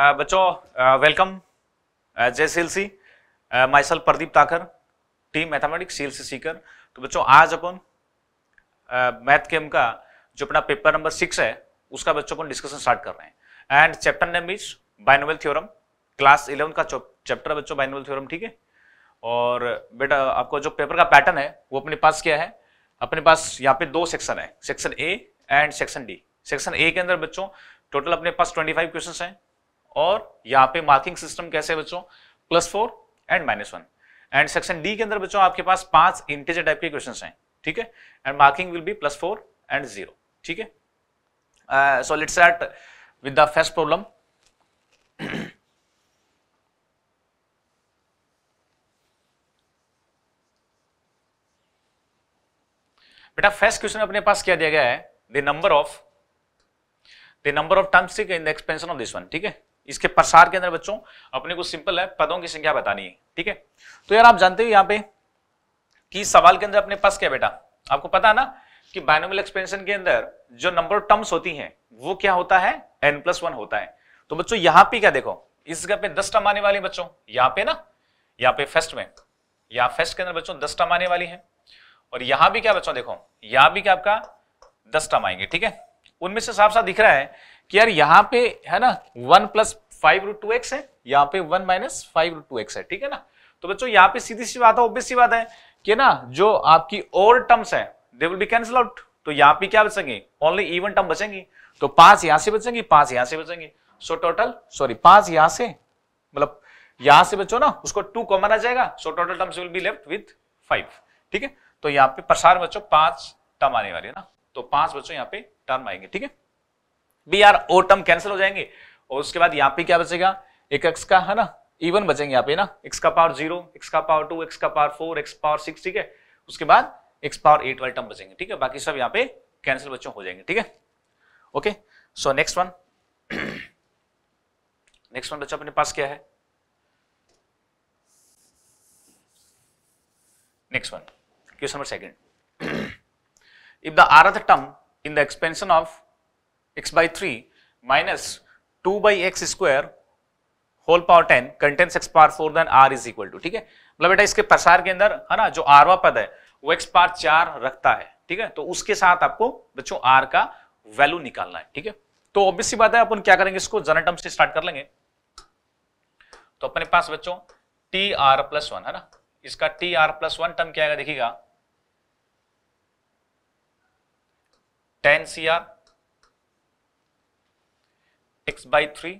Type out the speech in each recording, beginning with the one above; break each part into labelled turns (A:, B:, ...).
A: Uh, बच्चों welcome uh, uh, जय C L C myself Pradeep Thakar team mathematics C L C Sikar तो बच्चों आज अपन मैथ केम का जो अपना पेपर नंबर सिक्स है उसका बच्चों अपन डिस्कशन स्टार्ट कर रहे हैं and chapter name is binomial theorem class eleven का चैप्टर बच्चों बाइनोवल थ्योरम ठीक है और बेटा आपको जो पेपर का पैटर्न है वो अपने पास क्या है अपने पास यहाँ पे दो सेक्शन है section A and section D section A के अंदर बच्चों टोटल अपने पास 25 क्वेश्चंस हैं और यहाँ पे मार्किंग सिस्टम कैसे बच्चों plus four and minus one and section D के अंदर बच्चों आपके पास पांच इंटेजर टाइप के क्वेश्चन हैं ठीक है and marking will be plus four and zero ठीक है so let's start with the first problem बेटा फर्स्ट क्वेश्चन अपने पास क्या दिया गया है the number of the number of terms in the expansion of this one ठीक है इसके प्रसार के अंदर बच्चों अपने को सिंपल है पदों की संख्या बतानी है ठीक है तो यार आप जानते हो यहाँ पे कि सवाल के अंदर अपने पास क्या बेटा आपको पता है ना कि बायनोमियल एक्सपेंशन के अंदर जो नंबर ऑफ टर्म्स होती हैं वो क्या होता है एन प्लस वन होता है तो बच्चों यहाँ पे क्या देखो इस जगह पे दस टर्म आने वाले बच्चों यहाँ पे ना यहाँ पे फर्स्ट में यहाँ फर्स्ट के अंदर बच्चों दस टर्म आने वाली है और यहाँ भी क्या बच्चों देखो यहाँ भी क्या आपका दस टर्म आएंगे ठीक है उनमें से साफ साफ दिख रहा है कि यार यहां पे है ना one plus five root two X है यहाँ पे one minus five root two X है ठीक है ना तो बच्चों यहाँ पे सीधी सी बात है ऑब्वियस सी बात है कि ना जो आपकी और टर्म्स है they will be cancel out तो यहाँ पे क्या बचेंगे ओनली इवन टर्म बचेंगे तो पांच यहां से बचेंगे पांच यहां से बचेंगे सो टोटल सॉरी पांच यहां से मतलब यहां से बच्चों ना उसको टू कॉमन आ जाएगा so total terms will be left with five ठीक है तो यहाँ पे प्रसार बच्चों पांच टर्म आने वाली है ना तो पांच बच्चों यहाँ पे टर्म आएंगे ठीक है बी आर ओ टर्म कैंसिल हो जाएंगे और उसके बाद यहाँ पे क्या बचेगा एक एक्स का है ना इवन बचेंगे यहाँ पे ना एक्स का पावर जीरो एक्स का पावर टू एक्स का power four x power six ठीक है उसके बाद एक्स पावर एट वाले टर्म बचेंगे ठीक है बाकी सब यहाँ पे कैंसिल बच्चों हो जाएंगे ठीक है okay so next one next one बच्चों अपने पास क्या है next one question number second if the rth term in the expansion of x by 3 minus 2 by x square whole power 10 contains x power 4 then r is equal to ठीक है मतलब बेटा इसके प्रसार के अंदर है ना जो r वा पद है वो x power 4 रखता है ठीक है तो उसके साथ आपको बच्चों r का वैल्यू निकालना है ठीक है तो ऑब्वियस सी बात है अपन क्या करेंगे इसको जनरल टर्म से स्टार्ट कर लेंगे तो अपने पास बच्चों tr 1 है ना इसका tr 1 टर्म क्या आएगा देखिएगा tan cr six by three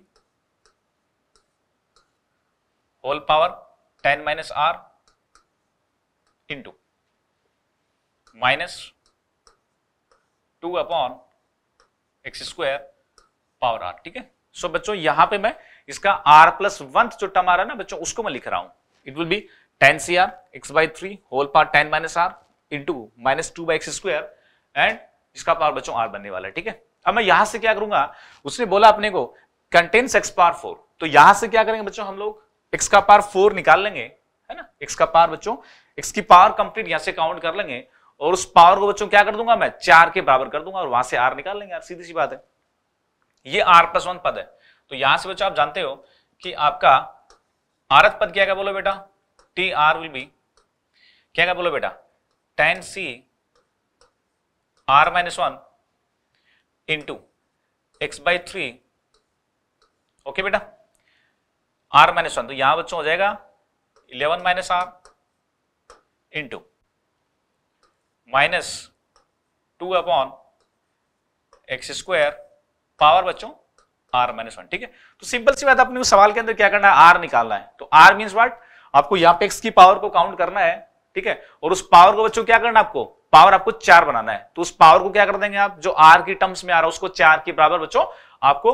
A: whole power ten minus R into minus two upon X square power R ठीक है सो so, बच्चों यहां पे मैं इसका आर प्लस वन जो टर्म आ रहा है ना बच्चों उसको मैं लिख रहा हूं it will be ten C R X by three whole power ten minus R into minus two by X square and इसका पावर बच्चों आर बनने वाला है ठीक है अब मैं यहां से क्या करूंगा उसने बोला अपने को कंटेन्स एक्स पार फोर तो यहां से क्या करेंगे बच्चों हम लोग एक्स का पार फोर निकाल लेंगे है ना एक्स का पार बच्चों एक्स की पावर कंप्लीट यहां से काउंट कर लेंगे और उस पावर को बच्चों क्या कर दूंगा मैं चार के बराबर कर दूंगा और वहां से आर निकाल लेंगे सीधी सी बात है ये आर प्लस वन पद है तो यहां से बच्चों आप जानते हो कि आपका आरत पद क्या क्या बोलो बेटा टी आर विल बी क्या क्या बोलो बेटा ten C are minus one into X by three okay बेटा आर माइनस वन तो यहां बच्चों हो जाएगा eleven minus R into minus two upon X square power बच्चों आर माइनस वन ठीक है तो सिंपल सी बात अपने सवाल के अंदर क्या करना है आर निकालना है तो आर मीन्स वाट आपको यहां पे एक्स की पावर को काउंट करना है ठीक है और उस पावर को बच्चों क्या करना आपको पावर आपको चार बनाना है तो उस पावर को क्या कर देंगे आप जो आर की टर्म्स में आ रहा है उसको चार के बराबर बच्चों आपको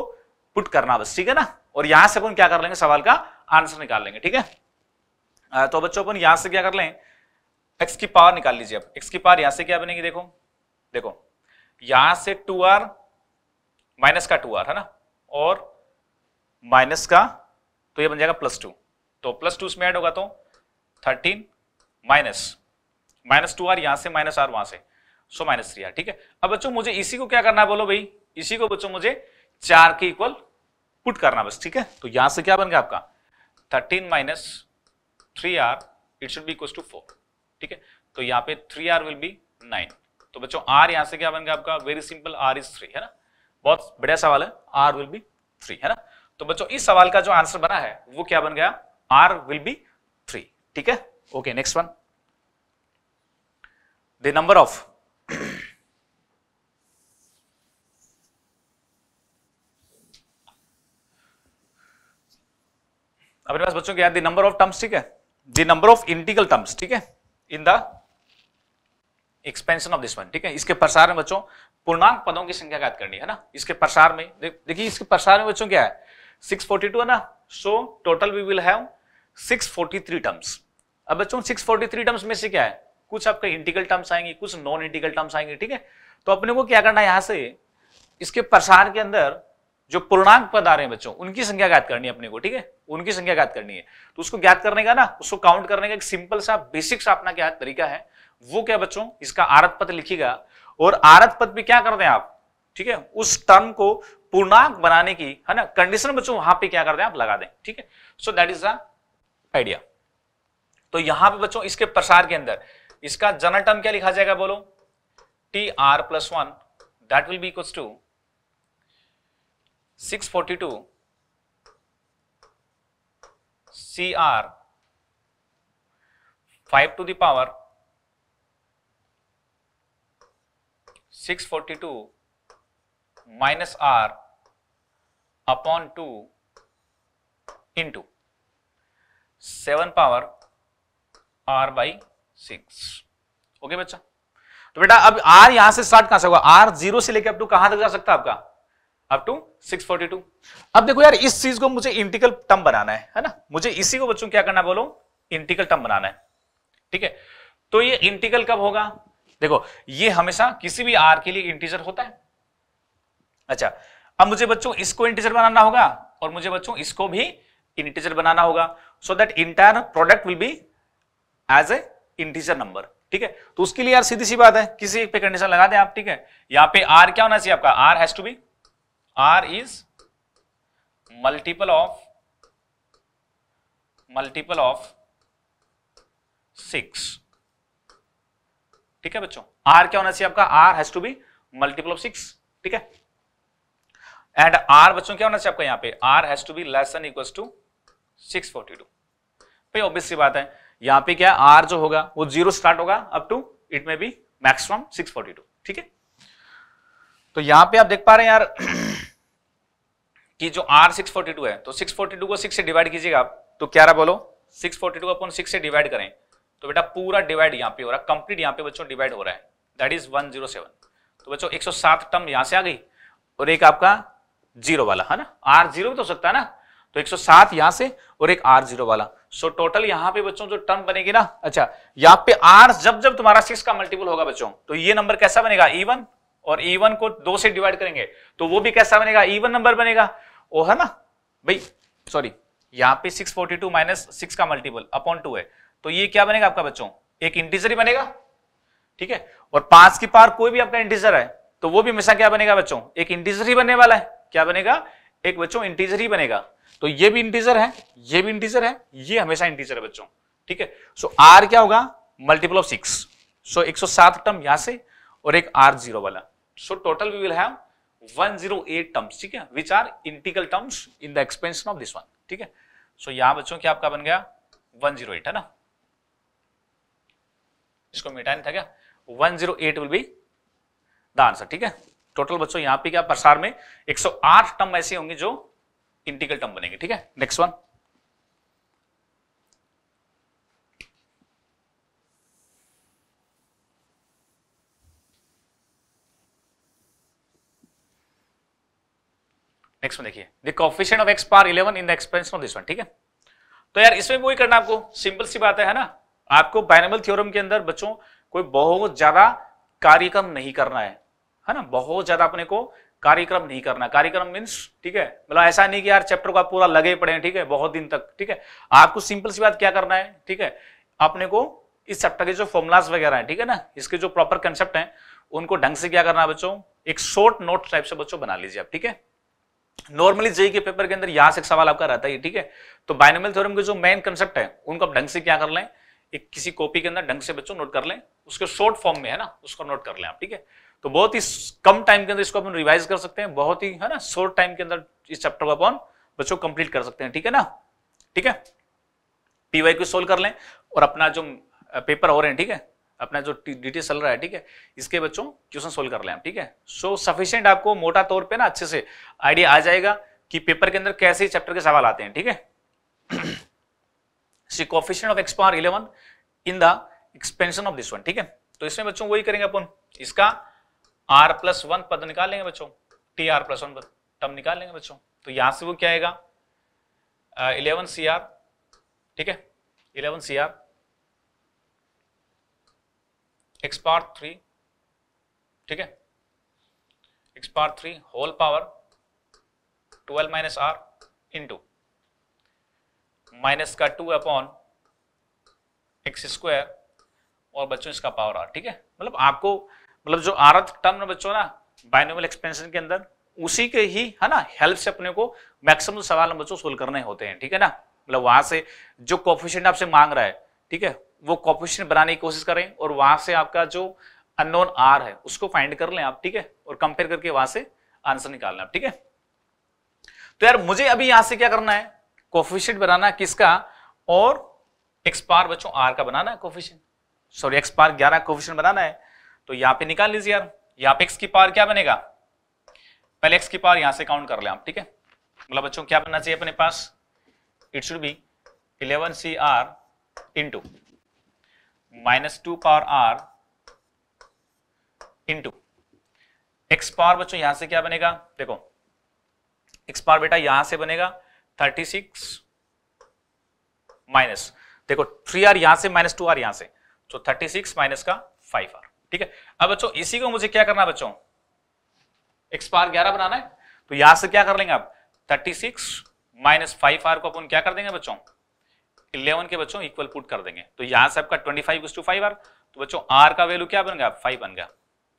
A: पुट करना बस ठीक है ना और यहां से अपन क्या कर लेंगे सवाल का आंसर निकाल लेंगे ठीक है तो बच्चों अपन यहां से क्या कर लें एक्स की पावर निकाल लीजिए आप एक्स की पावर यहां से क्या बनेगी देखो देखो यहां से टू आर माइनस का टू आर है ना और माइनस का तो ये बन जाएगा प्लस टू तो प्लस टू इसमें ऐड होगा तो thirteen minus minus two R यहां से माइनस आर वहां से सो माइनस थ्री आर ठीक है अब बच्चों मुझे इसी को क्या करना है बोलो भाई इसी को बच्चों मुझे चार के इक्वल पुट करना बस ठीक है तो यहां से क्या बन गया आपका thirteen minus three R it should be equal to four ठीक है तो यहां पे three R will be nine तो बच्चों आर यहां से क्या बन गया आपका very simple R is three है ना बहुत बढ़िया सवाल है आर विल बी थ्री है ना तो बच्चों इस सवाल का जो आंसर बना है वो क्या बन गया आर विल बी थ्री ठीक है Okay, next one. The number of अपने पास बच्चों के यार नंबर ऑफ टर्म्स ठीक है the number of integral terms ठीक है in the expansion of this one ठीक है इसके प्रसार में बच्चों पूर्णांक पदों की संख्या ज्ञात करनी है ना इसके प्रसार में देखिए इसके प्रसार में बच्चों क्या है 642 है ना so total we will have 643 terms अब बच्चों 643 टर्म्स में से क्या है कुछ आपके इंटीग्रल टर्म्स आएंगे कुछ नॉन इंटीग्रल टर्म्स आएंगे ठीक है तो अपने को क्या करना है यहाँ से इसके प्रसार के अंदर जो पूर्णांक पद आ रहे हैं बच्चों उनकी संख्या ज्ञात करनी है अपने को ठीक है उनकी संख्या ज्ञात करनी है तो उसको ज्ञात करने का ना उसको काउंट करने का एक सिंपल सा बेसिक सा अपना क्या तरीका है वो क्या बच्चों इसका आरत पद लिखेगा और आरत पद भी क्या कर हैं आप ठीक है उस टर्म को पूर्णांक बनाने की है ना कंडीशन बच्चों वहां पे क्या कर हैं आप लगा दें ठीक है so that is the idea तो यहां पे बच्चों इसके प्रसार के अंदर इसका जनरल टर्म क्या लिखा जाएगा बोलो T R plus one that will be equals to six forty two C R five to the power six forty two minus R upon two into seven power R by six okay बच्चा तो बेटा अब are यहां से start कहां से होगा are zero से लेके अप टू कहां तक जा सकता है आपका अप टू 642 अब देखो यार इस चीज को मुझे इंटीकल टर्म बनाना है है ना मुझे इसी को बच्चों क्या करना बोलो इंटीकल टर्म बनाना है ठीक है तो ये इंटीकल कब होगा देखो ये हमेशा किसी भी आर के लिए इंटीजर होता है अच्छा अब मुझे बच्चों इसको इंटीजर बनाना होगा और मुझे बच्चों इसको भी इंटीजर बनाना होगा so that entire product will be as a integer number ठीक है तो उसके लिए यार सीधी सी बात है किसी एक पे कंडीशन लगा दे आप ठीक है यहां पे आर क्या होना चाहिए आपका R has to be R is multiple of multiple of six ठीक है बच्चों आर क्या होना चाहिए आपका R has to be multiple of six ठीक है एंड आर बच्चों क्या होना चाहिए आपका यहां पे R has to be less equal to six forty two भाई ऑब्वियस सी बात है यहाँ पे क्या आर जो होगा वो जीरो स्टार्ट होगा up to it may be maximum 642 ठीक है तो यहां पे आप देख पा रहे हैं यार कि जो आर 642 है तो 642 को 6 से डिवाइड कीजिएगा आप तो क्या रहा बोलो 642 को अपन 6 से डिवाइड करें तो बेटा पूरा डिवाइड यहाँ पे हो रहा है कंप्लीट यहाँ पे बच्चों डिवाइड हो रहा है दैट इज सेवन तो बच्चों सात टर्म यहां से आ गई और एक आपका जीरो वाला है ना आर जीरो भी तो हो सकता है ना तो 107 यहां से और एक आर जीरो वाला सो टोटल यहां पे बच्चों जो टर्म बनेगी ना अच्छा यहाँ पे आर जब जब तुम्हारा सिक्स का मल्टीपल होगा बच्चों तो ये नंबर कैसा बनेगा इवन e और इवन e को दो से डिवाइड करेंगे तो वो भी कैसा बनेगा इवन e नंबर बनेगा वो है ना भाई सॉरी यहाँ पे six forty two minus six का मल्टीपल अपॉन टू है तो ये क्या बनेगा आपका बच्चों एक इंटीजर ही बनेगा ठीक है और पांच की पार कोई भी आपका इंटीजर है तो वो भी हमेशा क्या बनेगा बच्चों एक इंटीजर ही बनने वाला है क्या बनेगा एक बच्चों इंटीजर ही बनेगा तो ये भी इंटीजर है ये भी इंटीजर है ये हमेशा इंटीजर है बच्चों ठीक है सो आर क्या होगा मल्टीपल ऑफ सिक्स सो एक सौ सात टर्म यहां से और एक आर जीरो वाला so total we will have 108 terms ठीक है which are integral terms in the expansion of this one ठीक है सो यहां बच्चों क्या आपका बन गया 108 है ना इसको मिटाने था क्या 108 विल बी द आंसर ठीक है टोटल बच्चों यहां पे क्या प्रसार में 108 टर्म ऐसे होंगे जो इंटीग्रल टर्म बनेंगे ठीक है नेक्स्ट वन नेक्स्ट वन देखिए the coefficient of x power eleven in the expansion of this one ठीक है तो यार इसमें वही करना आपको सिंपल सी बात है, है ना आपको बाइनमल थ्योरम के अंदर बच्चों कोई बहुत ज्यादा कार्यक्रम नहीं करना है है ना बहुत ज्यादा अपने को कार्यक्रम नहीं करना कार्यक्रम मीन्स ठीक है मतलब ऐसा नहीं कि यार चैप्टर का पूरा लगे पड़े ठीक है बहुत दिन तक ठीक है आपको सिंपल सी बात क्या करना है ठीक है अपने को इस चैप्टर के जो फॉर्मुलाज वगैरह है ठीक है ना इसके जो प्रॉपर कंसेप्ट है उनको ढंग से क्या करना है बच्चों एक शॉर्ट नोट टाइप से बच्चों बना लीजिए आप ठीक है नॉर्मली जेई के पेपर के अंदर यहां से एक सवाल आपका रहता है ठीक है तो बाइनोमियल थ्योरम के जो मेन कंसेप्ट है उनको आप ढंग से क्या कर लें एक किसी कॉपी के अंदर ढंग से बच्चों नोट कर लें उसके शॉर्ट फॉर्म में है ना उसको नोट कर लें आप ठीक है तो बहुत ही कम टाइम के अंदर इसको अपन रिवाइज कर सकते हैं बहुत ही है ना शॉर्ट टाइम के अंदर इस चैप्टर को अपन बच्चों कंप्लीट कर सकते हैं ठीक है ना ठीक है पीवाई को सोल्व कर लें और अपना जो पेपर हो रहे हैं ठीक है अपना जो डिटेल चल रहा है ठीक है इसके बच्चों क्वेश्चन सोल्व कर लें ठीक है सो सफिशियंट आपको मोटा तौर पर ना अच्छे से आइडिया आ जाएगा कि पेपर के अंदर कैसे चैप्टर के सवाल आते हैं ठीक है see coefficient of X power eleven in the expansion of this one ठीक है तो इसमें बच्चों वही करेंगे अपन इसका आर प्लस वन पद निकालेंगे बच्चों T R plus one term निकालेंगे बच्चों तो यहां से वो क्या आएगा इलेवन सी आर ठीक है eleven C R X power three ठीक है X power three whole power twelve minus R into minus का टू अपॉन एक्स स्क्वायर और बच्चों इसका पावर आर ठीक है मतलब आपको मतलब जो आर टर्म बच्चों ना बाइनोमल एक्सपेंशन के अंदर उसी के ही है ना हेल्प से अपने को मैक्सिमम सवाल बच्चों सोल्व करने होते हैं ठीक है ना मतलब वहां से जो कॉफिशियंट आपसे मांग रहा है ठीक है वो कॉपिशन बनाने की कोशिश करें और वहां से आपका जो अननोन आर है उसको फाइंड कर लें आप ठीक है और कंपेयर करके वहां से आंसर निकाल लें आप ठीक है तो यार मुझे अभी यहां से क्या करना है कॉफिशियंट बनाना किसका और एक्सपायर बच्चों आर का बनाना है कॉफिशियंट सॉरी एक्सपायर ग्यारह कॉफिशियंट बनाना है तो यहां पे निकाल लीजिए यार यहां पे एक्स की पावर क्या बनेगा पहले एक्स की पावर यहां से काउंट कर ले आप ठीक है मतलब बच्चों क्या बनना चाहिए अपने पास it should be eleven C R into minus two power R into X power बच्चों यहां से क्या बनेगा देखो एक्स पावर बेटा यहां से बनेगा थर्टी सिक्स माइनस देखो थ्री आर यहां से माइनस टू आर यहां से तो थर्टी सिक्स माइनस का फाइव आर ठीक है अब बच्चों इसी को मुझे क्या करना है बच्चों एक्स पार ग्यारह बनाना है तो यहां से क्या कर लेंगे आप thirty six minus five R को अपन क्या कर देंगे बच्चों इलेवन के बच्चों इक्वल पुट कर देंगे तो यहां से आपका twenty five to five R तो बच्चों आर का वैल्यू क्या बन गया फाइव बन गया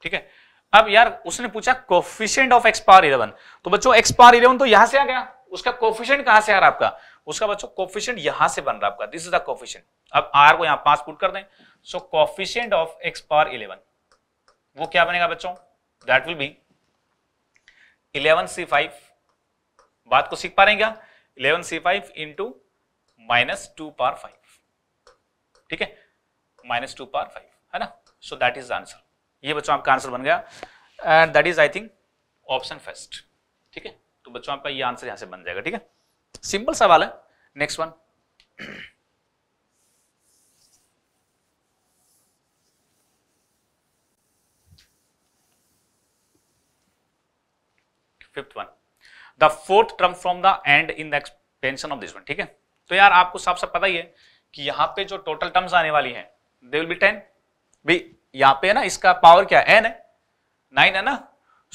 A: ठीक है अब यार उसने पूछा coefficient of X power eleven तो बच्चों एक्स पावर इलेवन तो यहां से आ गया उसका कोफिशियंट कहां से आ रहा आपका उसका बच्चों कोफिशियंट यहां से बन रहा आपका दिस इज द कोफिशियंट अब आर को यहां पांच पुट कर दें so coefficient of X power eleven वो क्या बनेगा बच्चों that will be eleven C five बात को सीख पा रहे हैं क्या eleven C five into minus two power five ठीक है माइनस टू पार फाइव है ना सो दैट इज आंसर ये बच्चों आपका आंसर बन गया and that is I think option first ठीक है तो बच्चों आपका ये आंसर यहां से बन जाएगा ठीक है सिंपल सवाल है next one fifth one the fourth term from the end in the expansion of this one ठीक है तो यार आपको साफ साफ पता ही है कि यहाँ पे जो टोटल टर्म्स आने वाली है दे विल बी टेन भी यहाँ पे है ना इसका पावर क्या है एन है नाइन है ना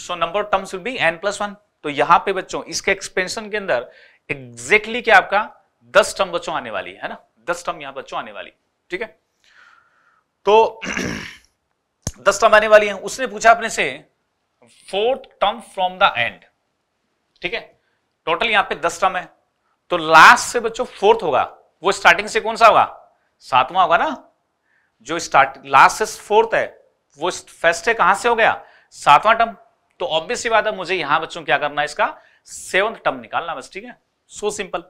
A: so number of terms will be N plus one तो यहाँ पे बच्चों इसके एक्सपेंशन के अंदर एग्जैक्टली exactly क्या आपका दस टर्म बच्चों आने वाली है ना दस टर्म यहाँ बच्चों आने वाली ठीक है तो दस टर्म आने वाली है उसने पूछा अपने से fourth term from the end ठीक है टोटल यहां पे दस टर्म है तो लास्ट से बच्चों फोर्थ होगा वो स्टार्टिंग से कौन सा होगा सातवां होगा ना जो स्टार्ट लास्ट से फोर्थ है वो फर्स्ट है कहां से हो गया सातवां टर्म तो ऑब्वियस सी बात है मुझे यहां बच्चों क्या करना है इसका सेवंथ टर्म निकालना बस ठीक है सो सिंपल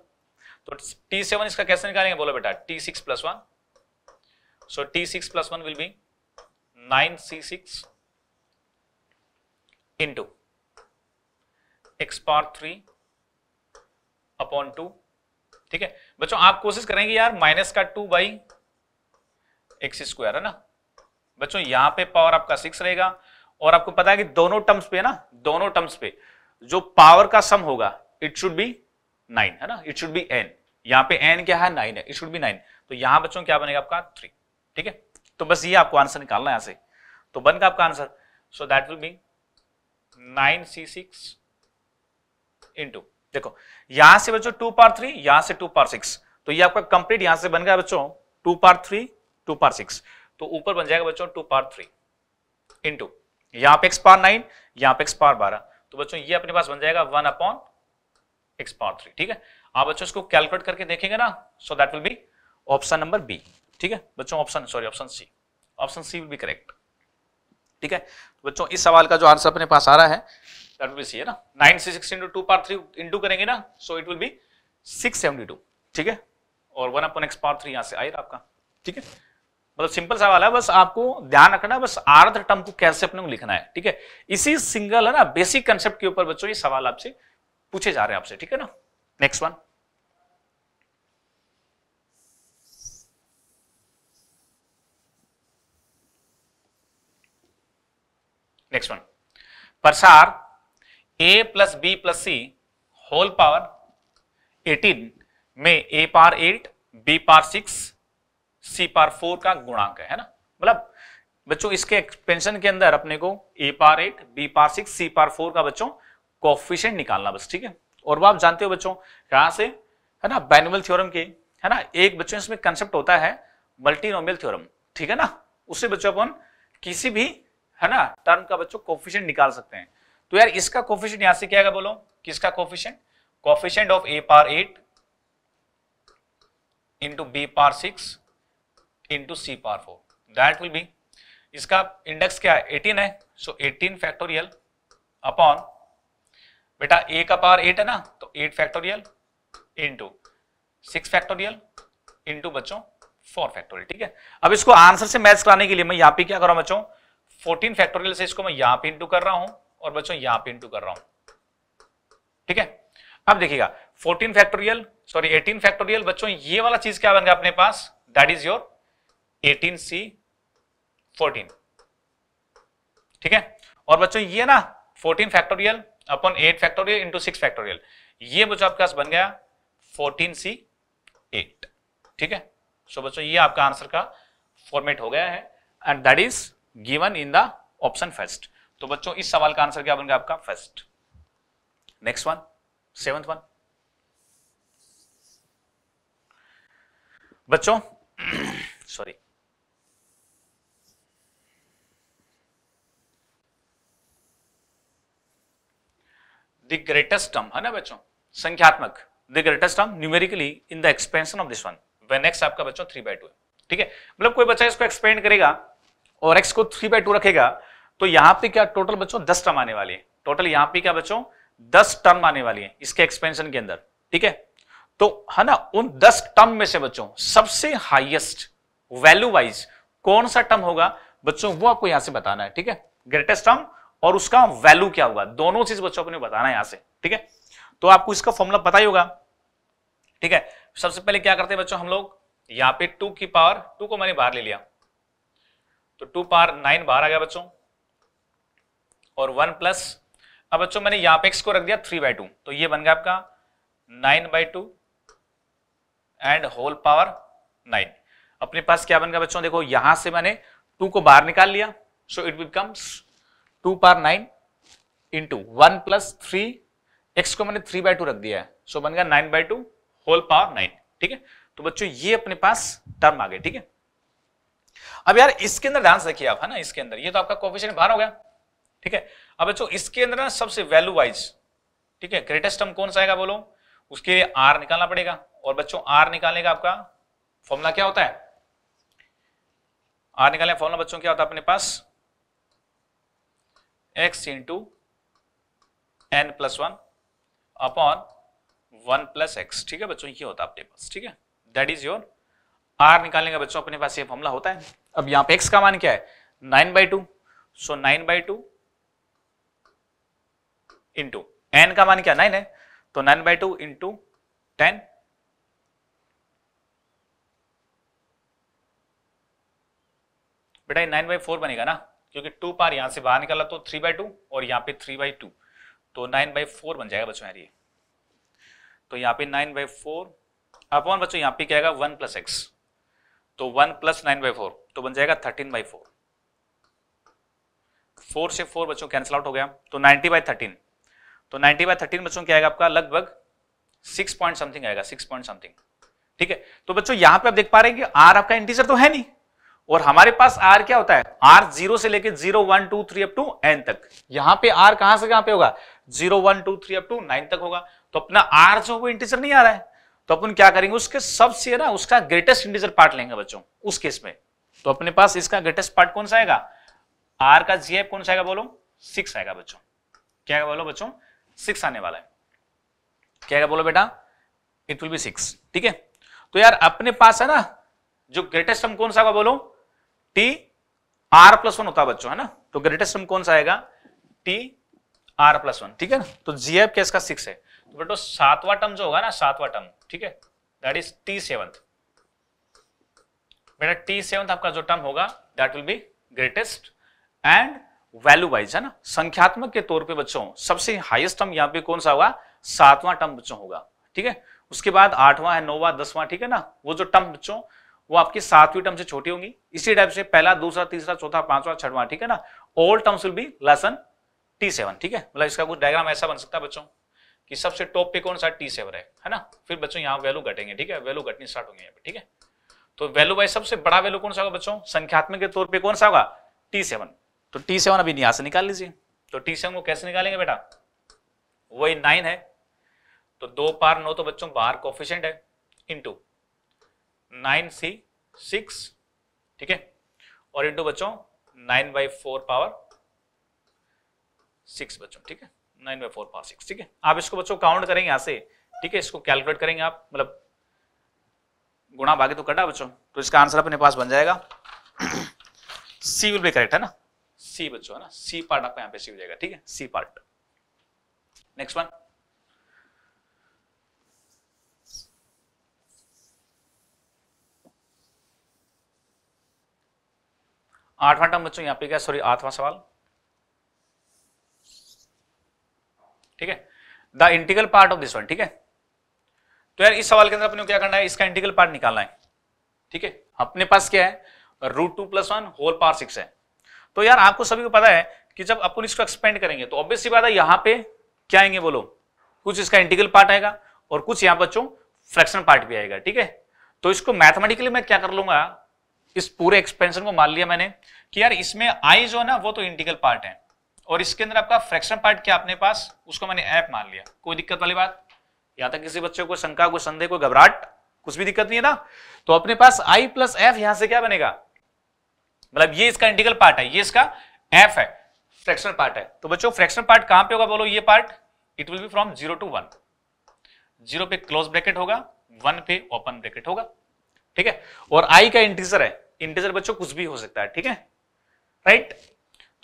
A: तो टी सेवन इसका कैसे निकालेंगे बोलो बेटा T six plus one so T six plus one will be nine C six into x power three upon two ठीक है बच्चों आप कोशिश करेंगे यार माइनस का टू बाई एक्स स्क्वायर है ना बच्चों यहां पे पावर आपका सिक्स रहेगा और आपको पता है कि दोनों टर्म्स पे ना दोनों टर्म्स पे जो पावर का सम होगा इट शुड बी नाइन है ना इट शुड बी एन यहाँ पे एन क्या है नाइन है इट शुड बी नाइन तो यहां बच्चों क्या बनेगा आपका थ्री ठीक है तो बस ये आपको आंसर निकालना है यहां से तो बन का आपका answer so that will be nine C six into देखो यहां से बच्चों टू पार थ्री यहां से टू पार सिक्स तो ये आपका कंप्लीट यहां से बन गया बच्चों two power three two power six तो ऊपर बन जाएगा बच्चों टू पार थ्री इंटू यहां पर एक्स पार नाइन यहां पर एक्स पार बारह तो बच्चों ये अपने पास बन जाएगा one upon X power three ठीक है आप बच्चों इसको कैलकुलेट करके देखेंगे ना so that will be option number B ठीक है बच्चों option sorry option C option C will be correct ठीक है तो बच्चों इस सवाल
B: का जो आंसर अपने पास आ रहा
A: है सी है ना नाइन से into two power three into करेंगे ना so it will be six seventy two ठीक है और वन अपन एक्स पार थ्री से आएगा आपका ठीक है मतलब सिंपल सवाल है बस आपको ध्यान रखना बस टर्म को कैसे अपने को लिखना है ठीक है इसी सिंगल है ना बेसिक कंसेप्ट के ऊपर बच्चों ये सवाल आपसे पूछे जा रहे हैं आपसे ठीक है ना next one next one Parsar a plus b plus c whole power 18 में a power 8 b power 6 c power four का गुणांक है ना मतलब बच्चों इसके एक्सपेंशन के अंदर अपने को a power eight b power six c power four का बच्चों कोफिशियंट निकालना बस ठीक है और वो आप जानते हो बच्चों कहाँ से है ना बैनुअल थ्योरम के है ना एक बच्चों इसमें कंसेप्ट होता है मल्टीनोमियल थ्योरम ठीक है ना उससे बच्चों अपन किसी भी है ना टर्म का बच्चों कोफिशियंट निकाल सकते हैं तो यार इसका कोफिशियंट यहां से क्या आएगा बोलो किसका coefficient coefficient of a power eight into b power six into c power four that will be इसका इंडेक्स क्या है एटीन है सो एटीन फैक्टोरियल अपॉन बेटा ए का पार एट है ना तो eight factorial into six factorial into बच्चों फोर फैक्टोरियल ठीक है अब इसको आंसर से मैच कराने के लिए मैं यहां पे क्या कर रहा हूँ बच्चों 14 फैक्टोरियल से इसको मैं यहां पे इंटू कर रहा हूं और बच्चों यहां पे इंटू कर रहा हूं ठीक है अब देखिएगा 14 फैक्टोरियल सॉरी 18 फैक्टोरियल बच्चों ये वाला चीज क्या बन गया अपने पास दैट इज योर 18 सी 14 ठीक है और बच्चों ये ना 14 factorial upon 8 factorial into six factorial ये बच्चों आपके पास बन गया फोर्टीन सी 8 ठीक है सो so बच्चों ये आपका आंसर का फॉर्मेट हो गया है and that is given in the option first तो बच्चों इस सवाल का आंसर क्या बन गया आपका first next one seventh one बच्चों सॉरी द ग्रेटेस्ट टर्म है ना बच्चों संख्यात्मक the greatest term numerically in the expansion of this one when x आपका बच्चों थ्री बाय टू है ठीक है मतलब कोई बच्चा इसको एक्सपेंड करेगा और एक्स को थ्री बाई टू रखेगा तो यहाँ पे क्या टोटल बच्चों दस टर्म आने वाली है टोटल यहां पे क्या बच्चों दस टर्म आने वाली है इसके एक्सपेंशन के अंदर ठीक है तो है ना उन दस टर्म में से बच्चों सबसे हाईएस्ट वैल्यू वाइज कौन सा टर्म होगा बच्चों वो आपको यहां से बताना है ठीक है ग्रेटेस्ट टर्म और उसका वैल्यू क्या होगा दोनों चीज बच्चों को बताना है यहां से ठीक है तो आपको इसका फॉर्मूला पता ही होगा ठीक है सबसे पहले क्या करते हैं बच्चों हम लोग यहां पे टू की पावर टू को मैंने बाहर ले लिया तो टू पार नाइन बाहर आ गया बच्चों और वन प्लस अब बच्चों मैंने यहां पे एक्स को रख दिया थ्री बाई टू तो ये बन गया आपका nine by two and whole power nine अपने पास क्या बन गया बच्चों देखो यहां से मैंने टू को बाहर निकाल लिया so it becomes two power nine into one plus three x को मैंने थ्री बाई टू रख दिया है सो बन गया nine by two whole power nine ठीक है तो बच्चों ये अपने पास टर्म आ गए ठीक है अब यार इसके अंदर ध्यान रखिए आप है ना इसके अंदर ये तो आपका कॉपिशन बाहर हो गया ठीक है अब बच्चों इसके अंदर ना सबसे वैल्यू वाइज ठीक है ग्रेटेस्ट टर्म कौन सा आएगा बोलो उसके लिए आर निकालना पड़ेगा और बच्चों आर निकालने का आपका फॉर्मूला क्या होता है आर निकालने का फॉर्मूला बच्चों क्या होता है अपने पास x into n plus one upon one plus x ठीक है बच्चों ये होता है अपने पास ठीक है दैट इज योर आर निकालने का बच्चों अपने पास ये फॉर्मला होता है अब यहाँ पे एक्स का मान क्या है nine by two so nine by two into n का मान क्या नाइन है तो nine by two into ten बेटा नाइन बाई फोर बनेगा ना क्योंकि टू पार यहां से बाहर निकला तो थ्री बाई टू और यहाँ पे थ्री बाई टू तो नाइन बाई फोर बन जाएगा बच्चों तो यहाँ पे नाइन बाई फोर अपॉन बच्चों यहां पे क्या वन प्लस एक्स तो one plus nine by four तो बन जाएगा थर्टीन बाई फोर फोर से फोर बच्चों कैंसिल आउट हो गया तो नाइनटी बाई थर्टीन तो नाइनटी बाई थर्टीन बच्चों क्या आपका लगभग सिक्स पॉइंट समथिंग आएगा सिक्स पॉइंट समथिंग ठीक है तो बच्चों यहां पे आप देख पा रहे हैं कि आर आपका इंटीजर तो है नहीं और हमारे पास आर क्या होता है आर जीरो से लेकर zero one two three up to n तक यहां पे आर कहां से कहां पे होगा zero one two three up to nine तक होगा तो अपना आर जो वो इंटीजर नहीं आ रहा है तो अपन क्या करेंगे उसके सबसे ना उसका ग्रेटेस्ट इंटीजर पार्ट लेंगे बच्चों उस केस में तो अपने पास इसका ग्रेटेस्ट पार्ट कौन सा आएगा आर का जी कौन सा आएगा बोलो सिक्स आएगा बच्चों क्या बोलो बच्चों सिक्स आने वाला है क्या बोलो बेटा इट विल बी सिक्स ठीक है तो यार अपने पास है ना जो ग्रेटेस्ट हम कौन सा होगा बोलो टी आर प्लस वन होता बच्चों है ना तो ग्रेटेस्ट हम कौन सा आएगा टी आर प्लस वन ठीक है ना तो जी एफ क्या इसका सिक्स है तो बेटो सातवा टर्म जो होगा ना सातवा टर्म ठीक है दैट इज टी सेवंथ बेटा टी सेवंथ आपका जो टर्म होगा that will be greatest and value wise है ना संख्यात्मक के तौर पे बच्चों सबसे हाईएस्ट टर्म यहां पे कौन सा होगा सातवां टर्म बच्चों होगा ठीक है उसके बाद आठवां है नौवां दसवां ठीक है ना वो जो टर्म बच्चों वो आपकी सातवीं टर्म से छोटी होंगी इसी टाइप से पहला दूसरा तीसरा चौथा पांचवा छठवां ठीक है ना all terms will be less than t seven ठीक है मतलब इसका कुछ डायग्राम ऐसा बन सकता है बच्चों कि सबसे टॉप पे कौन सा टी सेवर है है ना फिर बच्चों यहाँ वैल्यू घटेंगे ठीक है वैल्यू घटनी स्टार्ट होंगे यहाँ पे ठीक है तो वैल्यू वाइज सबसे बड़ा वैल्यू कौन सा होगा बच्चों संख्यात्मक के तौर पर कौन सा होगा टी सेवन तो टी सेवन अभी यहां से निकाल लीजिए तो टी सेवन को कैसे निकालेंगे बेटा वही नाइन है तो दो पार नौ तो बच्चों बाहर कोफिशेंट है इंटू नाइन सी सिक्स ठीक है और इंटू बच्चों nine by four power six बच्चों ठीक है nine by four power six ठीक है आप इसको बच्चों काउंट करेंगे यहाँ से ठीक है इसको कैलकुलेट करेंगे आप मतलब गुणा भागे तो कटा बच्चों तो इसका आंसर अपने पास बन जाएगा सी विल बी करेक्ट है ना सी बच्चों है ना सी पार्ट आपको यहाँ पे सी हो जाएगा ठीक है सी पार्ट नेक्स्ट वन आठवां टर्म बच्चों यहाँ पे क्या सॉरी आठवां सवाल ठीक है the integral part of this one ठीक है तो यार इस सवाल के अंदर अपने क्या करना है इसका इंटीग्रल पार्ट निकालना है ठीक है अपने पास क्या है root two plus one whole power six है तो यार आपको सभी को पता है कि जब अपन इसको एक्सपेंड करेंगे तो ऑब्वियसली बात है यहां पे क्या आएंगे बोलो कुछ इसका इंटीग्रल पार्ट आएगा और कुछ यहाँ बच्चों फ्रैक्शन पार्ट भी आएगा ठीक है तो इसको मैथमेटिकली मैं क्या कर लूंगा इस पूरे एक्सपेंशन को मान लिया मैंने कि यार इसमें आई जो है ना वो तो इंटीग्रल पार्ट है और इसके अंदर आपका फ्रैक्शन पार्ट क्या अपने पास उसको मैंने ऐप मान लिया कोई दिक्कत वाली बात या तक किसी बच्चे को शंका कोई संदेह कोई घबराहट कुछ भी दिक्कत नहीं है ना तो अपने पास आई प्लस एफ यहां से क्या बनेगा मतलब ये इसका इंटीग्रल पार्ट है ये इसका एफ है फ्रैक्शन पार्ट है तो बच्चों फ्रैक्शन पार्ट कहां पे होगा बोलो ये part it will be from zero to one zero पे क्लोज ब्रैकेट होगा वन पे ओपन ब्रैकेट होगा ठीक है और आई का इंटीजर है इंटीजर बच्चों कुछ भी हो सकता है ठीक है राइट right?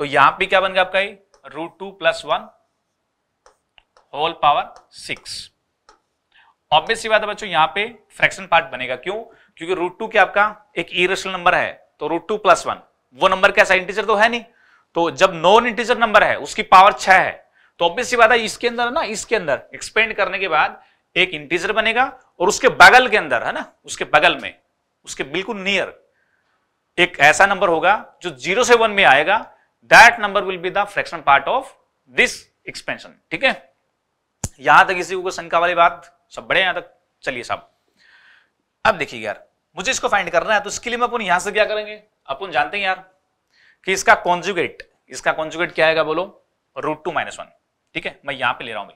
A: तो यहां पे क्या बन गया आपका root two plus one whole power six obvious बात है बच्चों यहां पे फ्रैक्शन पार्ट बनेगा क्यों क्योंकि रूट टू क्या आपका एक इरेशनल नंबर है तो रूट टू प्लस वन वो नंबर कैसा इंटीजर तो है नहीं तो जब नॉन इंटीजर नंबर है उसकी पावर छह है तो ऑब्वियसली बात है इसके अंदर ना इसके अंदर एक्सपेंड करने के बाद एक इंटीजर बनेगा और उसके बगल के अंदर है ना उसके बगल में उसके बिल्कुल नियर एक ऐसा नंबर होगा जो जीरो से वन में आएगा that number will be the fraction part of this expansion ठीक है यहां तक किसी को शंका वाली बात सब बड़े यहां तक चलिए सब अब देखिए यार मुझे इसको फाइंड करना है तो इसके लिए अपन यहां से क्या करेंगे अपन जानते हैं यार कि इसका कॉन्जुगेट इसका कॉन्जुगेट क्या आएगा बोलो रूट टू माइनस वन ठीक है मैं यहां पे ले रहा हूं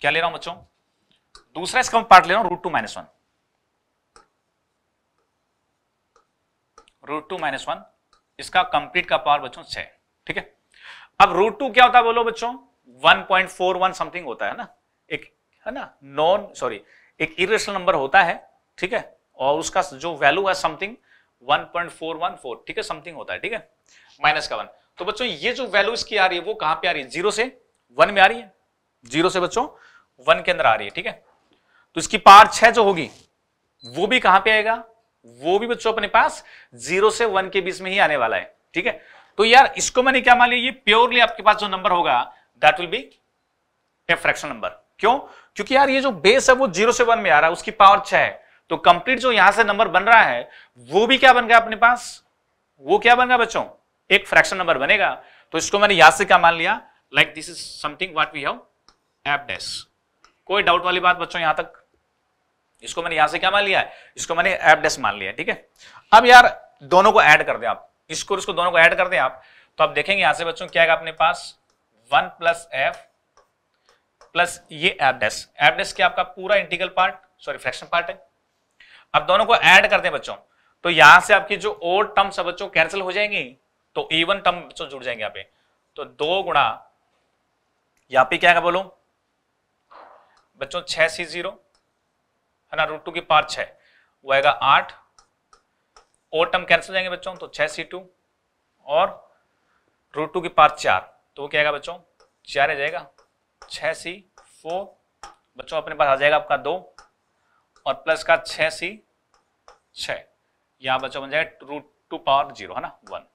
A: क्या ले रहा हूं बच्चों दूसरा इसका पार्ट ले रहा हूं root two minus one root two minus one इसका कंप्लीट का पावर बच्चों छह ठीक है अब रूट टू क्या होता है बोलो बच्चों 1.41 समथिंग होता है ना एक है ना नॉन सॉरी एक इरेशनल नंबर होता है ठीक है और उसका जो वैल्यू है समथिंग 1.414 ठीक है समथिंग होता है ठीक है माइनस का वन तो बच्चों ये जो वैल्यू इसकी आ रही है वो कहां पे आ रही है जीरो से वन में आ रही है जीरो से बच्चों वन के अंदर आ रही है ठीक है तो इसकी पार छह जो होगी वो भी कहां पे आएगा वो भी बच्चों अपने पास जीरो से वन के बीच में ही आने वाला है ठीक है तो यार इसको मैंने क्या मान लिया ये प्योरली आपके पास जो नंबर होगा that will be a fraction number क्यों क्योंकि यार ये जो बेस है वो जीरो से वन में आ रहा है उसकी पावर छह है तो कंप्लीट जो यहां से नंबर बन रहा है वो भी क्या बन गया अपने पास वो क्या बन गया बच्चों एक फ्रैक्शन नंबर बनेगा तो इसको मैंने यहां से क्या मान लिया like this is something what we have f dash कोई डाउट वाली बात बच्चों यहां तक इसको मैंने यहां से क्या मान लिया है इसको मैंने एफ डेस मान लिया ठीक है अब यार दोनों को ऐड कर दें आप इसको इसको दोनों को ऐड कर दें आप तो आप देखेंगे यहां से बच्चों क्या है अपने पास वन प्लस एफ प्लस ये एफ डेस एफ डेस क्या आपका पूरा integral part sorry fraction part है अब दोनों को ऐड कर दें बच्चों तो यहां से आपकी जो ओल्ड टर्म्स है बच्चों कैंसिल हो जाएंगी तो इवन टर्म बच्चों जुड़ जाएंगे यहां पे तो दो गुणा यहां पे क्या है बोलो बच्चों छह सी जीरो है ना रूट टू की पार छः वो आएगा आठ और टर्म कैंसिल जाएंगे बच्चों तो छः सी टू और रूट टू की पार चार तो वो क्या आएगा बच्चों चार आ जाएगा छः सी फोर बच्चों अपने पास आ जाएगा आपका दो और प्लस का छः सी छः यहाँ बच्चों बन जाएगा रूट टू पावर जीरो है ना वन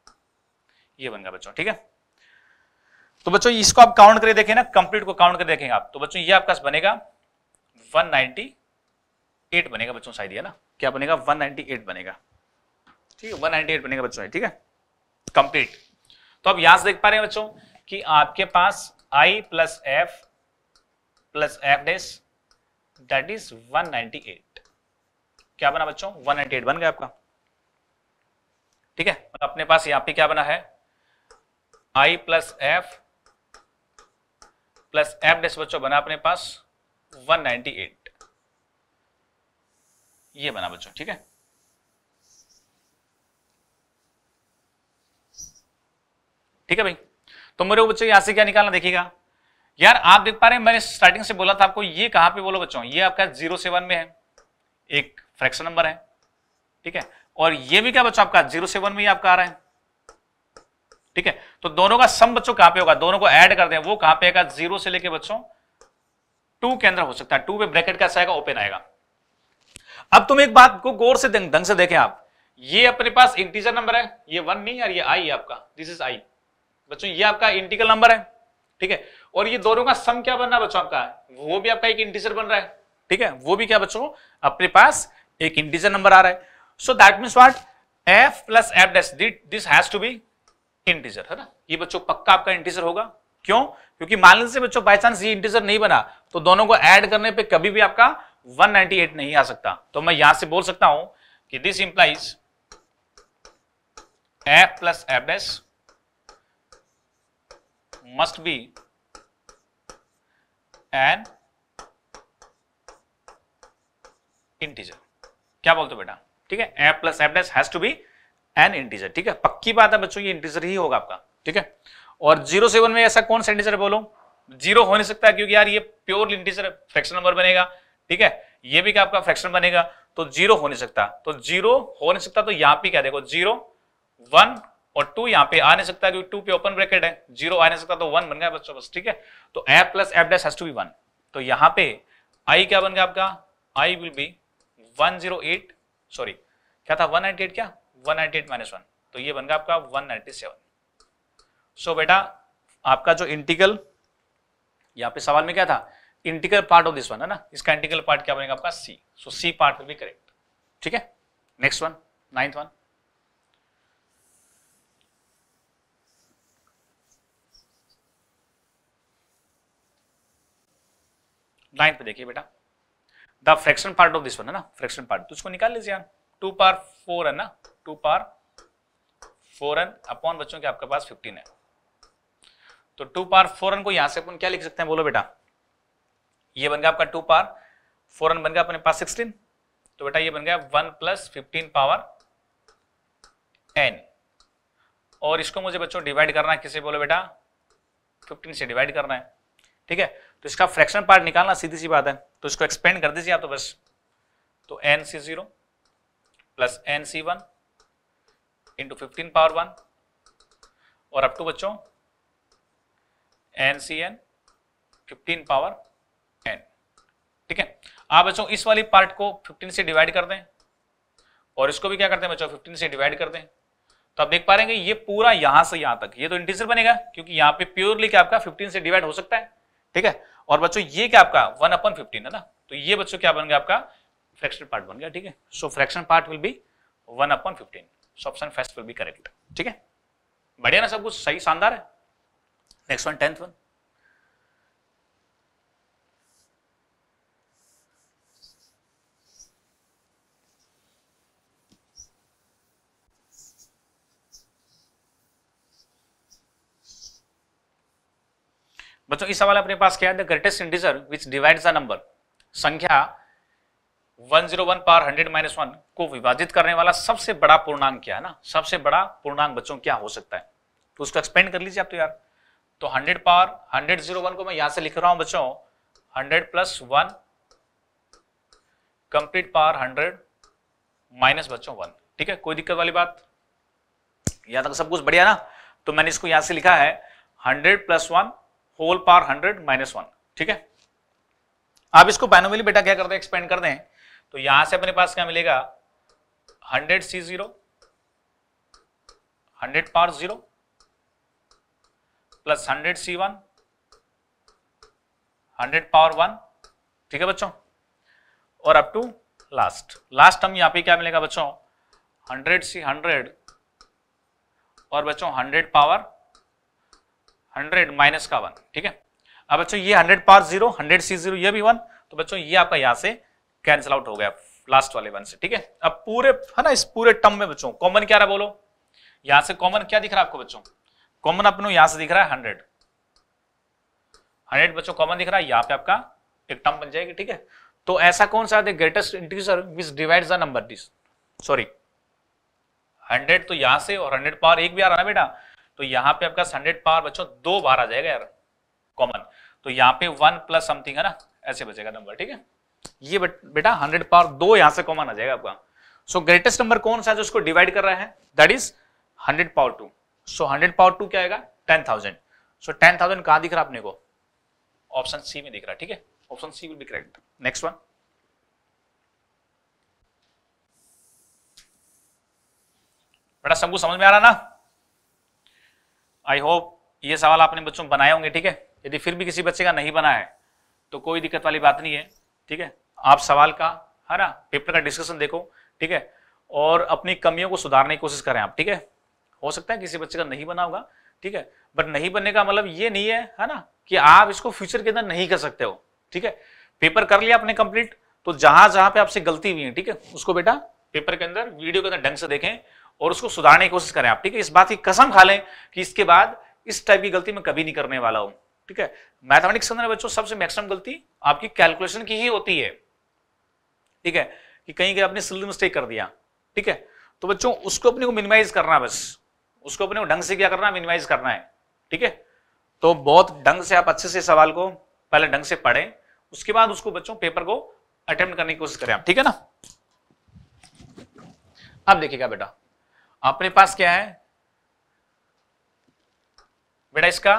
A: ये बन गया बच्चों ठीक है तो बच्चों इसको आप काउंट करके देखें ना कंप्लीट को काउंट करके देखेंगे आप तो बच्चों ये आपका बनेगा 190 एट बनेगा बच्चों शायद है ना क्या बनेगा वन नाइनटी एट बनेगा ठीक है वन नाइनटी एट बनेगा बच्चों ठीक है कंप्लीट तो अब यहां से देख पा रहे हैं बच्चों कि आपके पास i plus f plus f dash that is one ninety eight क्या बना बच्चों वन नाइनटी एट बन गया आपका ठीक है मतलब अपने पास यहां पे क्या बना है i plus f plus f dash बच्चों बना अपने पास वन नाइनटी एट ये बना बच्चों ठीक है ठीक है भाई तो मेरे को बच्चों यहां से क्या निकालना देखिएगा यार आप देख पा रहे हैं मैंने स्टार्टिंग से बोला था आपको ये कहां पे बोलो बच्चों ये आपका जीरो से वन में है एक फ्रैक्शन नंबर है ठीक है और ये भी क्या बच्चों आपका जीरो से वन में ही आपका आ रहा है ठीक है तो दोनों का सम बच्चों कहां पे होगा दोनों को ऐड कर दें वो कहां पे आएगा जीरो से लेके बच्चों टू के अंदर हो सकता है टू पे ब्रैकेट कैसा आएगा ओपन आएगा अब तुम एक बात को गौर से ढंग से देखें आप ये अपने पास इंटीजर नंबर है ये वन नहीं और ये आई है आपका दिस इज आई बच्चों ये आपका इंटीगल नंबर है ठीक है और ये दोनों का सम क्या बन रहा है बच्चों आपका वो भी आपका एक इंटीजर बन रहा है ठीक है वो भी क्या बच्चों अपने पास एक इंटीजर नंबर आ रहा है so that means what f plus f dash this has to be integer है ना ये बच्चों पक्का आपका इंटीजर होगा क्यों क्योंकि मान लीजिए बच्चों बाई चांस ये इंटीजर नहीं बना तो दोनों को ऐड करने पे कभी भी आपका 198 नहीं आ सकता तो मैं यहां से बोल सकता हूं कि this implies f plus f s must be an integer क्या बोलते हो बेटा ठीक है f plus f s has to be an integer ठीक है पक्की बात है बच्चों ये इंटीजर ही होगा आपका ठीक है और जीरो सेवन में ऐसा कौन सा इंटीजर बोलो जीरो हो नहीं सकता क्योंकि यार ये प्योर इंटीजर फ्रैक्शन नंबर बनेगा ठीक है ये भी क्या आपका फ्रैक्शन बनेगा तो जीरो हो नहीं सकता तो जीरो हो नहीं सकता तो यहाँ पे क्या देखो जीरो वन और टू यहाँ पे आ नहीं सकता क्योंकि टू पे ओपन ब्रैकेट है जीरो आ नहीं सकता तो वन बन गया बच्चों बस ठीक है तो f plus f dash to be one तो यहाँ पे आई क्या बन गया आपका i will be one zero eight sorry क्या था वन नाइनटी एट क्या one ninety eight minus one तो ये बन गया आपका वन नाइनटी सेवन सो बेटा आपका जो इंटीगल यहाँ पे सवाल में क्या था integral part of this one है ना इसका इंटीग्रल पार्ट क्या बनेगा आपका C so C part will be correct ठीक है next one ninth one ninth पे देखिए बेटा the fraction part of this one है ना फ्रैक्शन पार्ट तो इसको निकाल लीजिए यार टू पार फोर है ना two power four n upon बच्चों के आपके पास फिफ्टीन है तो टू पार फोर एन को यहां से अपन क्या लिख सकते हैं बोलो बेटा ये बन गया आपका टू पावर फोर बन गया अपने पास सिक्सटीन तो बेटा ये बन गया one plus fifteen power n और इसको मुझे बच्चों डिवाइड करना है किसे बोलो बेटा फिफ्टीन से डिवाइड करना है ठीक है तो इसका फ्रैक्शन पार्ट निकालना सीधी सी बात है तो इसको एक्सपेंड कर दीजिए आप तो बस तो n C zero plus N C one into fifteen power one और अप टू तो बच्चों n C n fifteen power ठीक है आप बच्चों इस वाली पार्ट को 15 से डिवाइड कर दें और इसको भी क्या करते हैं बच्चों 15 से डिवाइड कर दें तो आप देख पा रहे हैं ये पूरा यहां से यहां तक ये तो इंटीजर बनेगा क्योंकि यहाँ पे प्योरली क्या आपका 15 से डिवाइड हो सकता है ठीक है और बच्चों ये क्या आपका वन अपन फिफ्टीन है ना तो ये बच्चों क्या बन गया आपका फ्रैक्शन पार्ट बन गया ठीक है so fraction part will be one upon fifteen so option first will be correct ठीक है बढ़िया ना सब कुछ सही शानदार है नेक्स्ट वन टेंथ वन बच्चों इस सवाल अपने पास क्या है the greatest integer which divide the number संख्या 101 पार 100 माइनस वन को विभाजित करने वाला सबसे बड़ा पूर्णांक क्या है ना सबसे बड़ा पूर्णांक बच्चों क्या हो सकता है तो उसको एक्सपेंड कर लीजिए आप तो यार तो 100 पावर 101 को मैं यहां से लिख रहा हूं बच्चों 100 plus one complete power 100 minus बच्चों वन ठीक है कोई दिक्कत वाली बात यहां तक सब कुछ बढ़िया ना तो मैंने इसको यहां से लिखा है hundred plus one whole power hundred minus one ठीक है आप इसको बाइनोमिली बेटा क्या करते हैं एक्सपेंड कर दें तो यहां से अपने पास क्या मिलेगा hundred C zero hundred power zero plus hundred C one hundred power one ठीक है बच्चों और अप टू लास्ट लास्ट हम यहां पे क्या मिलेगा बच्चों हंड्रेड सी हंड्रेड और बच्चों हंड्रेड पावर हंड्रेड माइनस का वन ठीक है अब बच्चों ये hundred power zero hundred C zero ये भी वन तो बच्चों ये आपका यहाँ से कैंसिल आउट हो गया लास्ट वाले वन से ठीक है अब पूरे है ना इस पूरे टर्म में बच्चों कॉमन क्या रहा बोलो यहां से कॉमन क्या दिख रहा है आपको बच्चों कॉमन अपनों यहां से दिख रहा है हंड्रेड हंड्रेड बच्चों कॉमन दिख रहा है यहाँ पे आपका एक टर्म बन जाएगी ठीक है तो ऐसा कौन सा greatest integer which divide the number this sorry hundred तो यहां से और हंड्रेड पावर एक भी आ रहा है बेटा तो यहाँ पे आपका हंड्रेड पावर बच्चों दो बार आ जाएगा यार कॉमन तो यहाँ पे वन प्लस समथिंग है ना ऐसे बचेगा नंबर ठीक है ये बेटा हंड्रेड पावर दो यहां से कॉमन आ जाएगा आपका सो ग्रेटेस्ट नंबर कौन सा जो उसको डिवाइड कर रहा है that is hundred power two so hundred power two क्या आएगा ten thousand so ten thousand कहाँ दिख रहा है अपने को ऑप्शन सी में दिख रहा है ठीक है option C will be correct next one बेटा सबको समझ में आ रहा ना आई होप ये सवाल आपने बच्चों बनाए होंगे ठीक है यदि फिर भी किसी बच्चे का नहीं बना है तो कोई दिक्कत वाली बात नहीं है ठीक है आप सवाल का है ना पेपर का डिस्कशन देखो ठीक है और अपनी कमियों को सुधारने की कोशिश करें आप ठीक है हो सकता है किसी बच्चे का नहीं बना होगा ठीक है बट नहीं बनने का मतलब ये नहीं है है ना कि आप इसको फ्यूचर के अंदर नहीं कर सकते हो ठीक है पेपर कर लिया आपने कंप्लीट तो जहां जहां पे आपसे गलती हुई है ठीक है उसको बेटा पेपर के अंदर वीडियो के अंदर ढंग से देखें और उसको सुधारने की कोशिश करें आप ठीक है इस बात की कसम खा लें कि इसके बाद इस टाइप की गलती मैं कभी नहीं करने वाला हूं ठीक है मैथमेटिक्स के अंदर बच्चों सबसे मैक्सिमम गलती आपकी कैलकुलेशन की ही होती है ठीक है कि कहीं कहीं आपने सिल्वर मिस्टेक कर दिया ठीक है तो बच्चों उसको अपने को मिनिमाइज करना बस उसको अपने को ढंग से क्या करना मिनिमाइज करना है ठीक है तो बहुत ढंग से आप अच्छे से सवाल को पहले ढंग से पढ़ें उसके बाद उसको बच्चों पेपर को अटेम्प्ट करने की कोशिश करें आप ठीक है ना आप देखिएगा बेटा अपने पास क्या है बेटा इसका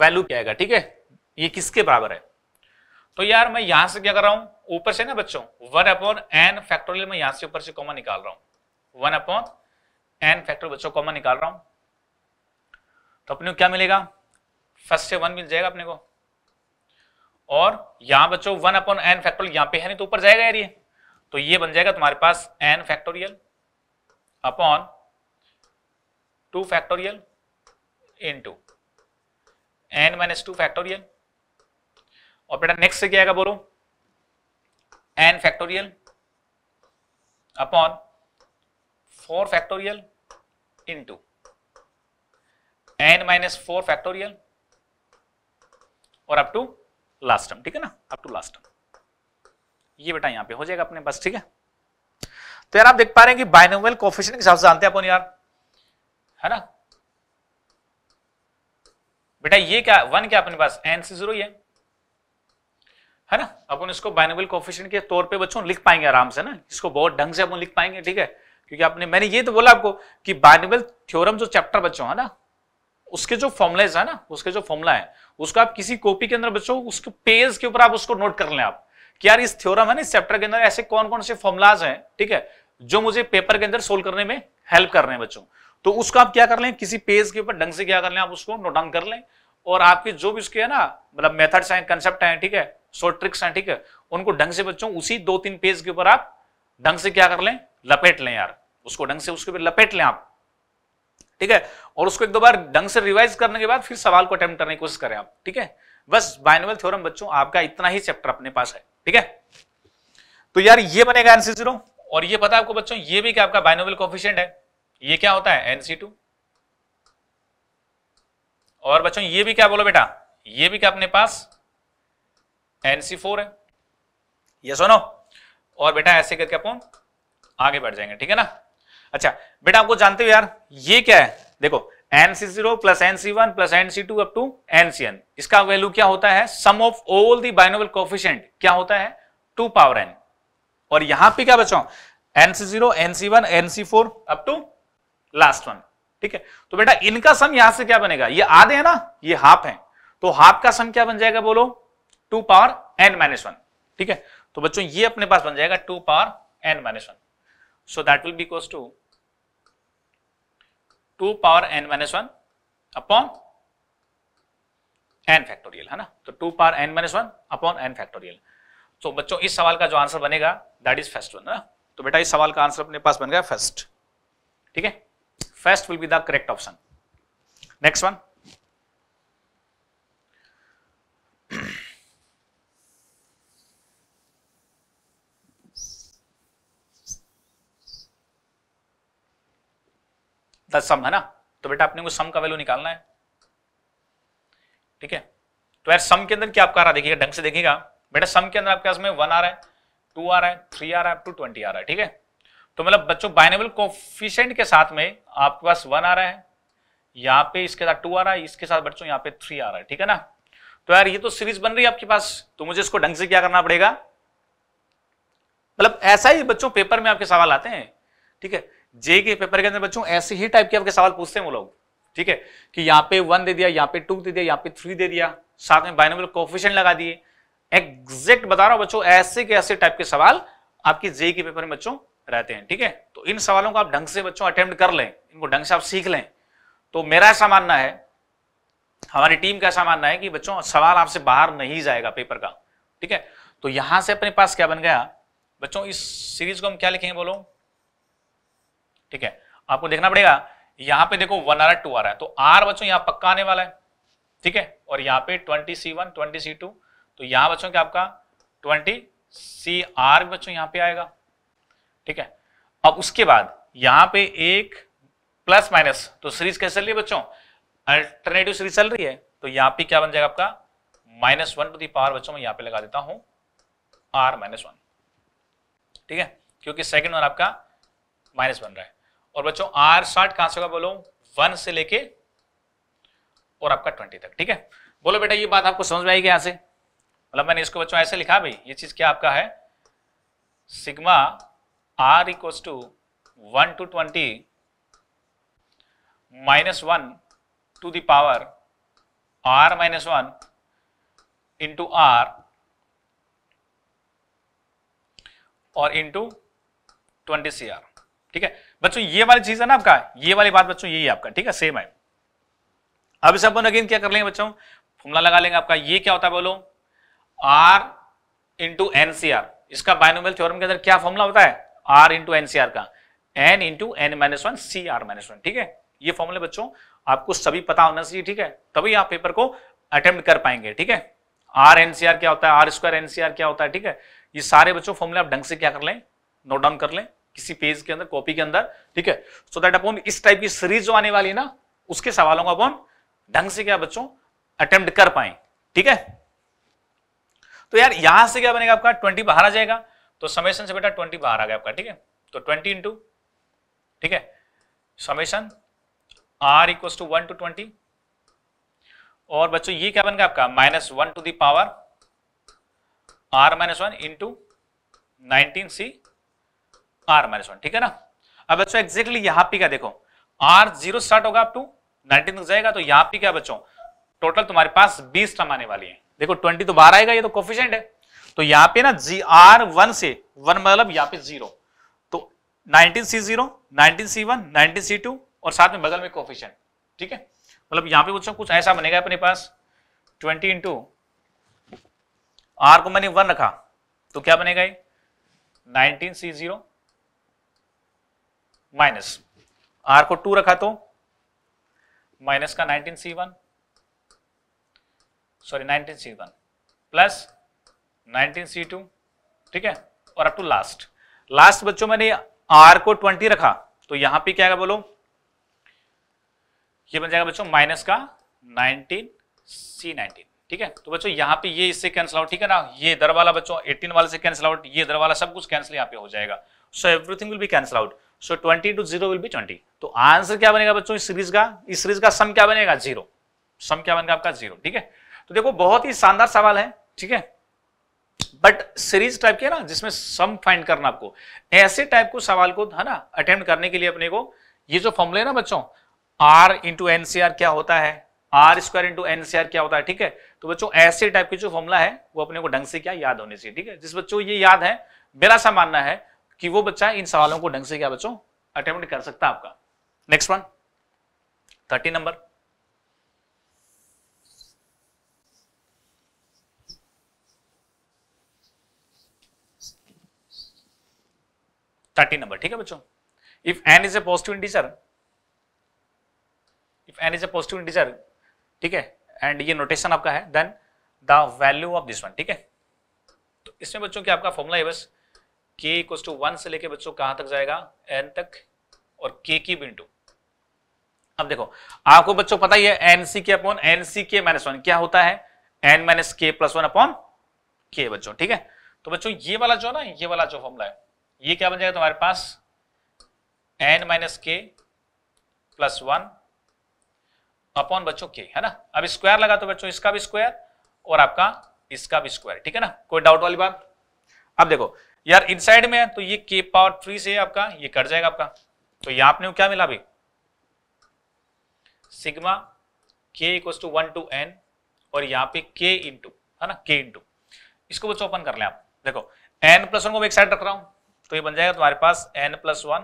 A: वैल्यू क्या आएगा ठीक है ये किसके बराबर है तो यार मैं यहां से क्या कर रहा हूं ऊपर से ना बच्चों वन अपॉन एन फैक्टोरियल मैं यहां से ऊपर से कॉमन निकाल रहा हूं वन अपॉन एन फैक्टोरियल बच्चों कॉमन निकाल रहा हूं तो अपने को क्या मिलेगा फर्स्ट से वन मिल जाएगा अपने को और यहां बच्चों वन अपॉन एन फैक्टोरियल यहां पे है नहीं तो ऊपर जाएगा यार ये तो ये बन जाएगा तुम्हारे पास n factorial upon 2 factorial into n minus two factorial और बेटा नेक्स्ट से क्या आएगा बोलो n factorial upon 4 factorial into n minus four factorial और अप टू लास्ट टर्म ठीक है ना अप टू लास्ट टर्म ये बेटा यहां पे हो जाएगा अपने पास ठीक है तो यार आप देख पा रहे हैं कि बाइनोमियल कोफिशिएंट के हिसाब से जानते हैं अपन यार है ना बेटा ये क्या वन क्या अपने पास एन से जीरो है ना अपन इसको बाइनोबल कोफिशिएंट के तौर पे बच्चों लिख पाएंगे आराम से ना इसको बहुत ढंग से अपन लिख पाएंगे ठीक है क्योंकि आपने मैंने ये तो बोला आपको कि बाइनोबल थ्योरम जो चैप्टर बच्चों है ना उसके जो फॉर्मुलेज है ना उसके जो फॉर्मुला है उसको आप किसी कॉपी के अंदर बच्चों उसके पेज के ऊपर आप उसको नोट कर लें आप कि यार इस थ्योरम है ना इस चैप्टर के अंदर ऐसे कौन कौन से फॉर्मुलाज हैं ठीक है जो मुझे पेपर के अंदर सोल्व करने में हेल्प कर रहे हैं बच्चों तो उसको आप क्या कर लें किसी पेज के ऊपर ढंग से क्या कर लें आप उसको नोट डाउन कर लें और आपके जो भी उसके है ना मतलब मेथड्स हैं कंसेप्ट हैं ठीक है शॉर्ट ट्रिक्स हैं ठीक है उनको ढंग से बच्चों उसी दो तीन पेज के ऊपर आप ढंग से क्या कर लें लपेट लें यार उसको ढंग से उसके ऊपर लपेट लें आप ठीक है और उसको एक दो बार ढंग से रिवाइज करने के बाद फिर सवाल को अटेम्प्ट करने की कोशिश करें आप ठीक है बस बाइनवल थ्योरम बच्चों आपका इतना ही चैप्टर अपने पास है ठीक है तो यार ये बनेगा एनसी जीरो और ये पता है आपको बच्चों ये भी क्या आपका बाइनोवल कॉफिशियंट है ये क्या होता है एनसी और बच्चों ये भी क्या बोलो बेटा ये भी क्या अपने पास एनसी4 है ये सुनो और बेटा ऐसे करके अपन आगे बढ़ जाएंगे ठीक है ना अच्छा बेटा आपको जानते हो यार ये क्या है देखो n C zero plus n C one plus n C two up to n C n इसका वैल्यू क्या होता है sum of all the binomial coefficient क्या होता है टू पावर एन और यहां पे क्या बचाओ n C zero n C one n C four up to last one ठीक है तो बेटा इनका सम यहां से क्या बनेगा ये आधे है ना ये हाफ है तो हाफ का सम क्या बन जाएगा बोलो two power n minus one ठीक है तो बच्चों ये अपने पास बन जाएगा two power n minus one so that will be equals to two power n minus one upon n factorial है ना तो two power n minus one upon n factorial तो बच्चों इस सवाल का जो आंसर बनेगा दैट इज फर्स्ट वन ना तो बेटा इस सवाल का आंसर अपने पास बन गया फर्स्ट ठीक है first will be the correct option next one दस सम है ना तो बेटा अपने को सम का वैल्यू निकालना है ठीक है तो यार सम के अंदर क्या आपका आ रहा देखिएगा ढंग से देखिएगा बेटा सम के अंदर आपके पास में वन आ रहा है टू आ रहा है थ्री आ रहा है टू ट्वेंटी आ रहा है ठीक है तो मतलब बच्चों बाइनेबल कोफिशेंट के साथ में आपके पास वन आ रहा है यहाँ पे इसके साथ टू आ रहा है इसके साथ बच्चों यहाँ पे थ्री आ रहा है ठीक है ना तो यार ये तो सीरीज बन रही है आपके पास तो मुझे इसको ढंग से क्या करना पड़ेगा मतलब ऐसा ही बच्चों पेपर में आपके सवाल आते हैं ठीक है जे के पेपर के अंदर बच्चों ऐसे ही टाइप के आपके सवाल पूछते हैं वो लोग ठीक है कि यहाँ पे वन दे दिया यहाँ पे टू दे दिया यहाँ पे थ्री दे दिया साथ में बाइनेबल कोफिशेंट लगा दिए एग्जैक्ट बता रहा हूं बच्चों ऐसे के ऐसे टाइप के सवाल आपकी जेई के पेपर में बच्चों रहते हैं ठीक है तो इन सवालों को आप ढंग से बच्चों अटेम्प्ट कर लें इनको ढंग से आप सीख लें तो मेरा ऐसा मानना है हमारी टीम का ऐसा मानना है कि बच्चों सवाल आपसे बाहर नहीं जाएगा पेपर का ठीक है तो यहां से अपने पास क्या बन गया बच्चों इस सीरीज को हम क्या लिखेंगे बोलो ठीक है आपको देखना पड़ेगा यहां पे देखो वन आर टू आ रहा है तो आर बच्चों यहां पक्का आने वाला है ठीक है और यहां पे twenty C one twenty C two तो यहां बच्चों क्या आपका ट्वेंटी सी आर बच्चों यहां पे आएगा ठीक है अब उसके बाद यहां पे एक प्लस माइनस तो सीरीज कैसे चल रही है बच्चों अल्टरनेटिव सीरीज चल रही है तो यहां पे क्या बन जाएगा आपका minus one to the power बच्चों में यहां पे लगा देता हूं आर माइनस वन ठीक है क्योंकि सेकंड वन आपका माइनस बन रहा है और बच्चों आर स्टार्ट कहां से होगा बोलो वन से लेके और आपका ट्वेंटी तक ठीक है बोलो बेटा ये बात आपको समझ में आएगी यहां से मतलब मैंने इसको बच्चों ऐसे लिखा भाई ये चीज क्या आपका है sigma r equals to one to twenty minus one to the power r minus one into r और इंटू ट्वेंटी सी आर ठीक है बच्चों ये वाली चीज है ना आपका ये वाली बात बच्चों यही आपका ठीक है सेम है अब इसे अपन अगेन क्या कर लेंगे बच्चों फुमला लगा लेंगे आपका ये क्या होता है बोलो आर इंटू एनसीआर इसका बायनोमियल थ्योरम के अंदर क्या फॉर्मुला होता है आर इंटू एनसीआर का n into N minus one C are minus one ठीक है ये फॉर्मूले बच्चों आपको सभी पता होना चाहिए ठीक है तभी आप पेपर को अटेम्प्ट कर पाएंगे ठीक है आर एनसीआर क्या होता है आर स्क्वायर एनसीआर क्या होता है ठीक है ये सारे बच्चों फॉर्मुले आप ढंग से क्या कर लें नोट डाउन कर लें किसी पेज के अंदर कॉपी के अंदर ठीक है सो दैट अपन इस टाइप की सीरीज जो आने वाली है ना उसके सवालों को अपन ढंग से क्या बच्चों अटेम्प्ट कर पाए ठीक है तो यार यहां से क्या बनेगा आपका ट्वेंटी बाहर आ जाएगा तो समेसन से बेटा ट्वेंटी बाहर आ गया आपका ठीक है तो ट्वेंटी इंटू ठीक है summation r equal to one to twenty और बच्चों ये क्या बनेगा आपका minus one to the power r minus one into nineteen C are minus one ठीक है ना अब बच्चों एग्जैक्टली यहां पे क्या देखो आर जीरो स्टार्ट होगा अप टू नाइनटीन तक जाएगा तो यहां पे क्या बच्चों टोटल तुम्हारे पास बीस टर्म आने वाली है देखो ट्वेंटी तो बाहर आएगा ये तो कोफिशेंट है तो यहां पे ना जी आर वन से वन मतलब यहां पे zero to nineteen C zero nineteen C one nineteen C two और साथ में बगल में कोफिशेंट ठीक है मतलब यहां पे पूछो कुछ ऐसा बनेगा अपने पास ट्वेंटी इंटू आर को मैंने वन रखा तो क्या बनेगा ये nineteen C zero minus r को टू रखा तो माइनस का nineteen C one sorry 19C1 plus 19C2 ठीक है और अप टू लास्ट लास्ट बच्चों मैंने आर को 20 रखा तो यहां पे क्या है बोलो ये बन जाएगा बच्चों माइनस का 19 C19 ठीक है तो बच्चों यहाँ पे ये इससे कैंसिल आउट ठीक है ना ये दर वाला बच्चों 18 वाले से कैंसिल आउट ये दर वाला सब कुछ कैंसिल यहाँ पे हो जाएगा so everything will be cancel out so 20 to zero will be 20 तो आंसर क्या बनेगा बच्चों इस सीरीज का इस सीरीज का सम क्या बनेगा जीरो सम क्या बनेगा आपका जीरो ठीक है तो देखो बहुत ही शानदार सवाल है ठीक है बट सीरीज टाइप के ना जिसमें सम फाइंड करना आपको ऐसे टाइप को सवाल को है ना अटेम्प्ट करने के लिए अपने को ये जो फॉर्मूला है ना बच्चों आर इंटू एनसीआर क्या होता है आर स्क्वायर इंटू एनसीआर क्या होता है ठीक है तो बच्चों ऐसे टाइप की जो फॉर्मूला है वो अपने को ढंग से क्या याद होने चाहिए ठीक है जिस बच्चों ये याद है मेरा सा मानना है कि वो बच्चा इन सवालों को ढंग से क्या बच्चों अटेम्प्ट कर सकता है आपका next one thirty number thirty number ठीक है बच्चों if n is a positive integer if n is a positive integer ठीक है एंड ये नोटेशन आपका है then the value of this one ठीक है तो इसमें बच्चों की आपका फॉर्मूला है बस के इक्वस टू वन से लेके बच्चों कहां तक जाएगा एन तक और के की बिंटू अब देखो आपको बच्चों पता ही है एन सी के अपॉन एन सी के माइनस वन क्या होता है n minus k plus one upon k बच्चों ठीक है तो बच्चों ये वाला जो ना ये वाला जो फॉर्मूला है ये क्या बन जाएगा तुम्हारे पास n minus k plus one upon बच्चों के है ना अब स्क्वायर लगा तो बच्चों इसका भी स्क्वायर और आपका इसका भी स्क्वायर ठीक है ना कोई डाउट वाली बात अब देखो यार इनसाइड में है तो ये के पावर थ्री से आपका ये कट जाएगा आपका तो यहां आपने क्या मिला अभी sigma k equal to one to n और यहाँ पे के इंटू है ना के इंटू इसको बच्चों ओपन कर ले आप देखो एन प्लस वन को एक साइड रख रहा हूं तो ये बन जाएगा तुम्हारे पास n plus one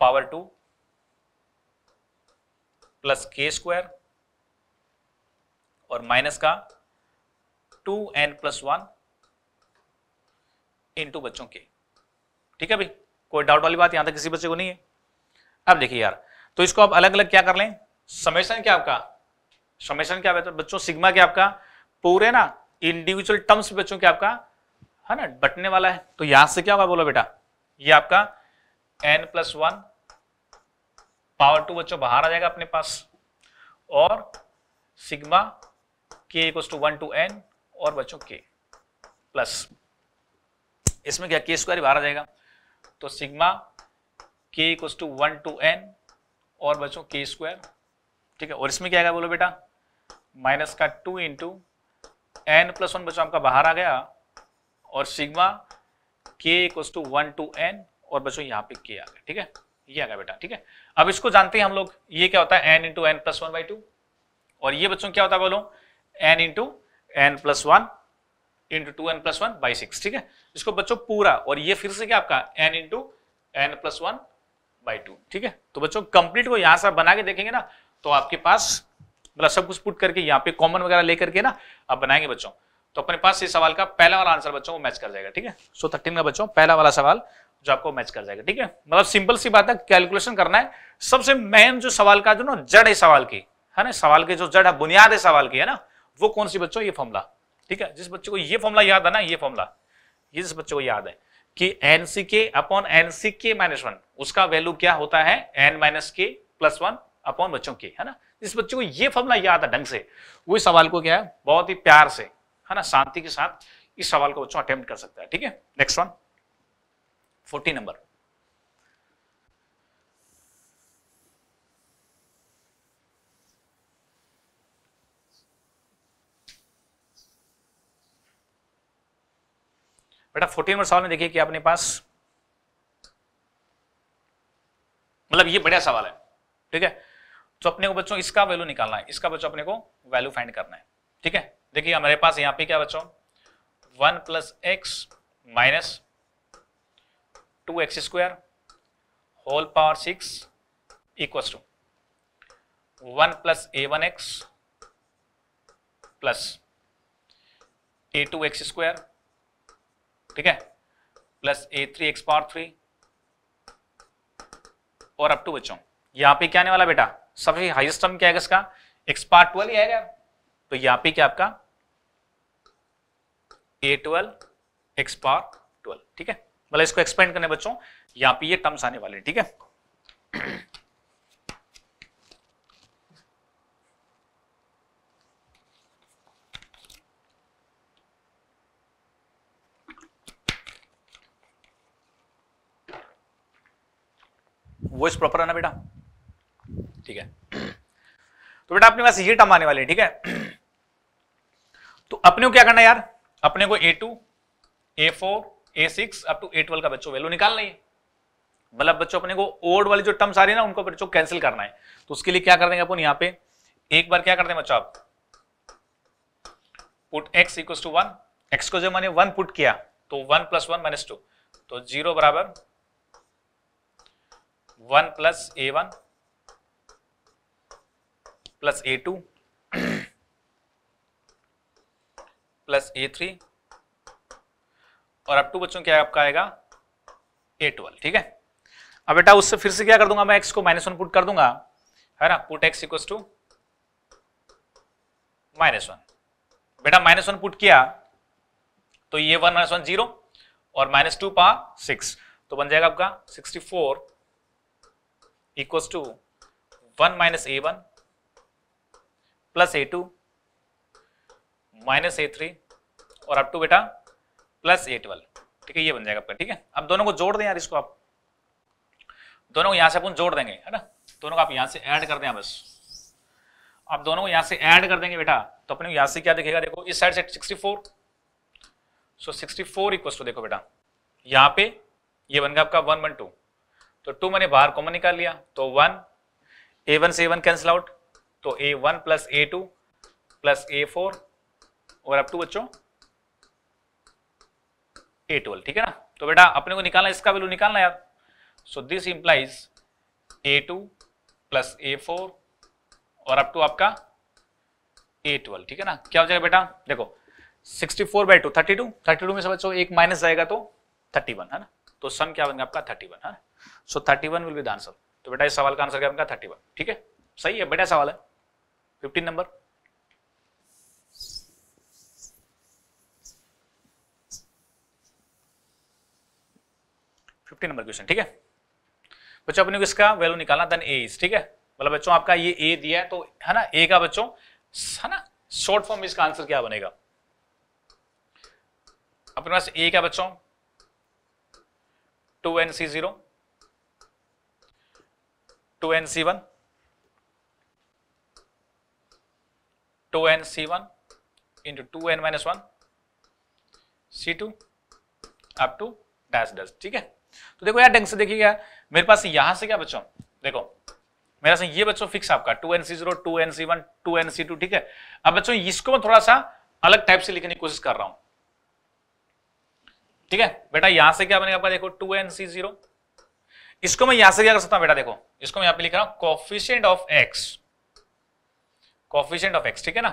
A: power two plus k square और माइनस का two n plus one into बच्चों के ठीक है भाई कोई डाउट वाली बात यहां तक किसी बच्चे को नहीं है अब देखिए यार तो इसको आप अलग अलग क्या कर लें समेशन क्या आपका समेशन क्या बच्चों सिग्मा क्या आपका पूरे ना इंडिविजुअल टर्म्स बच्चों क्या आपका है हाँ ना बटने वाला है तो यहां से क्या होगा बोलो बेटा ये आपका n plus one power two बच्चों बाहर आ जाएगा अपने पास और sigma k equals to one to n और बच्चों के प्लस इसमें क्या के स्क्वायर बाहर आ जाएगा तो sigma k equals to one to n और बच्चों के स्क्वायर ठीक है और इसमें क्या आएगा बोलो बेटा माइनस का two into n plus one बच्चों आपका बाहर आ गया और sigma k equal to one to n और बच्चों यहाँ पे के आ गया ठीक है ये आ गया बेटा ठीक है अब इसको जानते हैं हम लोग ये क्या होता है n into n plus one by two और ये बच्चों क्या होता है बोलो n into n plus one into two n plus one by six ठीक है इसको बच्चों पूरा और ये फिर से क्या आपका n into n plus one by two ठीक है तो बच्चों कंप्लीट को यहां से बना के देखेंगे ना तो आपके पास मतलब सब कुछ पुट करके यहाँ पे कॉमन वगैरह लेकर के ना आप बनाएंगे बच्चों तो अपने पास इस सवाल का पहला वाला आंसर बच्चों को मैच कर जाएगा ठीक है सो थर्टीन का बच्चों पहला वाला सवाल जो आपको मैच कर जाएगा ठीक है मतलब सिंपल सी बात है कैलकुलेशन करना है सबसे मेन जो सवाल का जो ना जड़ है सवाल की है ना सवाल की जो जड़ है बुनियाद है सवाल की है ना वो कौन सी बच्चों ये फॉर्मला ठीक है जिस बच्चे को ये फॉर्मला याद है ना ये फॉर्मला ये जिस बच्चे को याद है कि एन सी के अपॉन एन सी के माइनस वन उसका वैल्यू क्या होता है n minus k plus one upon बच्चों के है ना जिस बच्चे को ये फॉर्मला याद है ढंग से वो सवाल को क्या है बहुत ही प्यार से है ना शांति के साथ इस सवाल को बच्चों अटेम्प्ट कर सकता है ठीक है नेक्स्ट वन फोर्टी नंबर बेटा फोर्टीन नंबर सवाल में देखिए कि अपने पास मतलब ये बढ़िया सवाल है ठीक है तो अपने को बच्चों इसका वैल्यू निकालना है इसका बच्चों अपने को वैल्यू फाइंड करना है ठीक है देखिए हमारे पास यहाँ पे क्या बच्चों one plus x minus two x square whole power six equals to one plus a one x plus a two x square ठीक है plus a three x power three और अप टू बच्चों यहाँ पे क्या आने वाला बेटा सबसे हाईएस्ट टर्म क्या है इसका एक्स पावर ट्वेल्व ही आएगा तो यहाँ पे क्या आपका a twelve x power twelve ठीक है मतलब इसको एक्सपेंड करने बच्चों यहां पे ये टर्म्स आने वाले ठीक है वॉइस प्रॉपर है ना बेटा ठीक है तो बेटा अपने पास ये टर्म आने वाले ठीक है तो अपने को क्या करना यार अपने को a two a four a six up to a twelve का बच्चों वैल्यू निकालना है मतलब बच्चों अपने को ओल्ड वाली जो टर्म्स आ रही है ना उनको बच्चों कैंसिल करना है तो उसके लिए क्या कर देंगे अपन यहाँ पे एक बार क्या कर देंगे बच्चों आप put x equal to one x को जब मैंने वन पुट किया तो one plus one minus two तो जीरो बराबर one plus a one plus a two plus a three और अब टू बच्चों क्या आपका आएगा ए ट्वेल्व ठीक है अब बेटा उससे फिर से क्या कर दूंगा मैं एक्स को माइनस वन पुट कर दूंगा है ना put x equals to minus one बेटा माइनस वन पुट किया तो ये वन माइनस वन जीरो और माइनस टू पा सिक्स तो बन जाएगा आपका sixty four equal to one minus a one plus a two minus a three और अप टू बेटा प्लस ए ट्वेल्व ठीक है ये बन जाएगा ठीक है अब दोनों को जोड़ दें यार इसको आप दोनों को यहां से अपन जोड़ देंगे है ना दोनों को आप यहां से ऐड कर दें बस आप दोनों को यहां से ऐड कर देंगे बेटा तो अपने यहां से क्या दिखेगा देखो इस साइड से sixty four so sixty four equal to देखो बेटा यहाँ पे ये बन गया आपका वन वन टू तो टू मैंने बाहर कॉमन निकाल लिया तो वन ए वन से ए वन कैंसिल आउट तो a one plus a two plus a four और अब टू बच्चों ए ट्वेल्व ठीक है ना तो बेटा अपने को निकालना इसका वैल्यू निकालना यार so this implies a two plus a four और अप टू आपका ए ट्वेल्व ठीक है ना क्या हो जाएगा बेटा देखो sixty four by two thirty two thirty two में समझो एक माइनस जाएगा तो थर्टी वन है ना तो सम क्या बनेगा आपका थर्टी वन है so thirty one will be the answer तो बेटा इस सवाल का आंसर क्या बनेगा थर्टी वन ठीक है सही है बेटा सवाल है fifteen number fifty number question ठीक है बच्चों अपने को इसका वैल्यू निकालना देन ए इज ठीक है मतलब बच्चों आपका ये ए दिया है तो है ना ए का बच्चों है ना शॉर्ट फॉर्म इसका आंसर क्या बनेगा अपने पास ए का बच्चों two n C zero to n C one to n C one into two n minus one C two up to dash dash ठीक है तो देखो यार ढंग से देखिए यार मेरे पास यहां से क्या बच्चो देखो मेरा से ये बच्चों फिक्स आपका two n C zero to n C one to n C two ठीक है अब बच्चों इसको मैं थोड़ा सा अलग टाइप से लिखने की कोशिश कर रहा हूं ठीक है बेटा यहां से क्या बनेगा आपका देखो टू एन सी जीरो इसको मैं यहां से क्या कर सकता हूं बेटा देखो इसको मैं यहां पे लिख रहा हूं coefficient of x coefficient of x ठीक है ना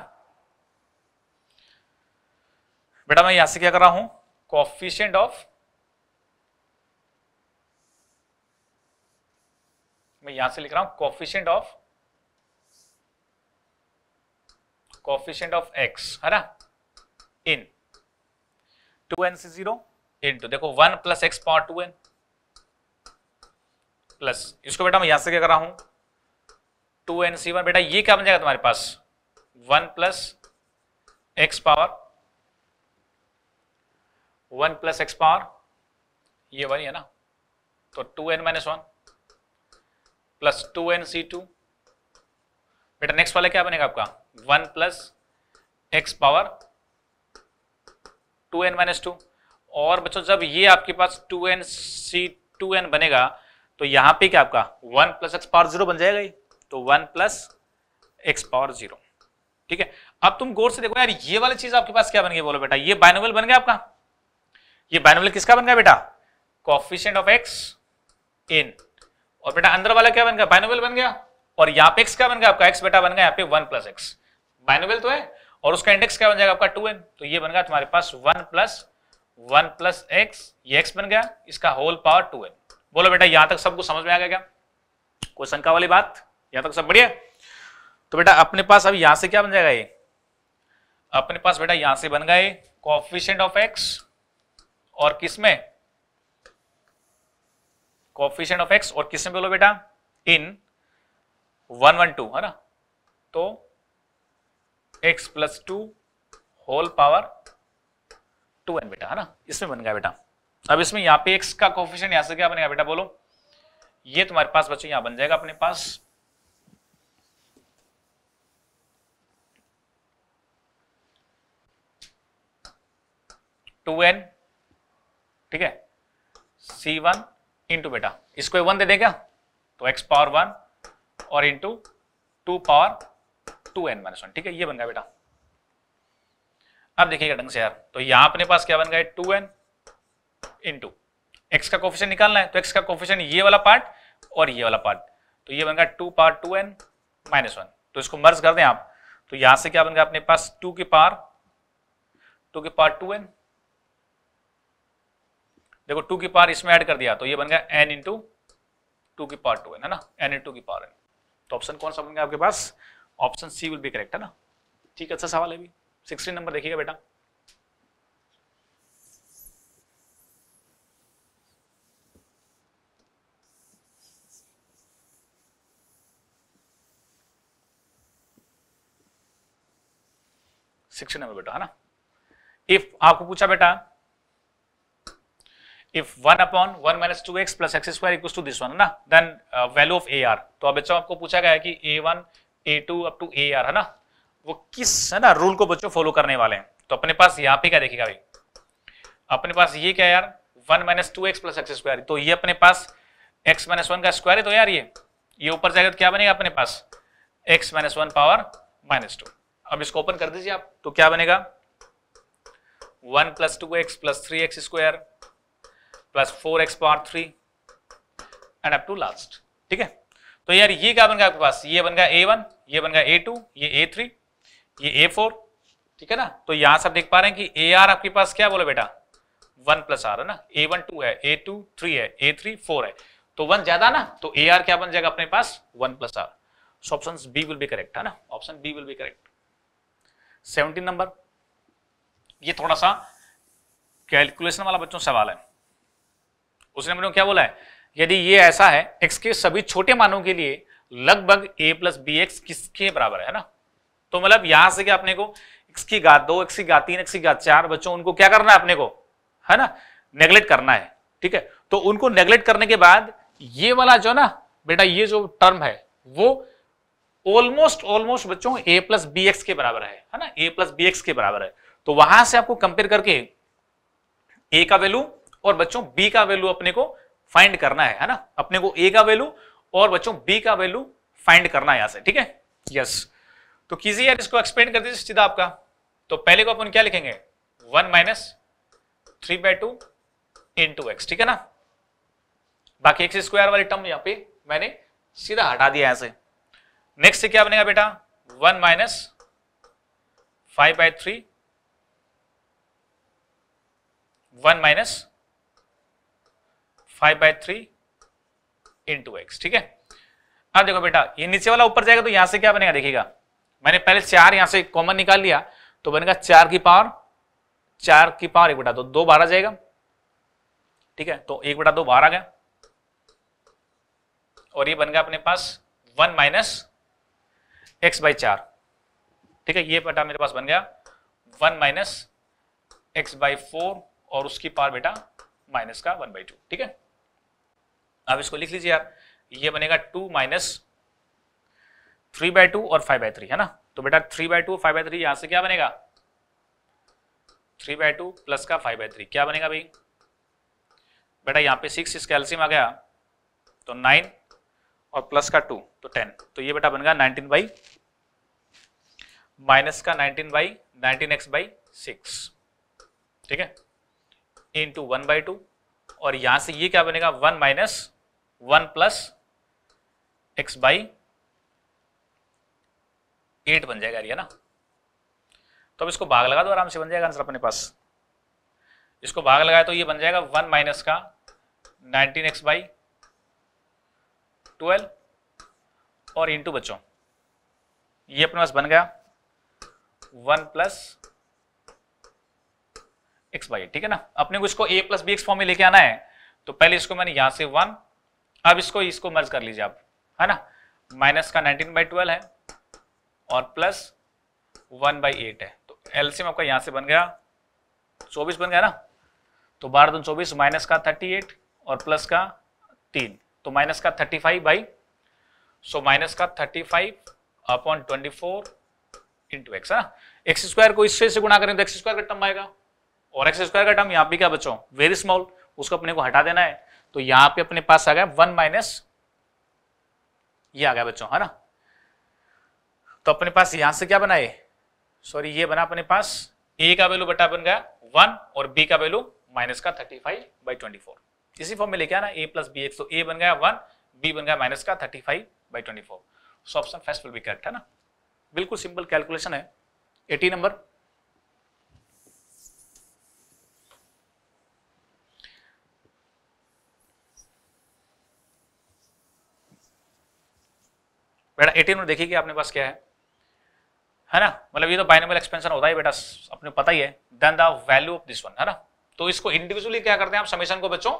A: बेटा मैं यहां से क्या कर रहा हूं कॉफिशियंट ऑफ मैं यहां से लिख रहा हूं coefficient of coefficient of x है ना in two n C zero into देखो one plus x power two n plus इसको बेटा मैं यहां से क्या कर रहा हूं टू एन सी वन बेटा ये क्या बन जाएगा तुम्हारे पास one plus x power one plus x power ये वन है ना तो two n minus one plus two n C two बेटा नेक्स्ट वाला क्या बनेगा आपका one plus x power two n minus two और बच्चों जब ये आपके पास two n C two n बनेगा तो यहां पे क्या आपका one plus x power zero बन जाएगा ही तो one plus x power zero ठीक है अब तुम गौर से देखो यार ये वाली चीज आपके पास क्या बन गई बोलो बेटा ये बाइनोवल बन गया आपका ये बाइनोवल किसका बन गया बेटा कॉफिशियंट ऑफ एक्स इन और बेटा अंदर वाला क्या बन गया बाइनोवेल बन गया और यहाँ पे एक्स क्या बन गया आपका एक्स बेटा बन गया यहाँ पे वन प्लस एक्स बाइनोवेल तो है और उसका इंडेक्स क्या बन जाएगा आपका टू एन तो ये बन गया तुम्हारे पास one plus one plus x ये एक्स बन गया इसका होल पावर टू एन बोलो बेटा यहाँ तक सबको समझ में आ गया क्या कोई शंका वाली बात यहाँ तक सब बढ़िया तो बेटा अपने पास अब यहाँ से क्या बन जाएगा ये अपने पास बेटा यहाँ से बन गए कॉफिशेंट ऑफ एक्स और किसमें कॉफिशेंट ऑफ एक्स और किसमें बोलो बेटा इन वन वन टू है ना तो x plus two whole power two n बेटा है ना इसमें बन गया बेटा अब इसमें यहां पे एक्स का कॉफिशेंट यहां से क्या बनेगा बेटा बोलो ये तुम्हारे पास बच्चों यहां बन जाएगा अपने पास टू एन ठीक है सी वन इंटू बेटा इसको वन दे देगा तो एक्स पावर वन और into two power two n minus one ठीक है ये बन गया बेटा अब देखिएगा ढंग से यार तो यहां अपने पास क्या बन गया टू एन इंटू एक्स का कोफिशन निकालना है तो एक्स का कोफिशन ये वाला पार्ट और ये वाला पार्ट तो ये बन गया two power two n minus one तो इसको मर्ज कर दें आप तो यहां से क्या बन गया अपने पास टू की पावर टू की पावर टू एन देखो टू की पार इसमें ऐड कर दिया तो ये बन गया एन इंटू टू की पार टू एन है ना एन इंटू की पार एन तो ऑप्शन कौन सा बन गया आपके पास option C will be correct है ना ठीक अच्छा सवाल है अभी सिक्सटीन नंबर देखिएगा बेटा सिक्सटीन नंबर बेटा है ना इफ आपको पूछा बेटा if 1 upon 1 minus 2x plus x square equals to this one है ना then uh, value of AR तो अब बच्चों आपको पूछा गया है कि A1 A2 up to AR है ना वो किस है ना रूल को बच्चों फॉलो करने वाले हैं तो अपने पास यहाँ पे क्या देखिएगा भाई अपने पास ये क्या यार one minus two x plus x square तो ये अपने पास एक्स माइनस वन का स्क्वायर है तो यार ये ये ऊपर जाएगा तो क्या बनेगा अपने पास x minus one power minus two अब इसको ओपन कर दीजिए आप तो क्या बनेगा one plus two x plus three x square plus four x power three and up to last ठीक है तो यार ये क्या बन गया आपके पास ये बन गया ए वन ये बन गया ए टू ये ए थ्री ये ए फोर ठीक है ना तो यहां से आप देख पा रहे हैं कि ए आर आपके पास क्या बोले बेटा वन प्लस आर है ना ए वन टू है ए टू थ्री है ए थ्री फोर है तो वन ज्यादा ना तो ए आर क्या बन जाएगा अपने पास one plus r so option B will be correct है ना option B will be correct seventeen number ये थोड़ा सा कैलकुलेशन वाला बच्चों सवाल है उसने मेरे को क्या बोला है यदि ये ऐसा है एक्स के सभी छोटे मानों के लिए लगभग ए प्लस बी एक्स किसके बराबर है ना तो मतलब यहां से क्या अपने को एक्स की घात दो एक्स की घात तीन एक्स की घात चार बच्चों उनको क्या करना है अपने को है ना नेग्लेक्ट करना है ठीक है तो उनको नेग्लेक्ट करने के बाद ये वाला जो ना बेटा ये जो टर्म है वो ऑलमोस्ट ऑलमोस्ट बच्चों ए प्लस बी एक्स के बराबर है है ना ए प्लस बी एक्स के बराबर है तो वहां से आपको कंपेयर करके ए का वैल्यू और बच्चों बी का वैल्यू अपने को फाइंड करना है है ना अपने को ए का वैल्यू और बच्चों बी का वैल्यू फाइंड करना है यहां से ठीक है यस तो कीजिए यार इसको एक्सप्लेन कर दीजिए सीधा आपका तो पहले को अपन क्या लिखेंगे one minus three by two into x ठीक है ना बाकी एक्स स्क्वायर वाली टर्म यहां पे मैंने सीधा हटा दिया यहां से नेक्स्ट से क्या बनेगा बेटा one minus five by three one minus five by three into x ठीक है अब देखो बेटा ये नीचे वाला ऊपर जाएगा तो यहां से क्या बनेगा देखिएगा मैंने पहले चार यहां से कॉमन निकाल लिया तो बनेगा चार की पावर चार की पावर एक बेटा दो दो बारह जाएगा ठीक है तो एक बेटा दो बाहर आ गया और ये बन गया अपने पास वन माइनस एक्स बाई चार ठीक है ये बेटा मेरे पास बन गया one minus x by four और उसकी पावर बेटा माइनस का वन बाई टू ठीक है अब इसको लिख लीजिए आप ये बनेगा two minus three by two और फाइव बाय थ्री है ना तो बेटा three by two five by three यहां से क्या बनेगा थ्री बाय टू प्लस का फाइव बाय थ्री क्या बनेगा भाई बेटा यहाँ पे सिक्स इस कैल्सियम आ गया तो नाइन और प्लस का टू तो टेन तो ये बेटा बन गया नाइनटीन बाई माइनस का nineteen by nineteen x by six ठीक है इंटू वन बाई टू और यहां से ये क्या बनेगा one minus one plus x by eight बन जाएगा ये ना तो अब इसको भाग लगा दो आराम से बन जाएगा आंसर अपने पास इसको भाग लगाए तो ये बन जाएगा वन माइनस का नाइनटीन एक्स बाई ट्वेल्व और इंटू बच्चों ये अपने पास बन गया वन प्लस एक्स बाई ठीक है ना अपने को इसको a plus b x form में लेके आना है तो पहले इसको मैंने यहां से वन अब इसको इसको मर्ज कर लीजिए आप है ना माइनस का 19 बाई ट्वेल्व है और प्लस वन बाई एट है तो एलसीएम आपका यहां से बन गया 24 बन गया ना तो बारह दून चौबीस माइनस का 38 और प्लस का तीन तो माइनस का 35 फाइव बाई सो माइनस का 35 five upon twenty four into x है ना एक्स स्क्वायर को इससे से गुणा करें तो एक्स स्क्वायर का टर्म आएगा और एक्स स्क्वायर का टर्म यहां भी क्या बच्चों वेरी स्मॉल उसको अपने को हटा देना है तो यहां पे अपने पास आ गया वन माइनस ये आ गया बच्चों है ना तो अपने पास यहां से क्या बनाए सॉरी ये बना अपने पास ए का वैल्यू बटा बन गया वन और बी का वैल्यू माइनस का thirty five by twenty four इसी फॉर्म में लेके आना ए प्लस बी एक्स तो ए बन गया वन बी बन गया माइनस का thirty five by twenty four so option first will be correct है ना बिल्कुल सिंपल कैलकुलेशन है एटी नंबर बेटा एटीन में देखिए आपने पास क्या है है ना मतलब ये तो बाइनोमियल एक्सपेंशन होता है बेटा अपने पता ही है then the value of this one है ना तो इसको इंडिविजुअली क्या करते हैं आप समेशन को बच्चों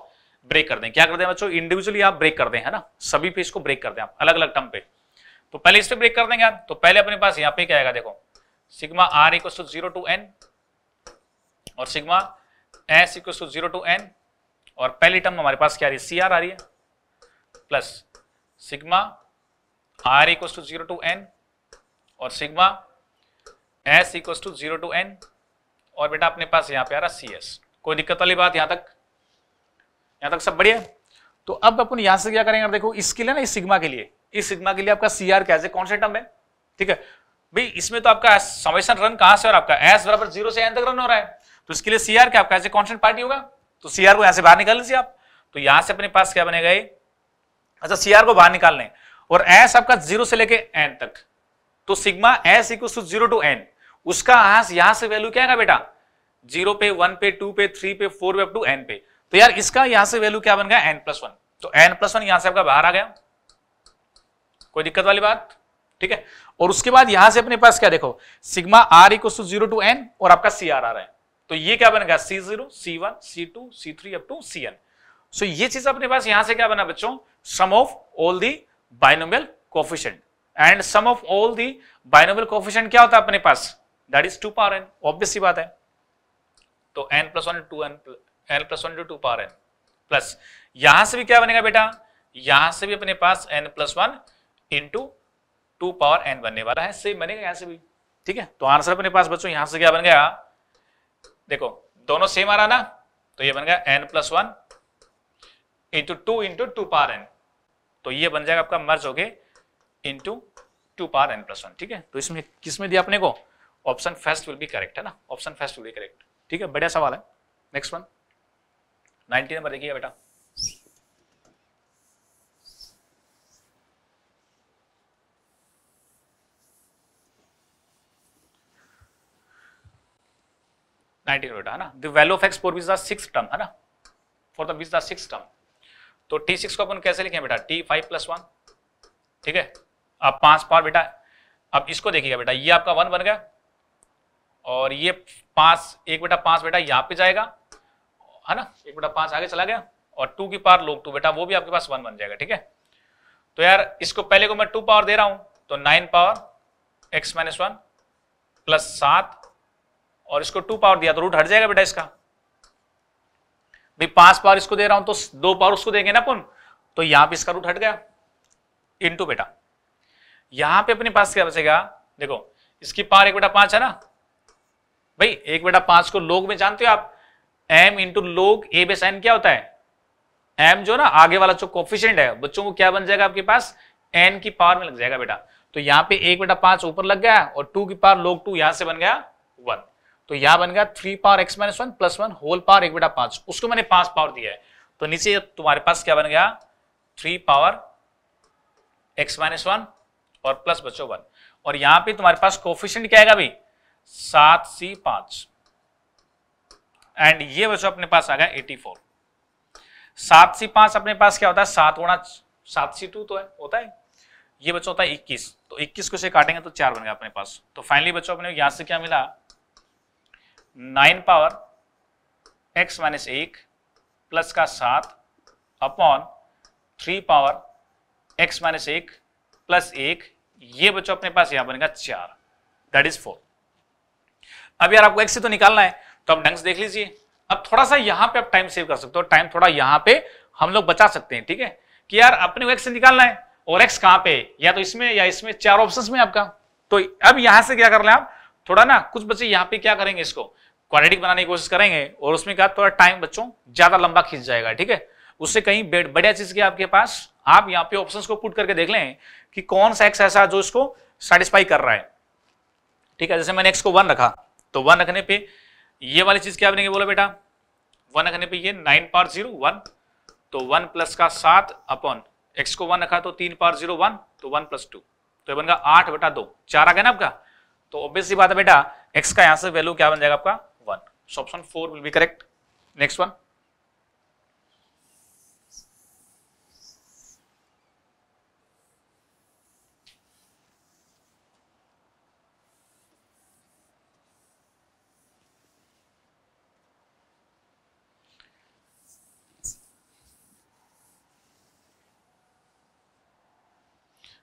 A: ब्रेक कर दें क्या करते हैं बच्चों इंडिविजुअली आप ब्रेक कर दें है ना सभी पे इसको ब्रेक कर दें आप अलग अलग टर्म पे तो पहले इस पर ब्रेक कर देंगे आप तो पहले अपने पास यहाँ पे क्या आएगा देखो sigma r equal to zero to n और sigma s equal to zero to n और पहली टर्म हमारे पास क्या आ रही है सी आर आ रही है plus sigma r equals to zero to n और sigma s equals to zero to n और बेटा अपने पास यहां पे आ रहा सी एस कोई दिक्कत वाली बात यहां तक यहां तक सब बढ़िया तो अब अपन यहां से क्या करेंगे आप देखो इसके लिए ना इस सिग्मा के लिए इस सिग्मा के लिए आपका सी आर कैसे कौन से टर्म है ठीक है भाई इसमें तो आपका समेशन रन कहां से और आपका एस बराबर जीरो से एन तक रन हो रहा है तो इसके लिए सीआर क्या आपका एज कॉन्स्टेंट पार्टी होगा तो सीआर को यहां से बाहर निकाल लीजिए आप तो यहां से अपने पास क्या बनेगा ये अच्छा सीआर को बाहर निकालने और एस आपका जीरो से लेके एन तक तो sigma s equal to zero to n उसका आंस यहां से वैल्यू क्या आएगा बेटा जीरो पे वन पे टू पे थ्री पे फोर पे टू एन पे तो यार इसका यहां से वैल्यू क्या बन गया एन प्लस वन तो एन प्लस वन यहां से आपका बाहर आ गया कोई दिक्कत वाली बात ठीक है और उसके बाद यहां से अपने पास क्या देखो sigma r equal to zero to n और आपका सी आर आ रहा है तो ये क्या बनेगा C zero C one C two C three up to C n so ये चीज अपने पास यहां से क्या बना बच्चों sum of all the binomial coefficient and sum of all the binomial coefficient क्या होता है अपने पास that is two power n obvious सी बात है तो n plus one to n n plus one to two power n plus यहां से भी क्या बनेगा बेटा यहां से भी अपने पास n plus one into two power n बनने वाला है सेम बनेगा यहां से भी ठीक है तो आंसर अपने पास बच्चों यहां से क्या बन गया देखो दोनों सेम आ रहा ना तो ये बन गया n plus one into two into two power n तो ये बन जाएगा आपका मर्ज हो गए into two power n plus one ठीक है तो इसमें किसमें दिया अपने को option first will be correct है ना option first will be correct ठीक है बढ़िया सवाल है नेक्स्ट वन नाइनटी नंबर देखिए बेटा बेटा है ना the value of x for which the six term है ना for the which the six term तो टी सिक्स को अपन कैसे लिखें बेटा टी फाइव प्लस वन ठीक है अब पांच पार बेटा अब इसको देखिएगा बेटा ये आपका वन बन गया और ये पांच एक बेटा पांच बेटा यहाँ पे जाएगा है ना एक बेटा पांच आगे चला गया और टू की पार लोग टू बेटा वो भी आपके पास वन बन जाएगा ठीक है तो यार इसको पहले को मैं टू पावर दे रहा हूं तो nine power x minus one plus सात और इसको टू पावर दिया तो रूट हट जाएगा बेटा इसका भाई पांच पावर इसको दे रहा हूं तो दो पावर उसको देंगे ना अपन तो यहां पे इसका रूट हट गया इंटू बेटा यहां पे अपने पास क्या बचेगा देखो इसकी पावर एक बेटा पांच है ना भाई एक बेटा पांच को लोग में जानते हो आप एम इंटू लोग ए बेस एन क्या होता है एम जो ना आगे वाला जो कॉफिशियंट है बच्चों को क्या बन जाएगा आपके पास एन की पावर में लग जाएगा बेटा तो यहां पे एक बेटा पांच ऊपर लग गया और टू की पावर लोग टू यहां से बन गया तो यह बन गया three power x minus one plus one whole power एक बेटा पांच उसको मैंने पांच पावर दिया है तो नीचे तुम्हारे पास क्या बन गया three power x minus one और प्लस बचो वन और यहां पे तुम्हारे पास कोफिशियंट क्या आएगा भाई सात सी पांच एंड ये बच्चों अपने पास आ गया एटी फोर सात सी पांच अपने पास क्या होता है सात गुणा सात सी टू तो है होता है ये बच्चों होता है इक्कीस तो इक्कीस को से काटेंगे तो चार बन गया अपने पास तो फाइनली बच्चों अपने यहां से क्या मिला नाइन पावर एक्स माइनस एक प्लस का सात upon three power x minus एक प्लस एक ये बच्चों अपने पास यहां बनेगा चार दैट इज फोर अब यार आपको एक्स से तो निकालना है तो आप ढंग से देख लीजिए अब थोड़ा सा यहां पे आप टाइम सेव कर सकते हो टाइम थोड़ा यहां पे हम लोग बचा सकते हैं ठीक है कि यार अपने को एक्स से निकालना है और एक्स कहां पे या तो इसमें या इसमें चार ऑप्शंस में आपका तो अब यहां से क्या कर लें आप थोड़ा ना कुछ बच्चे यहाँ पे क्या करेंगे इसको क्वालिटी बनाने की कोशिश करेंगे और उसमें क्या थोड़ा टाइम बच्चों ज्यादा लंबा खींच जाएगा ठीक है उससे कहीं बढ़िया चीज की आपके पास आप यहाँ पे ऑप्शंस को पुट करके देख लें कि कौन सा एक्स ऐसा जो इसको सेटिस्फाई कर रहा है ठीक है जैसे मैंने एक्स को वन रखा तो वन रखने पे ये वाली चीज क्या बनेगी बोला बेटा वन रखने पे ये नाइन पार जीरो वन तो वन प्लस का सात अपॉन एक्स को वन रखा तो तीन पार जीरो वन तो वन प्लस टू तो बन गया आठ बटा दो चार आ गया ना आपका तो ऑब्वियसली बात है बेटा एक्स का यहां से वैल्यू क्या बन जाएगा आपका one so option four will be correct next one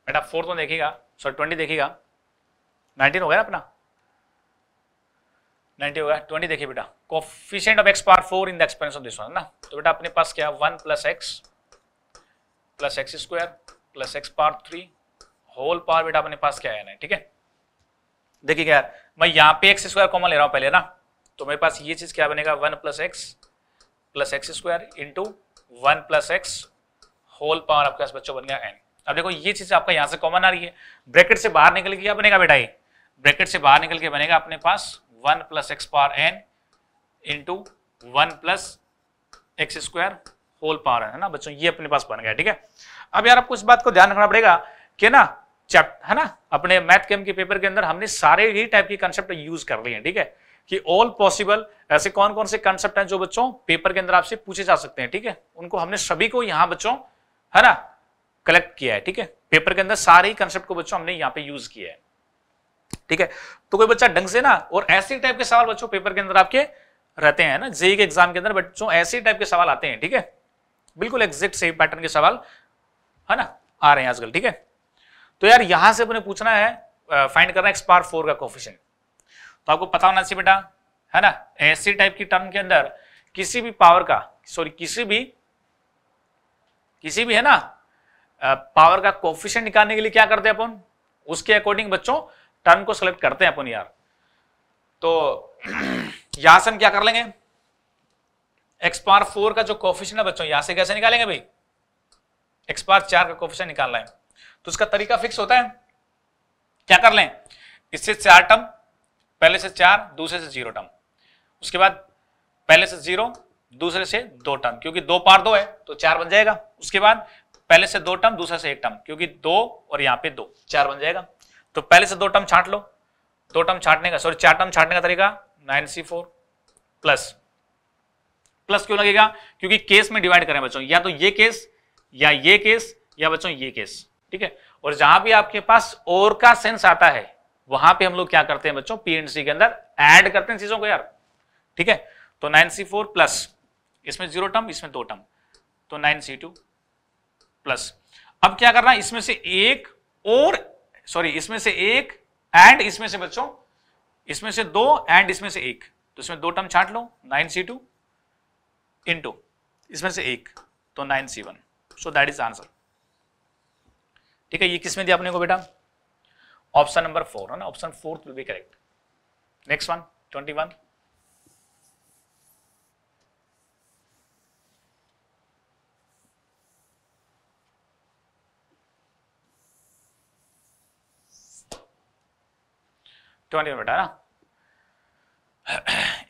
A: बेटा फोर्थ वन देखिएगा सॉरी ट्वेंटी देखिएगा नाइनटीन हो गया ना अपना नाइनटी हो गया ट्वेंटी देखिए बेटा coefficient of x power four in the expansion of this one ना तो बेटा अपने पास क्या one plus x plus x square plus x power three whole power बेटा अपने पास क्या है ना ठीक है देखिए क्या मैं यहाँ पे एक्स स्क्वायर कॉमन ले रहा हूँ पहले ना तो मेरे पास ये चीज क्या बनेगा one plus x plus x square into one plus x whole power आपके पास बच्चों बन गया एन अब देखो ये चीज आपका यहाँ से कॉमन आ रही है ब्रैकेट से बाहर निकल के क्या बनेगा बेटा ये ब्रैकेट से बाहर निकल के बनेगा अपने पास one plus x power n into one plus x square whole power है ना बच्चों ये अपने पास बन गया ठीक है अब यार आपको इस बात को ध्यान रखना पड़ेगा कि ना चैप्ट है ना अपने मैथ केम के पेपर के अंदर हमने सारे ही टाइप के कंसेप्ट यूज कर लिए हैं ठीक है कि ऑल पॉसिबल ऐसे कौन कौन से कंसेप्ट हैं जो बच्चों पेपर के अंदर आपसे पूछे जा सकते हैं ठीक है उनको हमने सभी को यहाँ बच्चों है ना कलेक्ट किया है ठीक है पेपर के अंदर सारे ही कंसेप्ट को बच्चों हमने यहाँ पे यूज किया है ठीक है तो कोई बच्चा ढंग से ना और ऐसे टाइप के सवाल बच्चों पेपर के अंदर आपके रहते हैं ना जेई के एग्जाम के अंदर बच्चों ऐसे टाइप के सवाल आते हैं ठीक है बिल्कुल एग्जैक्ट सही पैटर्न के सवाल है ना आ रहे हैं आजकल ठीक है तो यार यहां से अपने पूछना है फाइंड करना एक्स पार फोर का कोफिशेंट तो आपको पता होना चाहिए बेटा है ना ऐसे टाइप की टर्म के अंदर किसी भी पावर का सॉरी किसी भी किसी भी है ना पावर का कोफिशेंट निकालने के लिए क्या करते हैं अपन उसके अकॉर्डिंग बच्चों टर्न को सिलेक्ट करते हैं अपन यार तो यहां से हम क्या कर लेंगे एक्स पार फोर का जो कॉफिशन है बच्चों यहां से कैसे निकालेंगे भाई एक्स पार चार का कॉफिशन निकालना है तो उसका तरीका फिक्स होता है क्या कर लें इससे चार टर्म पहले से चार दूसरे से जीरो टर्म उसके बाद पहले से जीरो दूसरे से दो टर्म क्योंकि दो पार दो है तो चार बन जाएगा उसके बाद पहले से दो टर्म दूसरे से एक टर्म क्योंकि दो और यहां पे दो चार बन जाएगा तो पहले से दो टर्म छांट लो दो टर्म छांटने का सॉरी चार टर्म छांटने का तरीका nine C four plus plus क्यों लगेगा क्योंकि केस में डिवाइड करें बच्चों या तो ये केस या ये केस या बच्चों ये केस ठीक है और जहां भी आपके पास और का सेंस आता है वहां पे हम लोग क्या करते हैं बच्चों पीएनसी के अंदर ऐड करते हैं चीजों को यार ठीक है तो नाइन सी फोर प्लस इसमें जीरो टर्म इसमें दो टर्म तो नाइन सी टू प्लस अब क्या करना है इसमें से एक और सॉरी इसमें से एक एंड इसमें से बच्चों इसमें से दो एंड इसमें से एक तो इसमें दो टर्म छांट लो नाइन सी टू इंटू इसमें से एक तो nine C one so that is answer ठीक है ये किसमें दिया अपने को बेटा ऑप्शन नंबर फोर है ना option fourth will be correct next one twenty one twenty one बेटा ना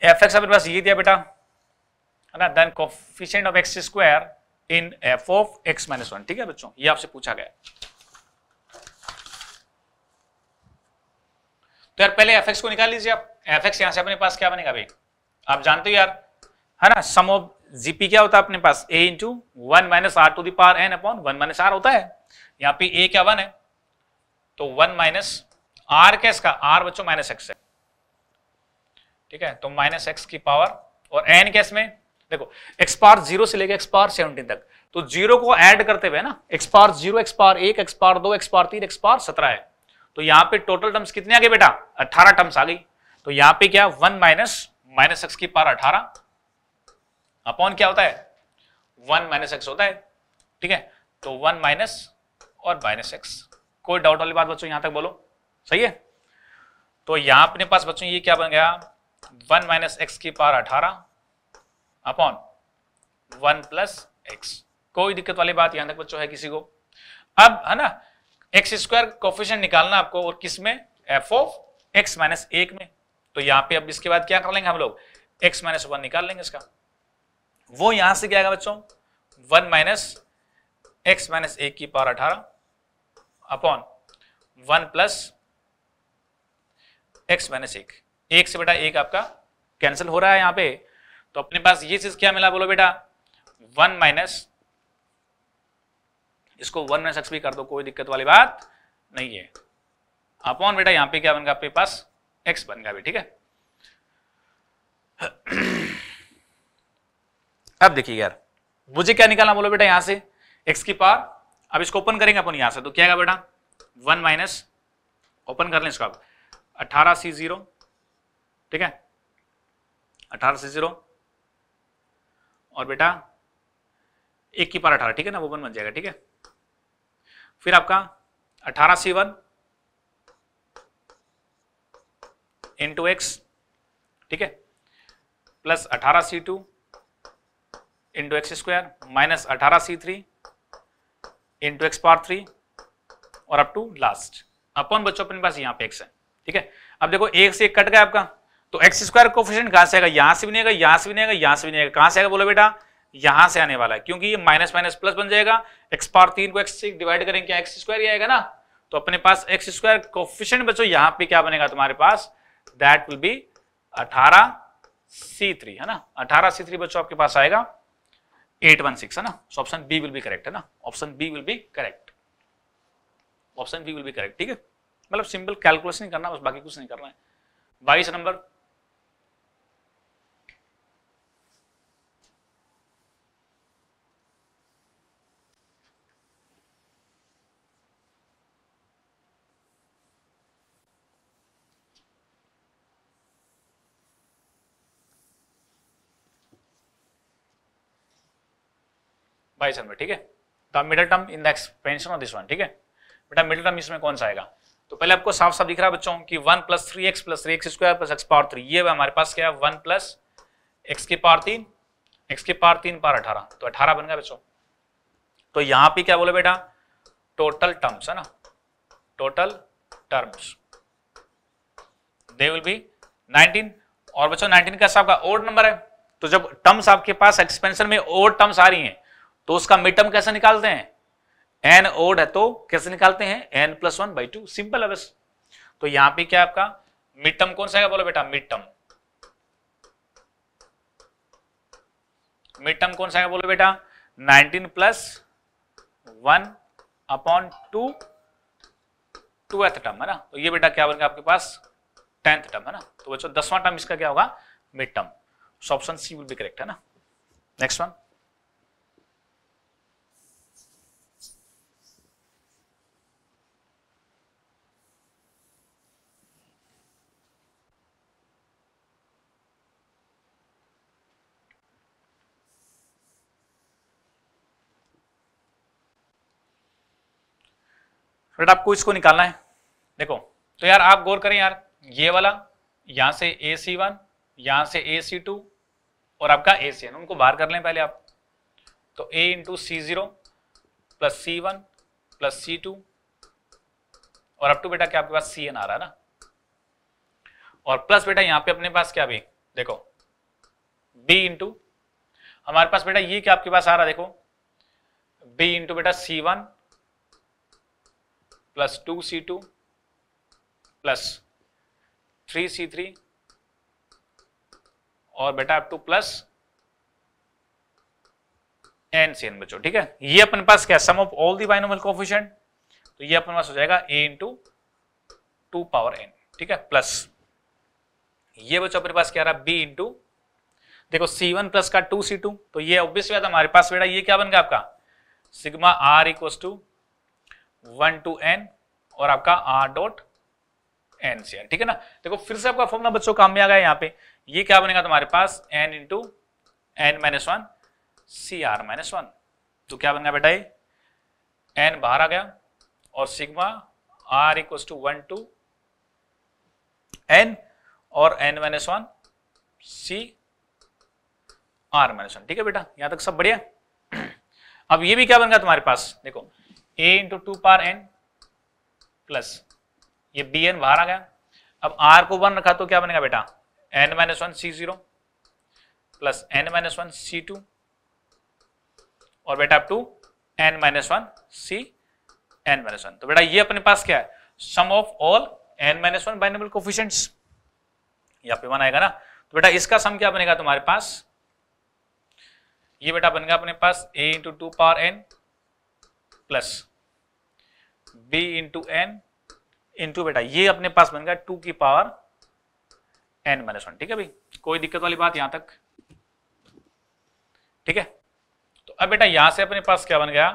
A: एफ एक्स अपने पास ये दिया बेटा है ना then coefficient of x square in f of x minus one ठीक है बच्चों ये आपसे पूछा गया तो यार पहले एफ एक्स को निकाल लीजिए आप एफ एक्स यहां से अपने पास क्या बनेगा भाई आप जानते हो यार है ना सम ऑफ जीपी क्या होता है अपने पास a into one minus r to the power n upon one minus r होता है यहाँ पे ए क्या वन है तो वन माइनस आर कैसका आर बच्चों माइनस एक्स है ठीक है तो माइनस एक्स की पावर और एन कैस में देखो एक्स पार जीरो से लेकर एक्स पार सेवनटीन तक तो जीरो को ऐड करते हुए ना x power zero x power एक एक्स पार दो एक्स पार तीन एक्स पार सत्रह है तो यहाँ पे टोटल टर्म्स कितने आ गए बेटा अट्ठारह टर्म्स आ गई तो यहाँ पे क्या वन माइनस माइनस एक्स की पावर अठारह अपॉन क्या होता है वन माइनस एक्स होता है ठीक है तो वन माइनस और माइनस एक्स कोई डाउट वाली बात बच्चों यहां तक बोलो सही है तो यहां अपने पास बच्चों ये क्या बन गया वन माइनस एक्स की पावर अठारह अपॉन वन प्लस एक्स कोई दिक्कत वाली बात यहां तक बच्चों है किसी को अब है ना एक्स स्क्वायर कोफिशियंट निकालना आपको और किस में एफ ऑफ एक्स माइनस एक में तो यहां पे अब इसके बाद क्या कर लेंगे हम लोग एक्स माइनस वन निकाल लेंगे इसका वो यहां से क्या आएगा बच्चों वन माइनस एक्स माइनस एक की पावर अठारह upon one plus x minus एक एक से बेटा एक आपका कैंसिल हो रहा है यहाँ पे तो अपने पास ये चीज क्या मिला बोलो बेटा वन माइनस इसको वन माइनस एक्स भी कर दो कोई दिक्कत वाली बात नहीं है अपॉन बेटा यहाँ पे क्या बन गया आपके पास एक्स बन गया ठीक है अब देखिए यार मुझे क्या निकालना बोलो बेटा यहां से एक्स की पावर अब इसको ओपन करेंगे अपन यहां से तो क्या बेटा वन माइनस ओपन कर लें इसको आप अठारह सी जीरो ठीक है अठारह सी जीरो और बेटा एक की पार अठारह ठीक है ना वो वन बन जाएगा ठीक है फिर आपका अठारह सी वन इंटू एक्स ठीक है प्लस अठारह C two into x square minus अठारह C three into x power three और अप टू लास्ट अपन बच्चों अपने पास यहां पे एक्स है ठीक है अब देखो एक से एक कट गया आपका तो एक्स स्क्वायर कोफिशियंट कहां से आएगा यहां से भी नहीं आएगा यहां से भी नहीं आएगा यहां से भी नहीं आएगा कहां से आएगा बोलो बेटा यहां से आने वाला है क्योंकि ये माइनस माइनस प्लस बन जाएगा एक्स पार तीन को एक्स से डिवाइड करेंगे एक्स स्क्वायर ही आएगा ना तो अपने पास एक्स स्क्वायर कोफिशियंट बचो यहां पर क्या बनेगा तुम्हारे पास दैट विल बी अठारह सी थ्री है ना अठारह सी थ्री बच्चों आपके पास आएगा एट वन सिक्स है ना option B will be correct है ना option B will be correct option B will be correct ठीक है मतलब सिंपल कैलकुलेशन करना बस बाकी कुछ नहीं करना है बाईस नंबर बाईस नंबर ठीक है the middle term in the expansion of this one ठीक है बेटा मिडिल टर्म इसमें कौन सा आएगा तो पहले आपको साफ साफ दिख रहा है बच्चों की one plus three x plus three x square plus x power three ये हमारे पास क्या वन प्लस एक्स के पावर तीन एक्स के पावर तीन पार अठारह तो अठारह बन गया बच्चों तो यहां पे क्या बोले बेटा टोटल टर्म्स है ना total terms they will be 19 और बच्चों 19 का आपका ओड नंबर है तो जब टर्म्स आपके पास एक्सपेंशन में ओड टर्म्स आ रही हैं तो उसका मिड टर्म कैसे निकालते हैं एन ओड है तो कैसे निकालते हैं n plus one by two simple है बस तो यहां पे क्या आपका मिड टर्म कौन सा है बोलो बेटा मिड टर्म मिड टर्म कौन सा है बोलो बेटा 19 plus one upon two twelfth term है ना तो ये बेटा क्या बनेगा आपके पास टेंथ टर्म है ना तो बच्चों दसवां टर्म इसका क्या होगा mid term so option C will be correct है ना नेक्स्ट वन बेटा आपको इसको निकालना है देखो तो यार आप गौर करें यार ये वाला यहां से ए सी वन यहां से ए सी टू और आपका ए सी एन उनको बाहर कर लें पहले आप तो a into C zero plus C one plus C two और अब टू बेटा क्या आपके पास सी एन आ रहा है ना और प्लस बेटा यहाँ पे अपने पास क्या भी देखो बी इंटू हमारे पास बेटा ये क्या आपके पास आ रहा है देखो बी इंटू बेटा C one plus two C two plus three C three और बेटा up to plus N C n बचो ठीक है ये अपने पास क्या sum of all the binomial coefficient तो ये अपने पास हो जाएगा a into two power n ठीक है प्लस ये बच्चों अपने पास क्या रहा बी इंटू देखो सी वन प्लस का टू सी टू तो ये ऑब्वियस बात हमारे पास बेटा ये क्या बन गया आपका sigma r equals to one to n और आपका आर डॉट एन से एन ठीक है ना देखो फिर से आपका फॉर्मूला बच्चों काम में आ गया यहाँ पे ये क्या बनेगा तुम्हारे पास n into N minus one C are minus one तो क्या बनेगा बेटा ये एन बाहर आ गया और sigma r equal to one to n और n minus one C are minus one ठीक है बेटा यहां तक सब बढ़िया अब ये भी क्या बन गया तुम्हारे पास देखो a into two power n plus ये बी एन बाहर आ गया अब आर को वन रखा तो क्या बनेगा बेटा n minus one C zero plus n minus one C two और बेटा two n minus one C n minus one तो बेटा ये अपने पास क्या है sum of all n minus one binomial coefficients यहाँ पे वन आएगा ना तो बेटा इसका सम क्या बनेगा तुम्हारे पास ये बेटा बनेगा अपने पास a into two power n plus B into n into बेटा ये अपने पास बन गया टू की पावर एन माइनस वन ठीक है भाई कोई दिक्कत वाली बात यहां तक ठीक है तो अब बेटा यहां से अपने पास क्या बन गया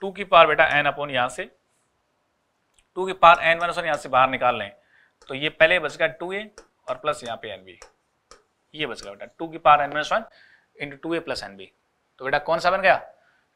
A: टू की पावर बेटा एन अपॉन यहां से टू की पावर एन माइनस वन यहां से बाहर निकाल लें तो ये पहले बच गया टू ए और प्लस यहां पे एन बी ये बच गया बेटा टू की power n minus one into two a plus n b तो बेटा कौन सा बन गया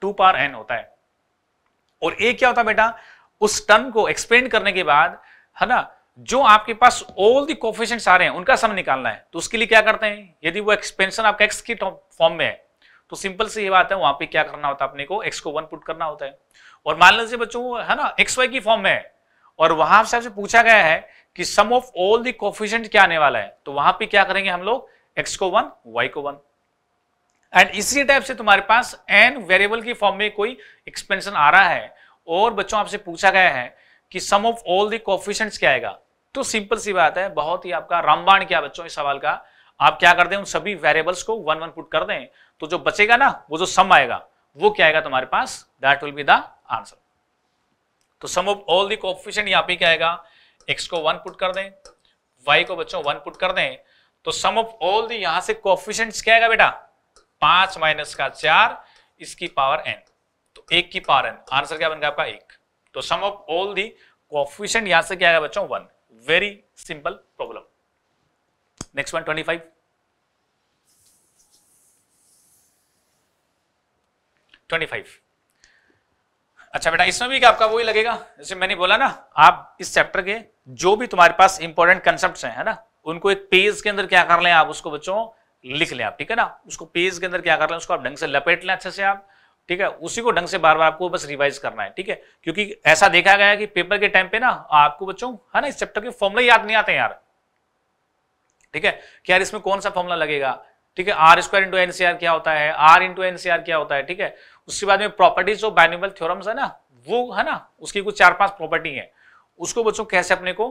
A: टू पार एन होता है और ए क्या होता है बेटा उस टर्म को एक्सप्लेन करने के बाद है ना जो आपके पास ऑल दी कोफिशेंट्स आ रहे हैं उनका सम निकालना है तो उसके लिए क्या करते हैं यदि वो एक्सपेंशन आपका एक्स की फॉर्म में है तो सिंपल सी ये बात है वहां पे क्या करना होता है अपने को एक्स को वन पुट करना होता है और मान लीजिए बच्चों है ना एक्स वाई की फॉर्म में है और वहां से आपसे पूछा गया है कि sum of all the coefficient क्या आने वाला है तो वहां पर क्या करेंगे हम लोग एक्स को वन वाई को वन एंड इसी टाइप से तुम्हारे पास एन वेरिएबल की फॉर्म में कोई एक्सपेंशन आ रहा है और बच्चों आपसे पूछा गया है कि sum of all the coefficients क्या आएगा तो सिंपल सी बात है बहुत ही आपका रामबाण क्या बच्चों इस सवाल का आप क्या कर दें उन सभी वेरिएबल्स को वन वन पुट कर दें तो जो बचेगा ना वो जो सम आएगा वो क्या आएगा तुम्हारे पास that will be the answer तो sum of all the coefficient यहां पे क्या आएगा एक्स को वन पुट कर दें वाई को बच्चों वन पुट कर दें तो सम ऑफ ऑल दी यहां से कॉफिशेंट्स क्या आएगा बेटा पांच माइनस का चार इसकी पावर एन तो एक की पावर एन आंसर क्या बन आपका एक तो sum of all the coefficient यहां से क्या आएगा बच्चों one very simple problem next one twenty five twenty five अच्छा बेटा इसमें भी क्या आपका वही लगेगा जैसे मैंने बोला ना आप इस चैप्टर के जो भी तुम्हारे पास इंपॉर्टेंट कंसेप्ट हैं है ना उनको एक पेज के अंदर क्या कर लें आप उसको बच्चों लिख लें आप ठीक है ना उसको पेज के अंदर क्या कर लें उसको आप ढंग से लपेट लें अच्छे से आप ठीक है उसी को ढंग से बार बार आपको बस रिवाइज करना है ठीक है क्योंकि ऐसा देखा गया कि पेपर के टाइम पे ना आपको बच्चों है ना इस चैप्टर के फॉर्मुला याद नहीं आते यार ठीक है कि यार इसमें कौन सा फॉर्मुला लगेगा ठीक है आर स्क्वायर इंटू एनसीआर क्या होता है आर इंटू एनसीआर क्या होता है ठीक है उसके बाद में प्रॉपर्टीज जो बाइनिबल थ्योरम्स है ना वो है ना उसकी कुछ चार पांच प्रॉपर्टी है उसको बच्चों कैसे अपने को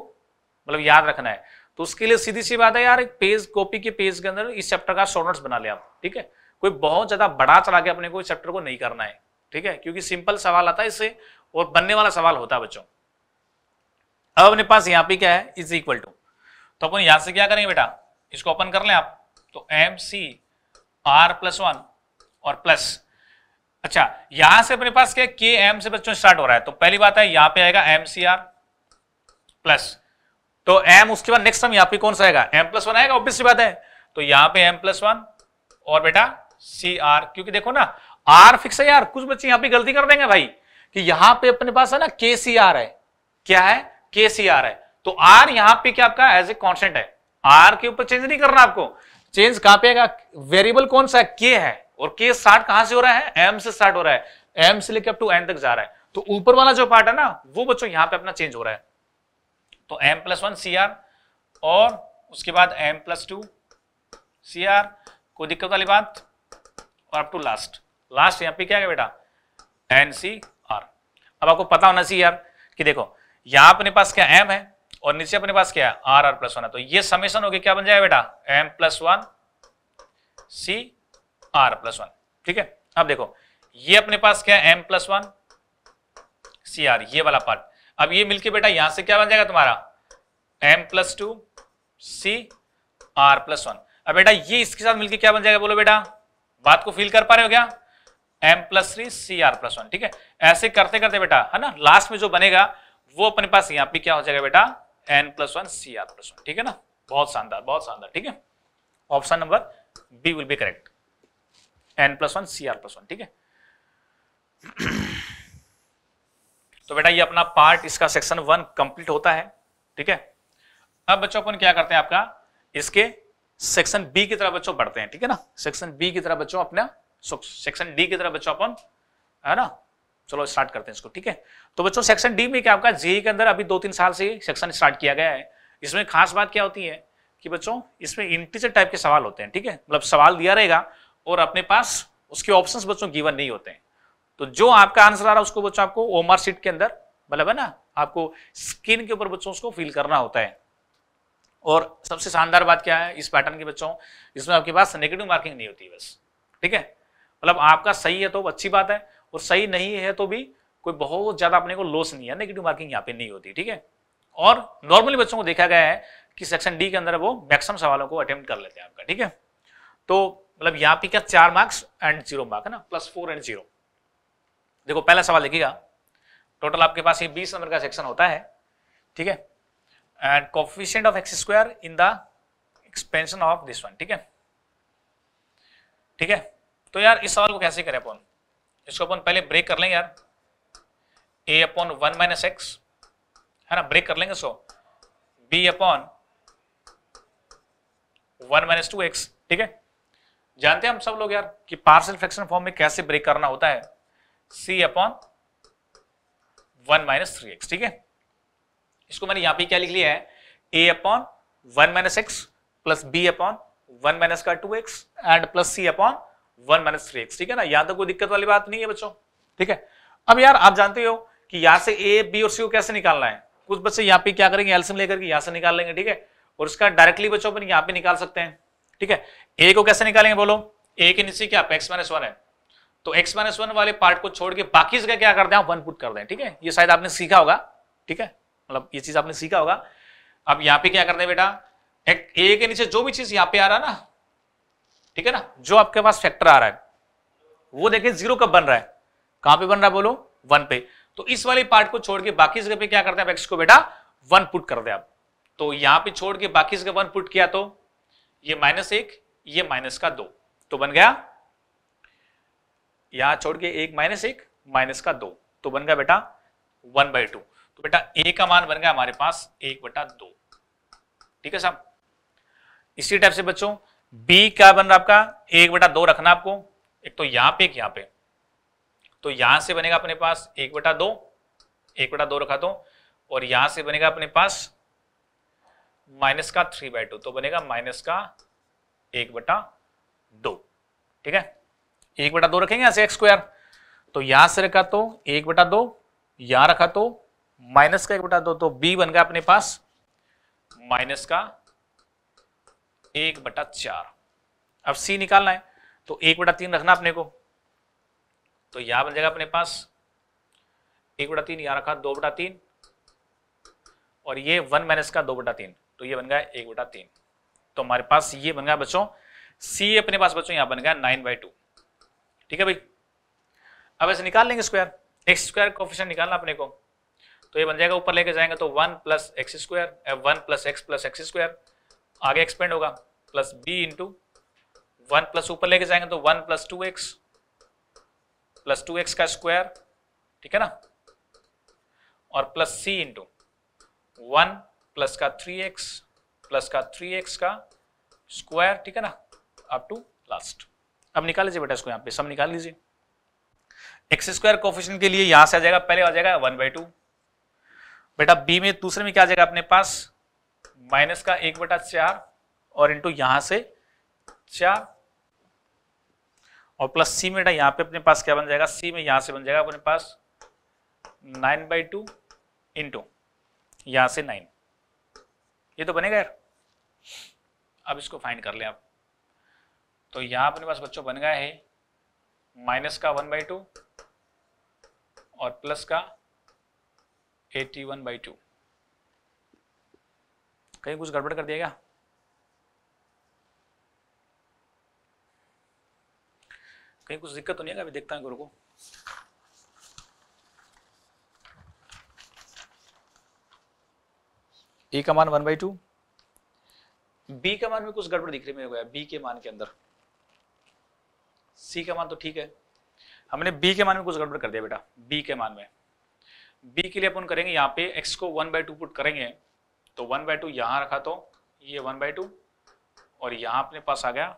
A: मतलब याद रखना है तो उसके लिए सीधी सी बात है यार एक पेज कॉपी के पेज के अंदर इस चैप्टर का शॉर्ट नोट्स बना ले आप ठीक है कोई बहुत ज़्यादा बड़ा चला के अपने को इस चैप्टर को नहीं करना है ठीक है क्योंकि सिंपल सवाल आता है इससे और बनने वाला सवाल होता है बच्चों अब अपने पास यहाँ पे क्या है इज इक्वल टू तो अपन यहां से क्या करेंगे बेटा इसको ओपन कर ले आप तो M C R plus one और प्लस अच्छा यहां से अपने पास क्या के एम से बच्चों स्टार्ट हो रहा है तो पहली बात है यहां पे आएगा एम सी आर प्लस तो एम उसके बाद नेक्स्ट हम यहाँ पे कौन सा आएगा एम प्लस वन आएगा ऑब्वियस सी बात है तो यहाँ पे एम प्लस वन और बेटा सी आर क्योंकि देखो ना आर फिक्स है यार कुछ बच्चे यहाँ पे गलती कर देंगे भाई कि यहाँ पे अपने पास है ना के सी आर है क्या है के सी आर है तो आर यहाँ पे क्या आपका एज ए कॉन्स्टेंट है आर के ऊपर चेंज नहीं करना आपको चेंज कहां पे आएगा वेरिएबल कौन सा है के है और के स्टार्ट कहां से हो रहा है एम से स्टार्ट हो रहा है एम से लेकर अप टू एन तक जा रहा है तो ऊपर वाला जो पार्ट है ना वो बच्चों यहाँ पे अपना चेंज हो रहा है तो M plus one C R और उसके बाद M plus two C R कोई दिक्कत वाली बात और अप टू लास्ट लास्ट यहाँ पे क्या है बेटा एन सी आर अब आपको पता होना चाहिए यार कि देखो यहाँ अपने पास क्या एम है और नीचे अपने पास क्या है आर आर प्लस वन है तो ये समेशन गया क्या बन जाएगा बेटा M plus one C R plus one ठीक है अब देखो ये अपने पास क्या है M plus one C R ये वाला पार्ट अब ये मिलके बेटा यहां से क्या बन जाएगा तुम्हारा M plus two C R plus one अब बेटा ये इसके साथ मिलके क्या बन जाएगा बोलो बेटा बात को फील कर पा रहे हो क्या M plus three C R plus one ठीक है ऐसे करते करते बेटा है ना लास्ट में जो बनेगा वो अपने पास यहां पर क्या हो जाएगा बेटा N plus one C R plus one ठीक है ना बहुत शानदार बहुत शानदार ठीक है option number B will be correct N plus one C R plus one ठीक है तो बेटा ये अपना पार्ट इसका सेक्शन वन कंप्लीट होता है ठीक है अब बच्चों अपन क्या करते हैं आपका इसके सेक्शन बी की तरफ बच्चों बढ़ते हैं ठीक है ना सेक्शन बी की तरह बच्चों अपना सेक्शन डी की तरफ बच्चों अपन है ना चलो स्टार्ट करते हैं इसको ठीक है तो बच्चों सेक्शन डी में क्या आपका जेई के अंदर अभी दो तीन साल से सेक्शन स्टार्ट किया गया है इसमें खास बात क्या होती है कि बच्चों इसमें इंटीजर टाइप के सवाल होते हैं ठीक है मतलब सवाल दिया रहेगा और अपने पास उसके ऑप्शंस बच्चों गिवन नहीं होते हैं तो जो आपका आंसर आ रहा है उसको बच्चों आपको ओमर सीट के अंदर मतलब है ना आपको स्किन के ऊपर बच्चों उसको फील करना होता है और सबसे शानदार बात क्या है इस पैटर्न के बच्चों इसमें आपके पास नेगेटिव मार्किंग नहीं होती बस ठीक है मतलब आपका सही है तो अच्छी बात है और सही नहीं है तो भी कोई बहुत ज़्यादा अपने को लॉस नहीं है नेगेटिव मार्किंग यहाँ पे नहीं होती ठीक है और नॉर्मली बच्चों को देखा गया है कि सेक्शन डी के अंदर वो मैक्सिमम सवालों को अटेम्प्ट कर लेते हैं आपका ठीक है तो मतलब यहाँ पे क्या चार मार्क्स एंड जीरो मार्क है ना प्लस फोर एंड जीरो देखो पहला सवाल देखिएगा टोटल आपके पास ये बीस नंबर का सेक्शन होता है ठीक है and coefficient of x square in the expansion of this one ठीक है ठीक है तो यार इस सवाल को कैसे करें अपन इसको अपन पहले ब्रेक कर लेंगे यार A upon one minus x है ना ब्रेक कर लेंगे so B upon one minus two x ठीक है जानते हैं हम सब लोग यार कि पार्सल फ्रैक्शन फॉर्म में कैसे ब्रेक करना होता है C upon one minus three X ठीक है इसको मैंने यहां पे क्या लिख लिया है A upon one minus X plus B upon one minus का two X and plus C upon one minus three X ठीक है ना यहां तक तो कोई दिक्कत वाली बात नहीं है बच्चों ठीक है अब यार आप जानते हो कि यहां से ए बी और सी को कैसे निकालना है कुछ बच्चे यहां पे क्या करेंगे एल्सियम लेकर यहां से निकाल लेंगे ठीक है और उसका डायरेक्टली बच्चों अपन यहां पे निकाल सकते हैं ठीक है ए को कैसे निकालेंगे बोलो ए के नीचे क्या एक्स माइनस वन है तो x माइनस वन वाले पार्ट को छोड़ के बाकी जगह क्या कर दें आप वन पुट कर दें ठीक है ये शायद आपने सीखा होगा ठीक है मतलब ये चीज आपने सीखा होगा अब यहाँ पे क्या कर दें बेटा ए के नीचे जो भी चीज यहाँ पे आ रहा ना ठीक है ना जो आपके पास फैक्टर आ रहा है वो देखिए जीरो कब बन रहा है कहां पे बन रहा है बोलो वन पे तो इस वाले पार्ट को छोड़ के बाकी जगह पे क्या करते हैं एक्स को बेटा वन पुट कर दे आप तो यहां पे छोड़ के बाकी जगह वन पुट किया तो ये माइनस एक ये माइनस का दो तो बन गया यहां छोड़ के एक माइनस एक माइनस का दो तो बन गया बेटा वन बाई टू तो बेटा ए का मान बन गया हमारे पास एक बटा दो ठीक है साहब इसी टाइप से बच्चों बी क्या बन रहा आपका एक बटा दो रखना आपको एक तो यहां पे एक यहां पे तो यहां से बनेगा अपने पास एक बटा दो एक बटा दो रखा तो और यहां से बनेगा अपने पास माइनस का थ्री बाय टू तो बनेगा माइनस का एक बटा दो ठीक है एक बटा दो रखेंगे यहाँ से एक्स स्क्वायर तो यहां से रखा तो एक बटा दो यहां रखा तो माइनस का एक बटा दो तो बी बन गया अपने पास माइनस का एक बटा चार अब सी निकालना है तो एक बटा तीन रखना अपने को तो यहां बन जाएगा अपने पास एक बटा तीन यहां रखा दो बटा तीन और ये वन माइनस का दो बटा तीन तो ये बन गया एक बटा तीन तो हमारे पास ये बन गया बच्चों सी अपने पास बच्चों यहां बन गया नाइन बाई टू ठीक है भाई अब ऐसे निकाल लेंगे स्क्वायर एक्स स्क्वायर कोफिशन निकालना अपने को तो ये बन जाएगा ऊपर लेके जाएंगे तो one plus x square one plus x plus x square आगे एक्सपेंड होगा plus B into one plus ऊपर लेके जाएंगे तो one plus two x plus two X का स्क्वायर ठीक है ना और plus C into one plus का थ्री एक्स प्लस का थ्री एक्स का स्क्वायर ठीक है ना अप टू लास्ट अब निकाल लीजिए बेटा इसको यहाँ पे सब निकाल लीजिए एक्स स्क्वायर कोफिशन के लिए यहां से आ जाएगा पहले आ जाएगा वन बाई टू बेटा बी में दूसरे में क्या आ जाएगा अपने पास माइनस का एक बटा चार और इंटू यहां से चार और प्लस सी में बेटा यहां पे अपने पास क्या बन जाएगा सी में यहां से बन जाएगा अपने पास नाइन बाई टू इंटू यहां से नाइन ये तो बनेगा यार अब इसको फाइंड कर ले आप तो यहां अपने पास बच्चों बन गया है माइनस का वन बाई टू और प्लस का एटी वन बाई टू कहीं कुछ गड़बड़ कर दिया कहीं कुछ दिक्कत तो नहीं है अभी देखता है गुरु को ए का मान वन बाई टू बी का मान में कुछ गड़बड़ दिख रही है मेरे को बी के मान के अंदर सी का मान तो ठीक है हमने बी के मान में कुछ गड़बड़ कर दिया बेटा बी के मान में बी के लिए अपन करेंगे यहाँ पे एक्स को वन बाई टू पुट करेंगे तो वन बाई टू यहाँ रखा तो ये वन बाई टू और यहाँ अपने पास आ गया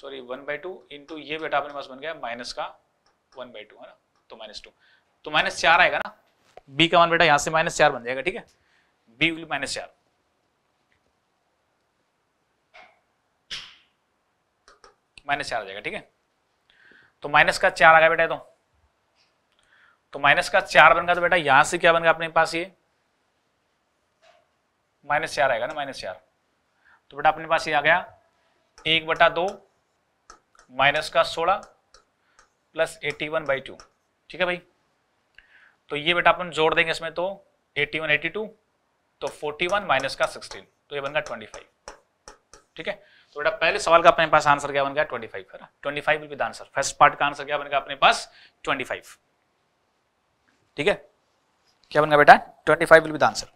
A: sorry one by two into ये बेटा अपने पास बन गया माइनस का वन बाई टू है ना तो माइनस टू तो माइनस चार आएगा ना बी का मान बेटा यहाँ से माइनस चार बन जाएगा ठीक है बी विल माइनस चार माइनस चार आ जाएगा ठीक है तो माइनस का चार आ गया बेटा तो तो माइनस का चार बन गया तो बेटा यहां से क्या बन गया अपने पास ये माइनस चार आएगा ना माइनस चार तो बेटा अपने पास ये आ गया एक बटा दो माइनस का सोलह plus eighty one by two ठीक है भाई तो ये बेटा अपन जोड़ देंगे इसमें तो एटी वन एटी टू तो फोर्टी वन माइनस का सिक्सटीन तो ये बन गया ट्वेंटी फाइव ठीक है तो बेटा पहले सवाल का अपने पास आंसर क्या बन गया ट्वेंटी फाइव करा twenty five will be the answer first part का आंसर क्या बन गया अपने पास ट्वेंटी फाइव ठीक है क्या बन गया बेटा twenty five will be the answer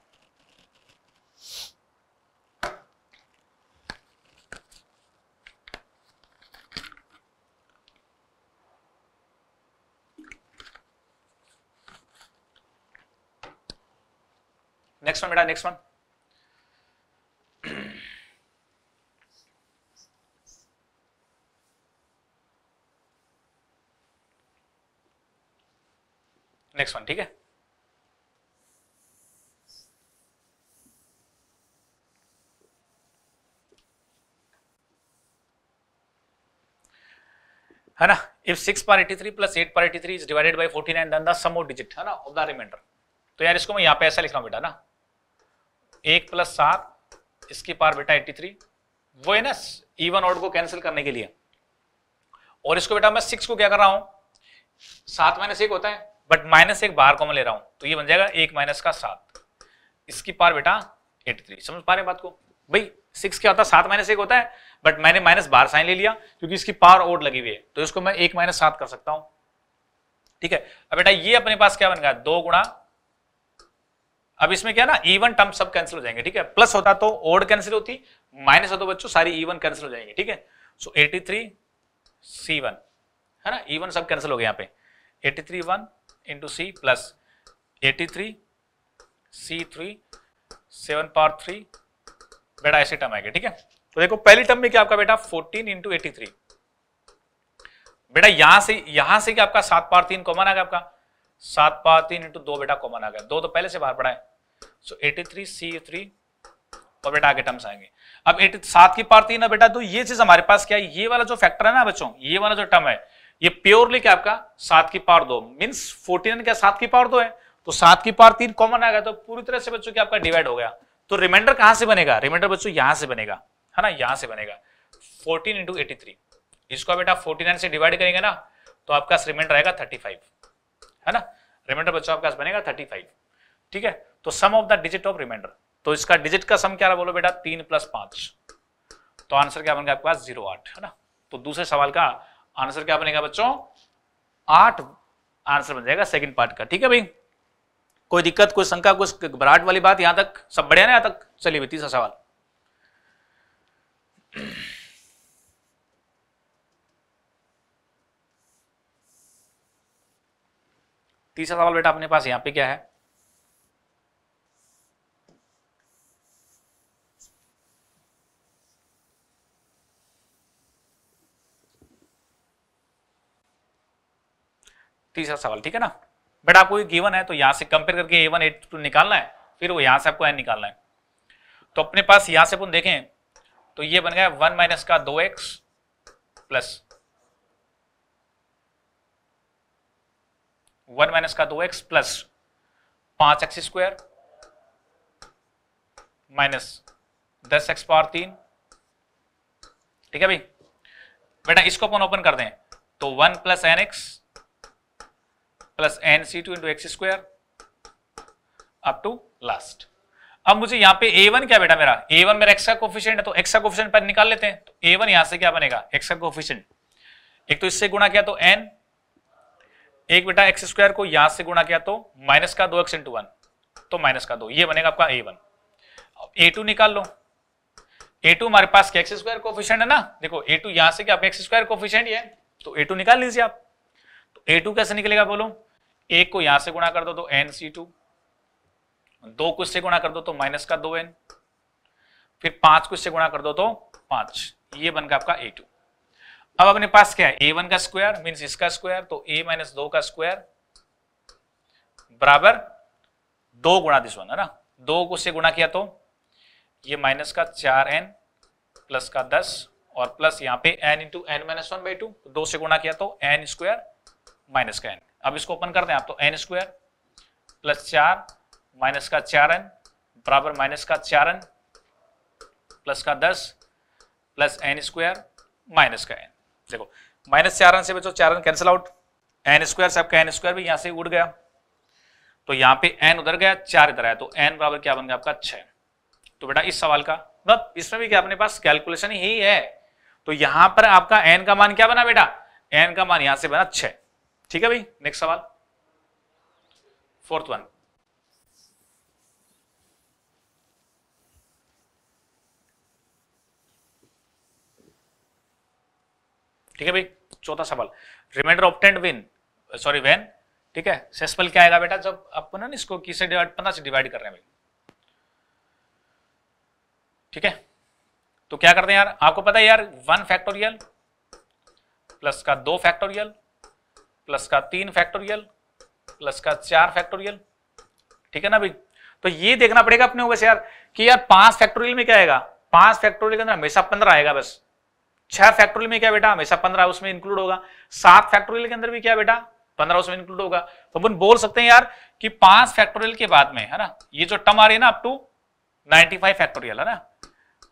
A: next one बेटा नेक्स्ट वन नेक्स्ट वन ठीक है है ना if six power eighty three plus eight power eighty three is divided by forty nine then the sum of digit है ना of the remainder तो यार इसको मैं यहां पे ऐसा लिख रहा हूं बेटा ना एक प्लस सात इसकी पार बेटा एट्टी थ्री वो है ना इवन ऑड को कैंसिल करने के लिए और इसको बेटा मैं सिक्स को क्या कर रहा हूं सात माइनस एक होता है बट माइनस एक बाहर कॉमन ले रहा हूं तो ये बन जाएगा एक माइनस का सात इसकी पार बेटा एटी थ्री समझ पा रहे बात को भाई सिक्स क्या होता है सात माइनस एक होता है बट मैंने माइनस बार साइन ले लिया क्योंकि इसकी पार ओड लगी हुई है तो इसको मैं एक माइनस सात कर सकता हूं ठीक है अब बेटा ये अपने पास क्या बन गया दो गुणा अब इसमें क्या ना इवन टर्म सब कैंसिल हो जाएंगे ठीक है प्लस होता तो ओड कैंसिल होती माइनस होता बच्चों सारी इवन कैंसिल हो जाएंगे ठीक है so eighty three C one है ना इवन सब कैंसिल हो गया यहाँ पे eighty three one into C plus 83 C3 seven power three बेटा ऐसे टर्म आएगा ठीक है तो देखो पहली टर्म में क्या आपका बेटा 14 into एटी थ्री बेटा यहां से यहां से क्या आपका सात पार तीन कॉमन आ गया आपका सात पार तीन into दो बेटा कॉमन आ गया दो तो पहले से बाहर पड़ा है so eighty three C three और बेटा आगे टर्म्स आएंगे अब एटी सात की पार तीन है बेटा तो ये चीज हमारे पास क्या है ये वाला जो फैक्टर है ना बच्चों ये वाला जो टर्म है ये प्योरली क्या आपका सात की पावर दो मीन्स फोर्टीन क्या सात की पावर दो है तो सात की पावर तीन कॉमन आ गया तो पूरी तरह से बच्चों की आपका डिवाइड हो गया तो रिमाइंडर कहां से बनेगा रिमाइंडर बच्चों यहां से बनेगा है ना यहां से बनेगा फोर्टीन इंटू एटी थ्री इसको बेटा फोर्टी नाइन से डिवाइड करेंगे ना तो आपका रिमाइंडर आएगा थर्टी फाइव है ना रिमाइंडर बच्चों आपका बनेगा थर्टी फाइव ठीक है तो sum of the digit of remainder तो इसका डिजिट का सम क्या रहा बोलो बेटा तीन प्लस पांच तो आंसर क्या बन गया आपके पास जीरो आठ है ना तो दूसरे सवाल का आंसर क्या बनेगा बच्चों आठ आंसर बन जाएगा सेकंड पार्ट का ठीक है भाई कोई दिक्कत कोई शंका कोई घबराहट वाली बात यहां तक सब बढ़िया ना यहां तक चलिए भाई तीसरा सवाल तीसरा सवाल बेटा अपने पास यहां पे क्या है तीसरा सवाल ठीक है ना बेटा आपको गिवन है तो यहां से कंपेयर करके ए वन ए टू निकालना है फिर वो यहां से आपको एन निकालना है तो अपने पास यहां से अपन देखें तो ये बन गया वन माइनस का दो एक्स प्लस वन माइनस का दो एक्स प्लस पांच एक्स स्क्वायर माइनस दस एक्स पावर तीन ठीक है भाई बेटा इसको अपन ओपन कर दें तो one plus N X plus N C two into x square up to last अब मुझे यहां पे A1 क्या बेटा मेरा A1 मेरा एक्स का कोफिशियंट है तो एक्स का कोफिशियंट पर निकाल लेते हैं तो A1 यहां से क्या बनेगा एक्स का कोफिशियंट एक तो इससे गुणा किया तो n एक बेटा एक्स स्क्वायर को यहां से गुणा किया तो माइनस का दो एक्स इंटू वन तो माइनस का दो ये बनेगा आपका ए वन ए टू निकाल लो ए टू हमारे पास एक्स स्क्वायर कोफिशियंट है ना देखो ए टू यहां से क्या एक्स स्क्वायर कोफिशियंट है तो ए टू निकाल लीजिए आप ए टू कैसे निकलेगा बोलो एक को यहां से गुणा कर दो तो एन सी टू दो को इससे गुणा कर दो तो माइनस का दो एन फिर पांच को इससे गुणा कर दो तो पांच ये बन गया आपका ए टू अब अपने पास क्या है ए वन का स्क्वायर मीन इसका स्क्वायर तो ए माइनस दो का स्क्वायर बराबर दो गुणा दिस वन है ना दो को से गुणा किया तो ये माइनस का चार एन प्लस का दस और प्लस यहां पे N into N minus one by two दो से गुणा किया तो एन स्क्वायर माइनस का एन अब इसको ओपन करते हैं आप तो एन स्क्वायर प्लस चार माइनस का चार एन बराबर माइनस का चार एन प्लस का दस प्लस एन स्क्वायर माइनस का एन देखो माइनस चार एन से बचो तो चार N cancel out N square से आपका एन स्क्वायर भी यहां से उड़ गया तो यहां पे एन उधर गया चार इधर आया तो एन बराबर क्या बन गया आपका छह तो बेटा इस सवाल का मतलब इसमें भी क्या अपने पास कैलकुलेशन ही है तो यहां पर आपका एन का मान क्या बना बेटा एन का मान यहां से बना छह ठीक है भाई नेक्स्ट सवाल फोर्थ वन ठीक है भाई चौथा सवाल remainder obtained win sorry when ठीक है सेसफल क्या आएगा बेटा जब आपको ना इसको किसे डिवाइड पंद्रह से डिवाइड कर रहे हैं भाई ठीक है तो क्या करते हैं यार आपको पता है यार वन फैक्टोरियल प्लस का दो फैक्टोरियल प्लस का तीन फैक्टोरियल प्लस का चार फैक्टोरियल ठीक है ना भाई तो ये देखना पड़ेगा अपने को यार कि यार पांच फैक्टोरियल में क्या आएगा पांच फैक्टोरियल के अंदर हमेशा पंद्रह आएगा बस छह फैक्टोरियल में क्या बेटा हमेशा पंद्रह उसमें इंक्लूड होगा सात फैक्टोरियल के अंदर भी क्या बेटा पंद्रह उसमें इंक्लूड होगा तो अपन बोल सकते हैं यार कि पांच फैक्टोरियल के बाद में है ना ये जो टर्म आ रही है ना up to ninety five factorial है ना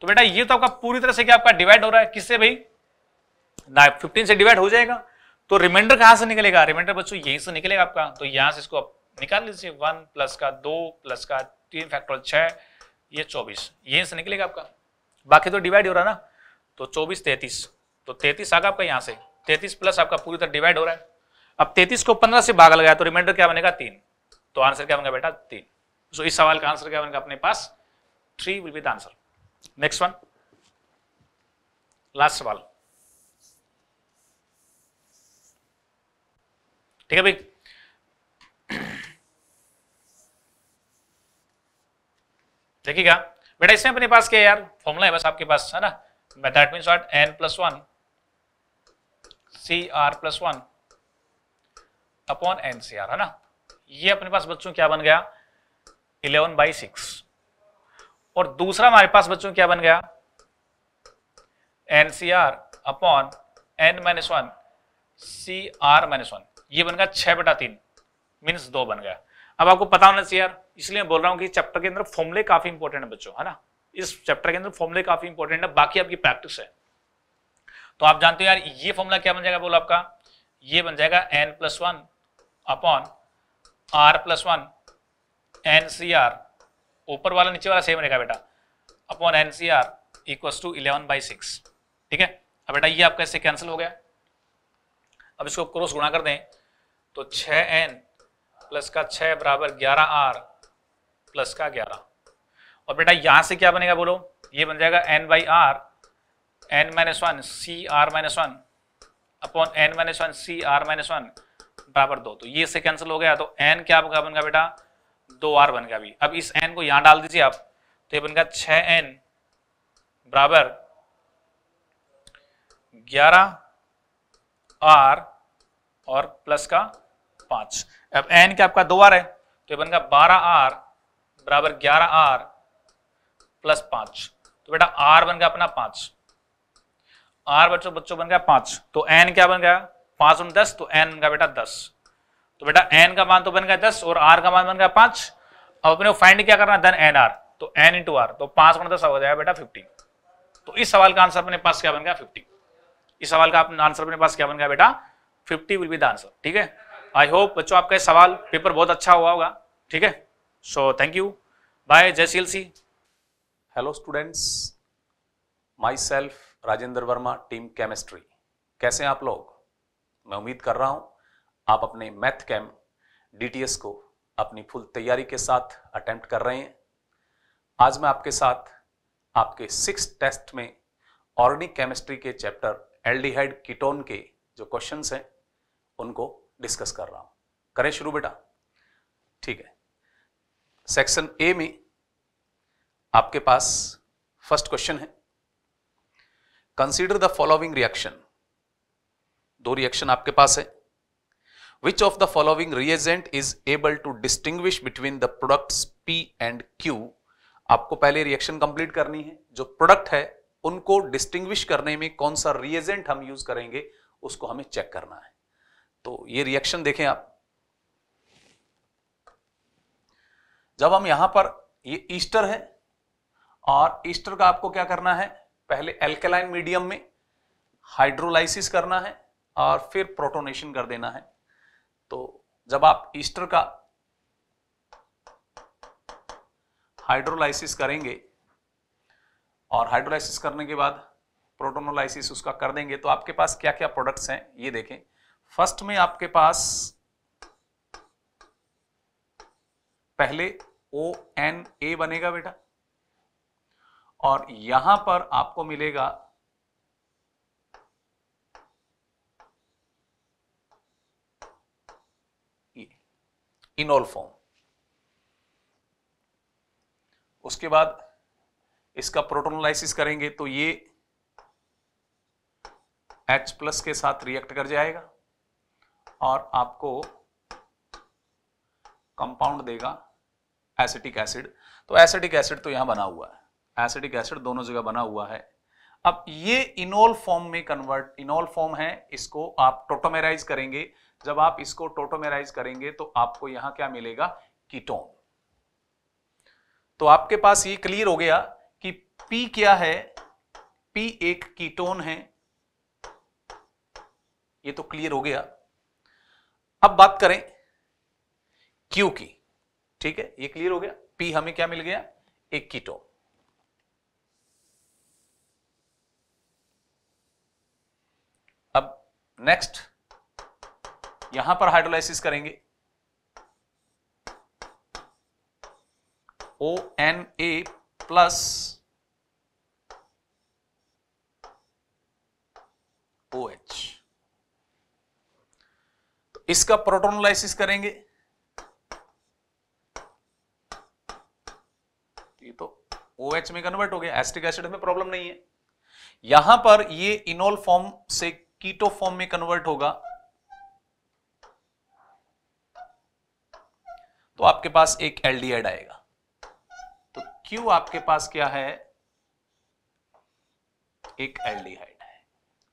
A: तो बेटा ये तो आपका पूरी तरह से क्या आपका डिवाइड हो रहा है किससे भाई फिफ्टीन से डिवाइड हो जाएगा तो रिमाइंडर कहां से निकलेगा रिमाइंडर बच्चों यहीं से निकलेगा आपका तो यहां से इसको आप निकाल लीजिए वन प्लस का दो प्लस का तीन फैक्टर छः ये चौबीस यहीं से निकलेगा आपका बाकी तो डिवाइड हो रहा ना तो चौबीस तैतीस तो तैतीस आगा आपका यहाँ से तैतीस प्लस आपका पूरी तरह डिवाइड हो रहा है अब तैतीस को पंद्रह से भाग लगाया तो रिमाइंडर क्या बनेगा तीन तो आंसर क्या बनेगा बेटा तीन सो इस सवाल का आंसर क्या बनेगा अपने पास three will be the answer next one लास्ट सवाल ठीक है भाई देखिएगा बेटा इसमें अपने पास क्या यार फॉर्मूला है बस आपके पास है ना that mean what N plus one C R plus one upon N C R है ना ये अपने पास बच्चों क्या बन गया इलेवन बाई सिक्स और दूसरा हमारे पास बच्चों क्या बन गया N C R upon N minus one C are minus one ये बन गया छह बटा तीन मीन्स दो बन गया अब आपको पता होना चाहिए यार इसलिए बोल रहा हूँ कि चैप्टर के अंदर फॉर्मुले काफी इंपॉर्टेंट है बच्चों है ना इस चैप्टर के अंदर फॉर्मुले काफी इंपॉर्टेंट है बाकी आपकी प्रैक्टिस है तो आप जानते हो यार ये फॉर्मूला क्या बन जाएगा बोलो आपका ये बन जाएगा N plus one upon R plus one N C R ऊपर वाला नीचे वाला सेम रहेगा बेटा upon N C R equals to eleven by six ठीक है अब बेटा ये आपका इससे कैंसिल हो गया अब इसको क्रॉस गुणा कर दें तो छः एन प्लस का छः बराबर ग्यारह आर प्लस का ग्यारह और बेटा यहां से क्या बनेगा बोलो ये बन जाएगा N by R N minus one C are minus one upon N minus one C are minus one बराबर दो तो ये से कैंसिल हो गया तो एन क्या आपका बन गया बेटा दो आर बन गया अभी अब इस एन को यहां डाल दीजिए आप तो ये बन गया छ एन बराबर ग्यारह आर और प्लस का पांच
B: अब एन के आपका दो
A: आर है तो ये बन गया बारह आर बराबर ग्यारह आर प्लस पांच तो बेटा आर बन गया अपना पांच आर बच्चों बच्चों बन गया पांच तो एन क्या बन गया पांच उन दस तो एन का बेटा दस तो बेटा एन का मान तो बन गया दस और आर का मान बन गया पांच अब अपने फाइंड क्या करना देन एन आर तो एन इंटू आर तो पांच गुण दस हो जाएगा बेटा फिफ्टी तो इस सवाल का आंसर अपने पास क्या बन गया फिफ्टी इस सवाल का आंसर अपने पास क्या बन गया बेटा fifty will be the answer ठीक है आई होप बच्चों आपका सवाल पेपर बहुत अच्छा हुआ होगा ठीक है सो
B: थैंक यू बाय जय सी सी hello students myself Rajendra Verma team chemistry कैसे हैं आप लोग मैं उम्मीद कर रहा हूं आप अपने मैथ कैम डीटीएस को अपनी फुल तैयारी के साथ अटेम्प्ट कर रहे हैं आज मैं आपके साथ आपके सिक्स टेस्ट में ऑर्गेनिक केमिस्ट्री के चैप्टर एल्डिहाइड कीटोन के जो क्वेश्चंस हैं उनको डिस्कस कर रहा हूं करें शुरू बेटा ठीक है सेक्शन ए में आपके पास फर्स्ट क्वेश्चन है कंसीडर द फॉलोइंग रिएक्शन दो रिएक्शन आपके पास है which of the following reagent is able to distinguish between the products P and Q आपको पहले रिएक्शन कंप्लीट करनी है जो प्रोडक्ट है उनको डिस्टिंग्विश करने में कौन सा रिएजेंट हम यूज करेंगे उसको हमें चेक करना है तो ये रिएक्शन देखें आप जब हम यहां पर ये ईस्टर है और ईस्टर का आपको क्या करना है पहले एल्केलाइन मीडियम में हाइड्रोलाइसिस करना है और फिर प्रोटोनेशन कर देना है तो जब आप ईस्टर का हाइड्रोलाइसिस करेंगे और हाइड्रोलाइसिस करने के बाद प्रोटोनोलाइसिस उसका कर देंगे तो आपके पास क्या क्या प्रोडक्ट्स हैं ये देखें फर्स्ट में आपके पास पहले ओ एन ए बनेगा बेटा और यहां पर आपको मिलेगा इनोल फॉर्म उसके बाद इसका प्रोटोनोलाइसिस करेंगे तो ये H प्लस के साथ रिएक्ट कर जाएगा और आपको कंपाउंड देगा एसिटिक एसिड तो एसिटिक एसिड तो यहां बना हुआ है एसिटिक एसिड दोनों जगह बना हुआ है अब ये इनोल फॉर्म में कन्वर्ट इनोल फॉर्म है इसको आप टोटोमेराइज करेंगे जब आप इसको टोटोमेराइज करेंगे तो आपको यहां क्या मिलेगा कीटोन तो आपके पास ये क्लियर हो गया कि पी क्या है पी एक कीटोन है ये तो क्लियर हो गया अब बात करें क्यू की ठीक है ये क्लियर हो गया पी हमें क्या मिल गया एक कीटो अब नेक्स्ट यहां पर हाइड्रोलाइसिस करेंगे O N A plus O H इसका प्रोटोनोलाइसिस करेंगे ये तो OH में कन्वर्ट हो गया एस्टिक एसिड में प्रॉब्लम नहीं है यहां पर ये इनोल फॉर्म से कीटो फॉर्म में कन्वर्ट होगा तो आपके पास एक एल्डिहाइड आएगा तो क्यों आपके पास क्या है एक एल्डिहाइड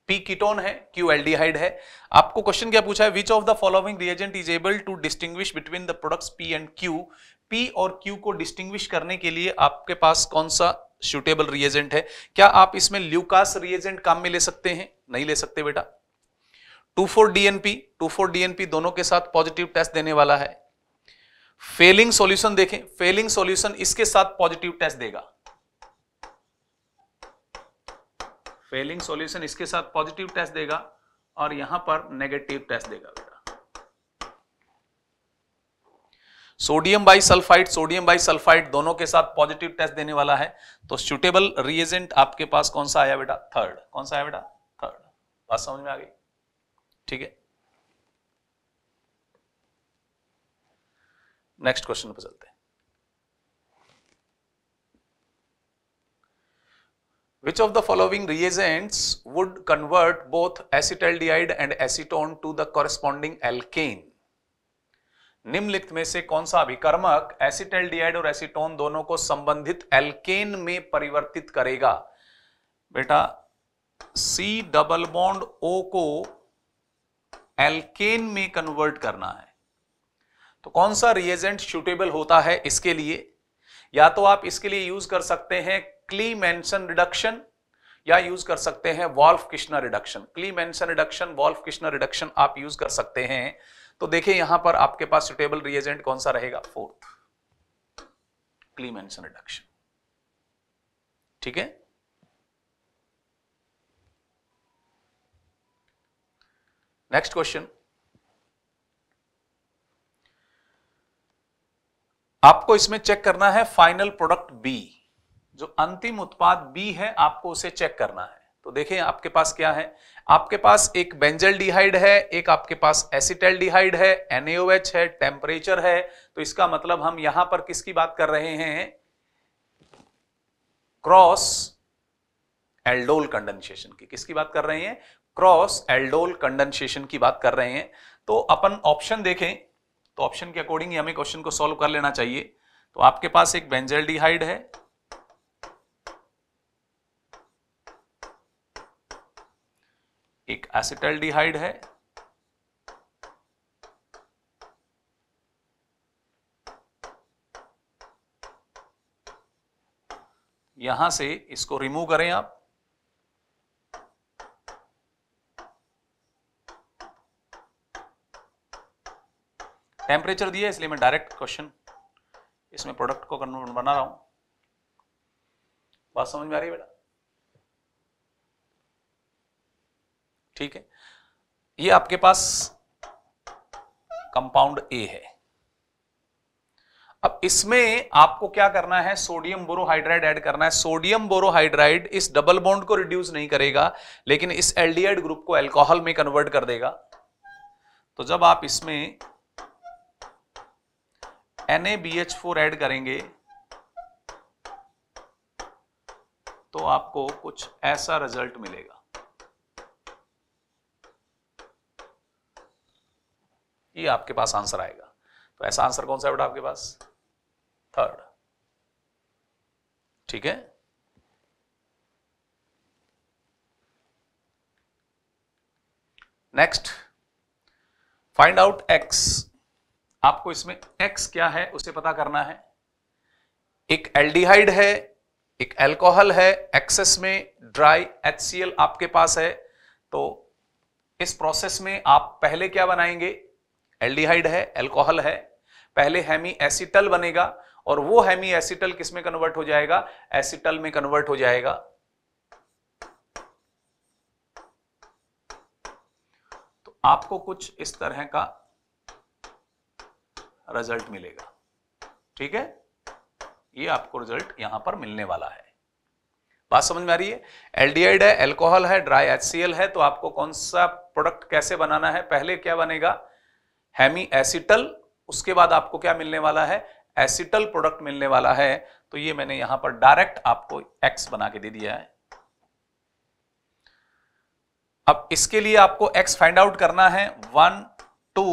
B: पी कीटोन है क्यू एल्डिहाइड है आपको क्वेश्चन क्या पूछा है which of the following reagent is able to distinguish between the products P and Q P और क्यू को डिस्टिंग्विश करने के लिए आपके पास कौन सा सुटेबल रिएजेंट है क्या आप इसमें ल्यूकास रिएजेंट काम में ले सकते हैं नहीं ले सकते बेटा two four DNP two four DNP दोनों के साथ पॉजिटिव टेस्ट देने वाला है फेलिंग सॉल्यूशन देखें फेलिंग सॉल्यूशन इसके साथ पॉजिटिव टेस्ट देगा फेलिंग सॉल्यूशन इसके साथ पॉजिटिव टेस्ट देगा और यहां पर नेगेटिव टेस्ट देगा sodium bisulphide sodium bisulphide दोनों के साथ पॉजिटिव टेस्ट देने वाला है तो सुटेबल रिएजेंट आपके पास कौन सा आया बेटा थर्ड कौन सा आया बेटा थर्ड बात समझ में आ गई ठीक है नेक्स्ट क्वेश्चन पर चलते Which of the following reagents would convert both acetaldehyde and acetone to the corresponding alkane? निम्नलिखित में से कौन सा अभिकर्मक एसिटल्डिहाइड और एसिटोन दोनों को संबंधित एल्केन में परिवर्तित करेगा बेटा सी डबल बॉन्ड ओ को एल्केन में कन्वर्ट करना है तो कौन सा रिएजेंट सुटेबल होता है इसके लिए या तो आप इसके लिए यूज कर सकते हैं क्ली मैंसन रिडक्शन या यूज कर सकते हैं wolf Kishner reduction Clemmensen reduction Wolff Kishner reduction आप यूज कर सकते हैं तो देखिए यहां पर आपके पास सुटेबल रिएजेंट कौन सा रहेगा फोर्थ क्ली मैंसन रिडक्शन ठीक है नेक्स्ट क्वेश्चन आपको इसमें चेक करना है फाइनल प्रोडक्ट बी जो अंतिम उत्पाद बी है आपको उसे चेक करना है तो देखें आपके पास क्या है आपके पास एक बेंजल डिहाइड है एक आपके पास एसिटल डिहाइड है एनएओएच है टेम्परेचर है तो इसका मतलब हम यहां पर किसकी बात कर रहे हैं क्रॉस एल्डोल कंडेंसेशन की किसकी बात कर रहे हैं क्रॉस एल्डोल कंडेंसेशन की बात कर रहे हैं तो अपन ऑप्शन देखें तो ऑप्शन के अकॉर्डिंग हमें क्वेश्चन को सॉल्व कर लेना चाहिए तो आपके पास एक बेंजल डिहाइड है एक एसिटल्डिहाइड है यहां से इसको रिमूव करें आप टेम्परेचर दिया इसलिए मैं डायरेक्ट क्वेश्चन इसमें प्रोडक्ट को बना रहा हूं बात समझ में आ रही है बेटा ठीक है ये आपके पास कंपाउंड ए है अब इसमें आपको क्या करना है सोडियम बोरोहाइड्राइड ऐड करना है सोडियम बोरोहाइड्राइड इस डबल बॉन्ड को रिड्यूस नहीं करेगा लेकिन इस एल्डिहाइड ग्रुप को अल्कोहल में कन्वर्ट कर देगा तो जब आप इसमें NaBH4 ऐड करेंगे तो आपको कुछ ऐसा रिजल्ट मिलेगा ही आपके पास आंसर आएगा तो ऐसा आंसर कौन सा बेटा आपके पास थर्ड ठीक है नेक्स्ट फाइंड आउट एक्स आपको इसमें एक्स क्या है उसे पता करना है एक एल्डिहाइड है एक एल्कोहल है एक्सेस में ड्राई एच आपके पास है तो इस प्रोसेस में आप पहले क्या बनाएंगे एल्डिहाइड है एल्कोहल है पहले हेमी एसिटल बनेगा और वो हैमी एसिटल किस में कन्वर्ट हो जाएगा एसिटल में कन्वर्ट हो जाएगा तो आपको कुछ इस तरह का रिजल्ट मिलेगा ठीक है ये आपको रिजल्ट यहां पर मिलने वाला है बात समझ में आ रही है एल्डिहाइड है एल्कोहल है ड्राई एच है तो आपको कौन सा प्रोडक्ट कैसे बनाना है पहले क्या बनेगा हैमी एसिटल उसके बाद आपको क्या मिलने वाला है एसिटल प्रोडक्ट मिलने वाला है तो ये मैंने यहां पर डायरेक्ट आपको एक्स बना के दे दिया है अब इसके लिए आपको एक्स फाइंड आउट करना है वन टू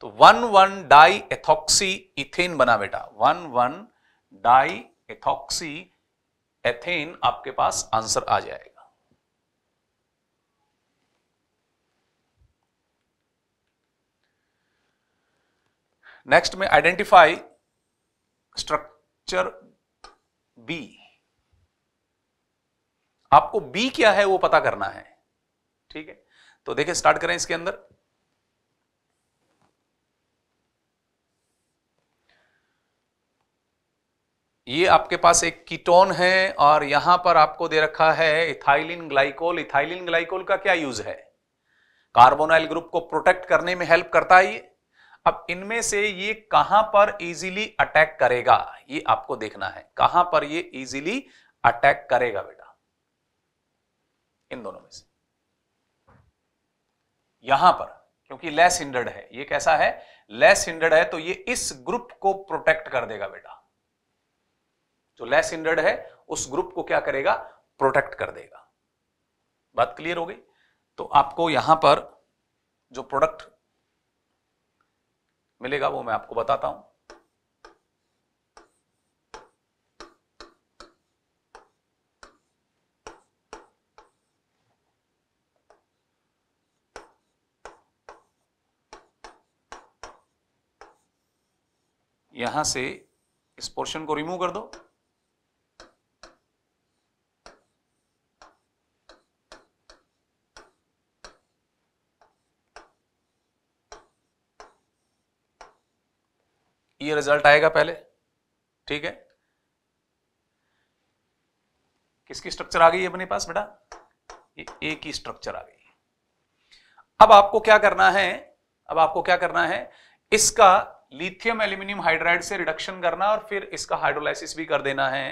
B: तो one one diethoxy ethane बना बेटा one one diethoxy ethane आपके पास आंसर आ जाएगा नेक्स्ट में आइडेंटिफाई स्ट्रक्चर बी आपको बी क्या है वो पता करना है ठीक है तो देखिए स्टार्ट करें इसके अंदर ये आपके पास एक कीटोन है और यहां पर आपको दे रखा है इथाइलिन ग्लाइकोल इथाइलिन ग्लाइकोल का क्या यूज है कार्बोनाइल ग्रुप को प्रोटेक्ट करने में हेल्प करता है ये अब इनमें से ये कहां पर इजीली अटैक करेगा ये आपको देखना है कहां पर ये इजीली अटैक करेगा बेटा इन दोनों में से यहां पर क्योंकि लेस हिंडर्ड है ये कैसा है लेस हिंडर्ड है तो ये इस ग्रुप को प्रोटेक्ट कर देगा बेटा जो लेस हिंडर्ड है उस ग्रुप को क्या करेगा प्रोटेक्ट कर देगा बात क्लियर हो गई तो आपको यहां पर जो प्रोडक्ट मिलेगा वो मैं आपको बताता हूं यहां से इस पोर्शन को रिमूव कर दो ये रिजल्ट आएगा पहले ठीक है किसकी स्ट्रक्चर आ गई है अपने पास बेटा ये ए की स्ट्रक्चर आ गई अब आपको क्या करना है अब आपको क्या करना है इसका लिथियम एल्यूमिनियम हाइड्राइड से रिडक्शन करना और फिर इसका हाइड्रोलाइसिस भी कर देना है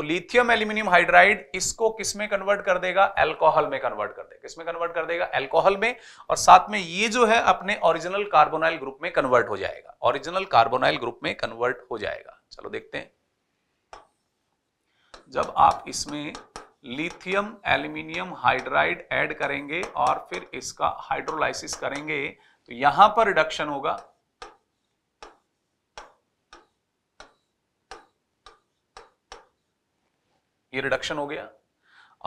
B: तो लिथियम एल्यूमिनियम हाइड्राइड इसको किस में कन्वर्ट कर देगा एल्कोहल में कन्वर्ट कर देगा किसमें कन्वर्ट कर देगा एल्कोहल में और साथ में ये जो है अपने ओरिजिनल कार्बोनाइल ग्रुप में कन्वर्ट हो जाएगा ओरिजिनल कार्बोनाइल ग्रुप में कन्वर्ट हो जाएगा चलो देखते हैं जब आप इसमें लिथियम एल्यूमिनियम हाइड्राइड एड करेंगे और फिर इसका हाइड्रोलाइसिस करेंगे तो यहां पर रिडक्शन होगा ये रिडक्शन हो गया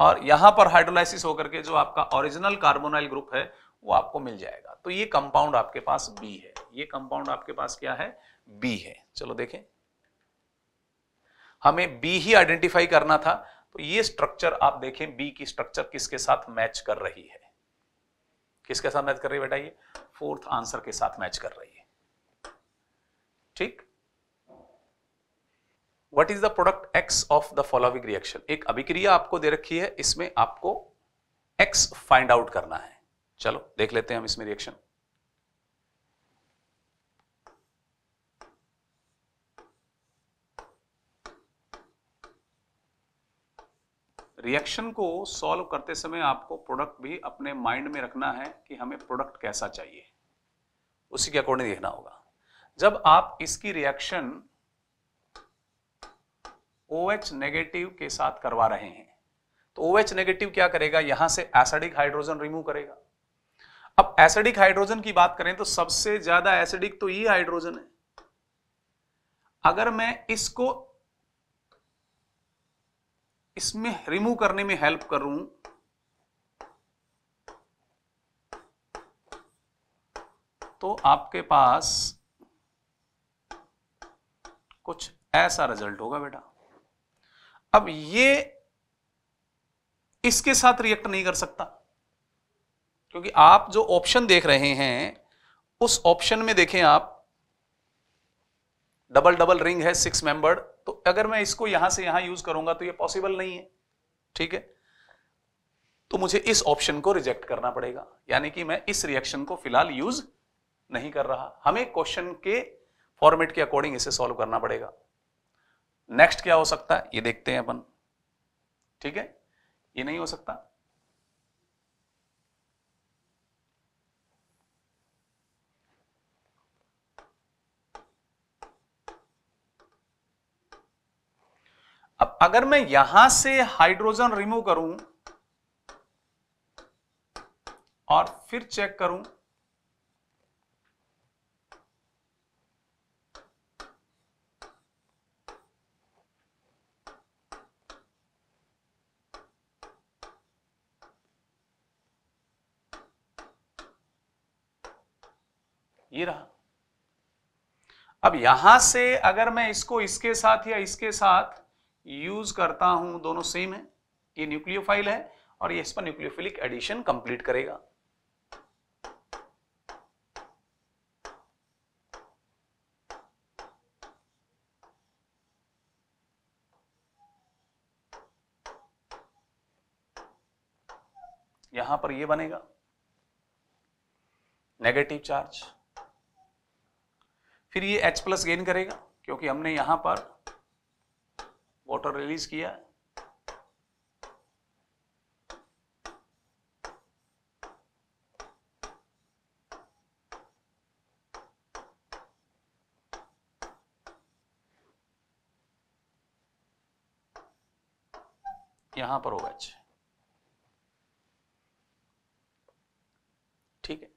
B: और यहां पर हाइड्रोलाइसिस होकर के जो आपका ओरिजिनल कार्बोनाइल ग्रुप है वो आपको मिल जाएगा तो ये कंपाउंड आपके पास बी है ये कंपाउंड आपके पास क्या है बी है चलो देखें हमें बी ही आइडेंटिफाई करना था तो ये स्ट्रक्चर आप देखें बी की स्ट्रक्चर किसके साथ मैच कर रही है किसके साथ मैच कर रही है बेटा ये फोर्थ आंसर के साथ मैच कर रही है ठीक what is the product X of the following reaction एक अभिक्रिया आपको दे रखी है इसमें आपको एक्स फाइंड आउट करना है चलो देख लेते हैं हम इसमें रिएक्शन रिएक्शन को सॉल्व करते समय आपको प्रोडक्ट भी अपने माइंड में रखना है कि हमें प्रोडक्ट कैसा चाहिए उसी के अकॉर्डिंग देखना होगा जब आप इसकी रिएक्शन ओ OH नेगेटिव के साथ करवा रहे हैं तो ओ OH नेगेटिव क्या करेगा यहां से एसिडिक हाइड्रोजन रिमूव करेगा अब एसिडिक हाइड्रोजन की बात करें तो सबसे ज्यादा एसिडिक तो ये e हाइड्रोजन है अगर मैं इसको इसमें रिमूव करने में हेल्प करूं तो आपके पास कुछ ऐसा रिजल्ट होगा बेटा अब ये इसके साथ रिएक्ट नहीं कर सकता क्योंकि आप जो ऑप्शन देख रहे हैं उस ऑप्शन में देखें आप डबल डबल रिंग है सिक्स मेंबर्ड तो अगर मैं इसको यहां से यहां यूज करूंगा तो ये पॉसिबल नहीं है ठीक है तो मुझे इस ऑप्शन को रिजेक्ट करना पड़ेगा यानी कि मैं इस रिएक्शन को फिलहाल यूज नहीं कर रहा हमें क्वेश्चन के फॉर्मेट के अकॉर्डिंग इसे सॉल्व करना पड़ेगा नेक्स्ट क्या हो सकता है ये देखते हैं अपन ठीक है ये नहीं हो सकता अब अगर मैं यहां से हाइड्रोजन रिमूव करूं और फिर चेक करूं ये रहा अब यहां से अगर मैं इसको इसके साथ या इसके साथ यूज करता हूं दोनों सेम है ये न्यूक्लियोफाइल है और ये इस पर न्यूक्लियोफिलिक एडिशन कंप्लीट करेगा यहां पर ये बनेगा नेगेटिव चार्ज फिर ये H प्लस गेन करेगा क्योंकि हमने यहां पर वाटर रिलीज किया है यहां पर होगा एच ठीक है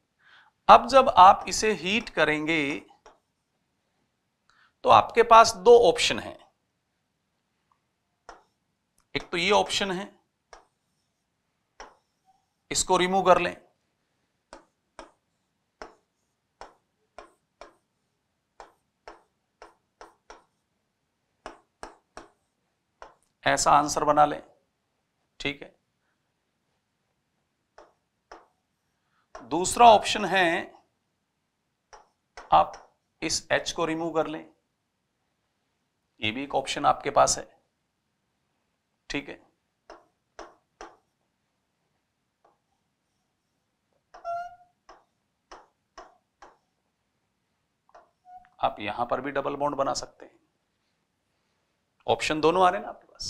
B: अब जब आप इसे हीट करेंगे तो आपके पास दो ऑप्शन हैं एक तो ये ऑप्शन है इसको रिमूव कर लें ऐसा आंसर बना लें ठीक है दूसरा ऑप्शन है आप इस एच को रिमूव कर लें ये भी एक ऑप्शन आपके पास है ठीक है आप यहां पर भी डबल बॉन्ड बना सकते हैं ऑप्शन दोनों आ रहे हैं ना आपके पास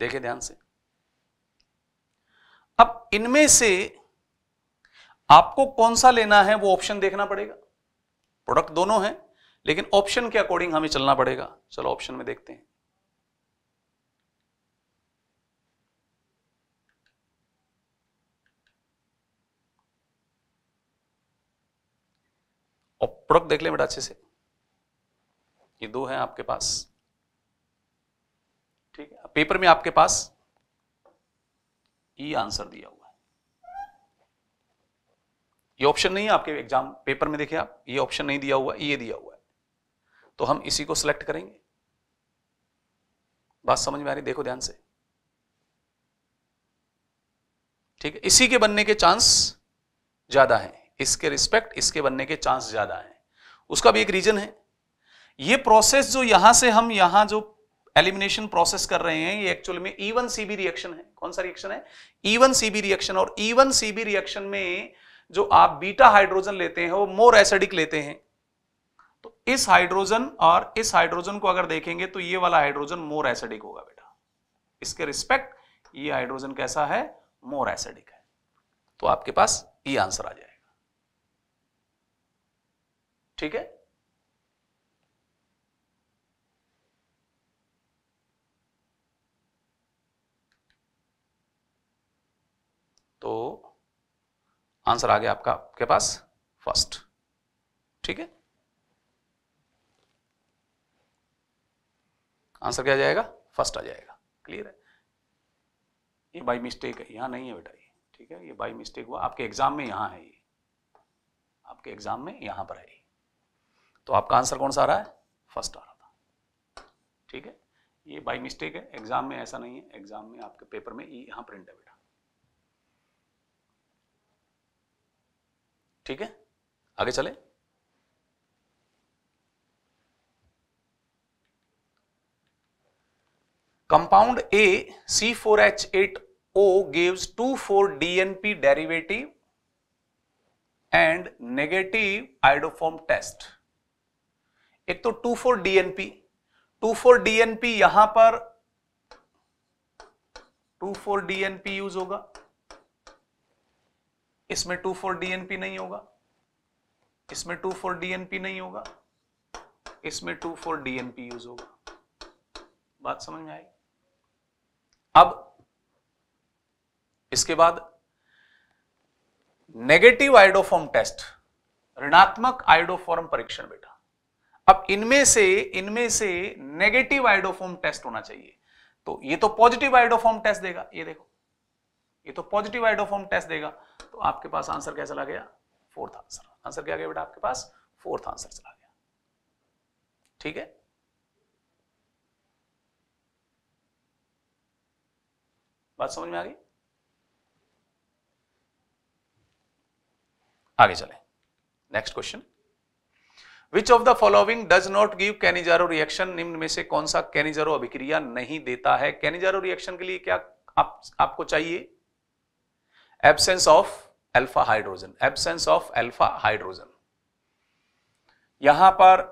B: देखे ध्यान से अब इनमें से आपको कौन सा लेना है वो ऑप्शन देखना पड़ेगा प्रोडक्ट दोनों हैं लेकिन ऑप्शन के अकॉर्डिंग हमें चलना पड़ेगा चलो ऑप्शन में देखते हैं प्रोडक्ट देख ले बेटा अच्छे से ये दो है आपके पास ठीक है पेपर में आपके पास ई e आंसर दिया हुआ है ये ऑप्शन नहीं है आपके एग्जाम पेपर में देखिए आप ये ऑप्शन नहीं दिया हुआ e ये दिया हुआ है तो हम इसी को सिलेक्ट करेंगे बात समझ में आ रही देखो ध्यान से ठीक है इसी के बनने के चांस ज्यादा हैं इसके रिस्पेक्ट इसके बनने के चांस ज्यादा हैं उसका भी एक रीजन है ये प्रोसेस जो यहां से हम यहां जो एलिमिनेशन प्रोसेस कर रहे हैं ये एक्चुअल में ईवन सीबी रिएक्शन है कौन सा रिएक्शन है ईवन सीबी रिएक्शन और ईवन सीबी रिएक्शन में जो आप बीटा हाइड्रोजन लेते हैं वो मोर एसिडिक लेते हैं इस हाइड्रोजन और इस हाइड्रोजन को अगर देखेंगे तो ये वाला हाइड्रोजन मोर एसिडिक होगा बेटा इसके रिस्पेक्ट ये हाइड्रोजन कैसा है मोर एसिडिक है तो आपके पास ये आंसर आ जाएगा ठीक है तो आंसर आ गया आपका आपके पास फर्स्ट ठीक है आंसर क्या जाएगा फर्स्ट आ जाएगा क्लियर है ये बाई मिस्टेक है यहाँ नहीं है बेटा ये ठीक है ये बाई मिस्टेक हुआ आपके एग्जाम में यहाँ है ये आपके एग्जाम में यहाँ पर है तो आपका आंसर कौन सा आ रहा है फर्स्ट आ रहा था ठीक है ये बाई मिस्टेक है एग्जाम में ऐसा नहीं है एग्जाम में आपके पेपर में ये यहाँ प्रिंट है बेटा ठीक है आगे चले Compound A C4H8O gives 2,4-DNP derivative and negative iodoform test. एक तो 2,4-DNP, 2,4-DNP यहां पर 2,4-DNP यूज होगा इसमें 2,4-DNP नहीं होगा इसमें 2,4-DNP नहीं होगा इसमें 2,4-DNP यूज होगा बात समझ में आई अब इसके बाद नेगेटिव आइडोफॉर्म टेस्ट ऋणात्मक आइडोफॉर्म परीक्षण बेटा अब इनमें से इनमें से नेगेटिव आइडोफॉर्म टेस्ट होना चाहिए तो ये तो पॉजिटिव आइडोफॉर्म टेस्ट देगा ये देखो ये तो पॉजिटिव आइडोफॉर्म टेस्ट देगा तो आपके पास आंसर क्या चला गया फोर्थ आंसर आंसर क्या गया बेटा आपके पास फोर्थ आंसर चला गया ठीक है बात समझ में आ गई आगे चले next question which of the following does not give Cannizzaro reaction निम्न में से कौन सा कैनिजारो अभिक्रिया नहीं देता है कैनिजारो रिएक्शन के लिए क्या आप, आपको चाहिए absence of alpha hydrogen absence of alpha hydrogen यहां पर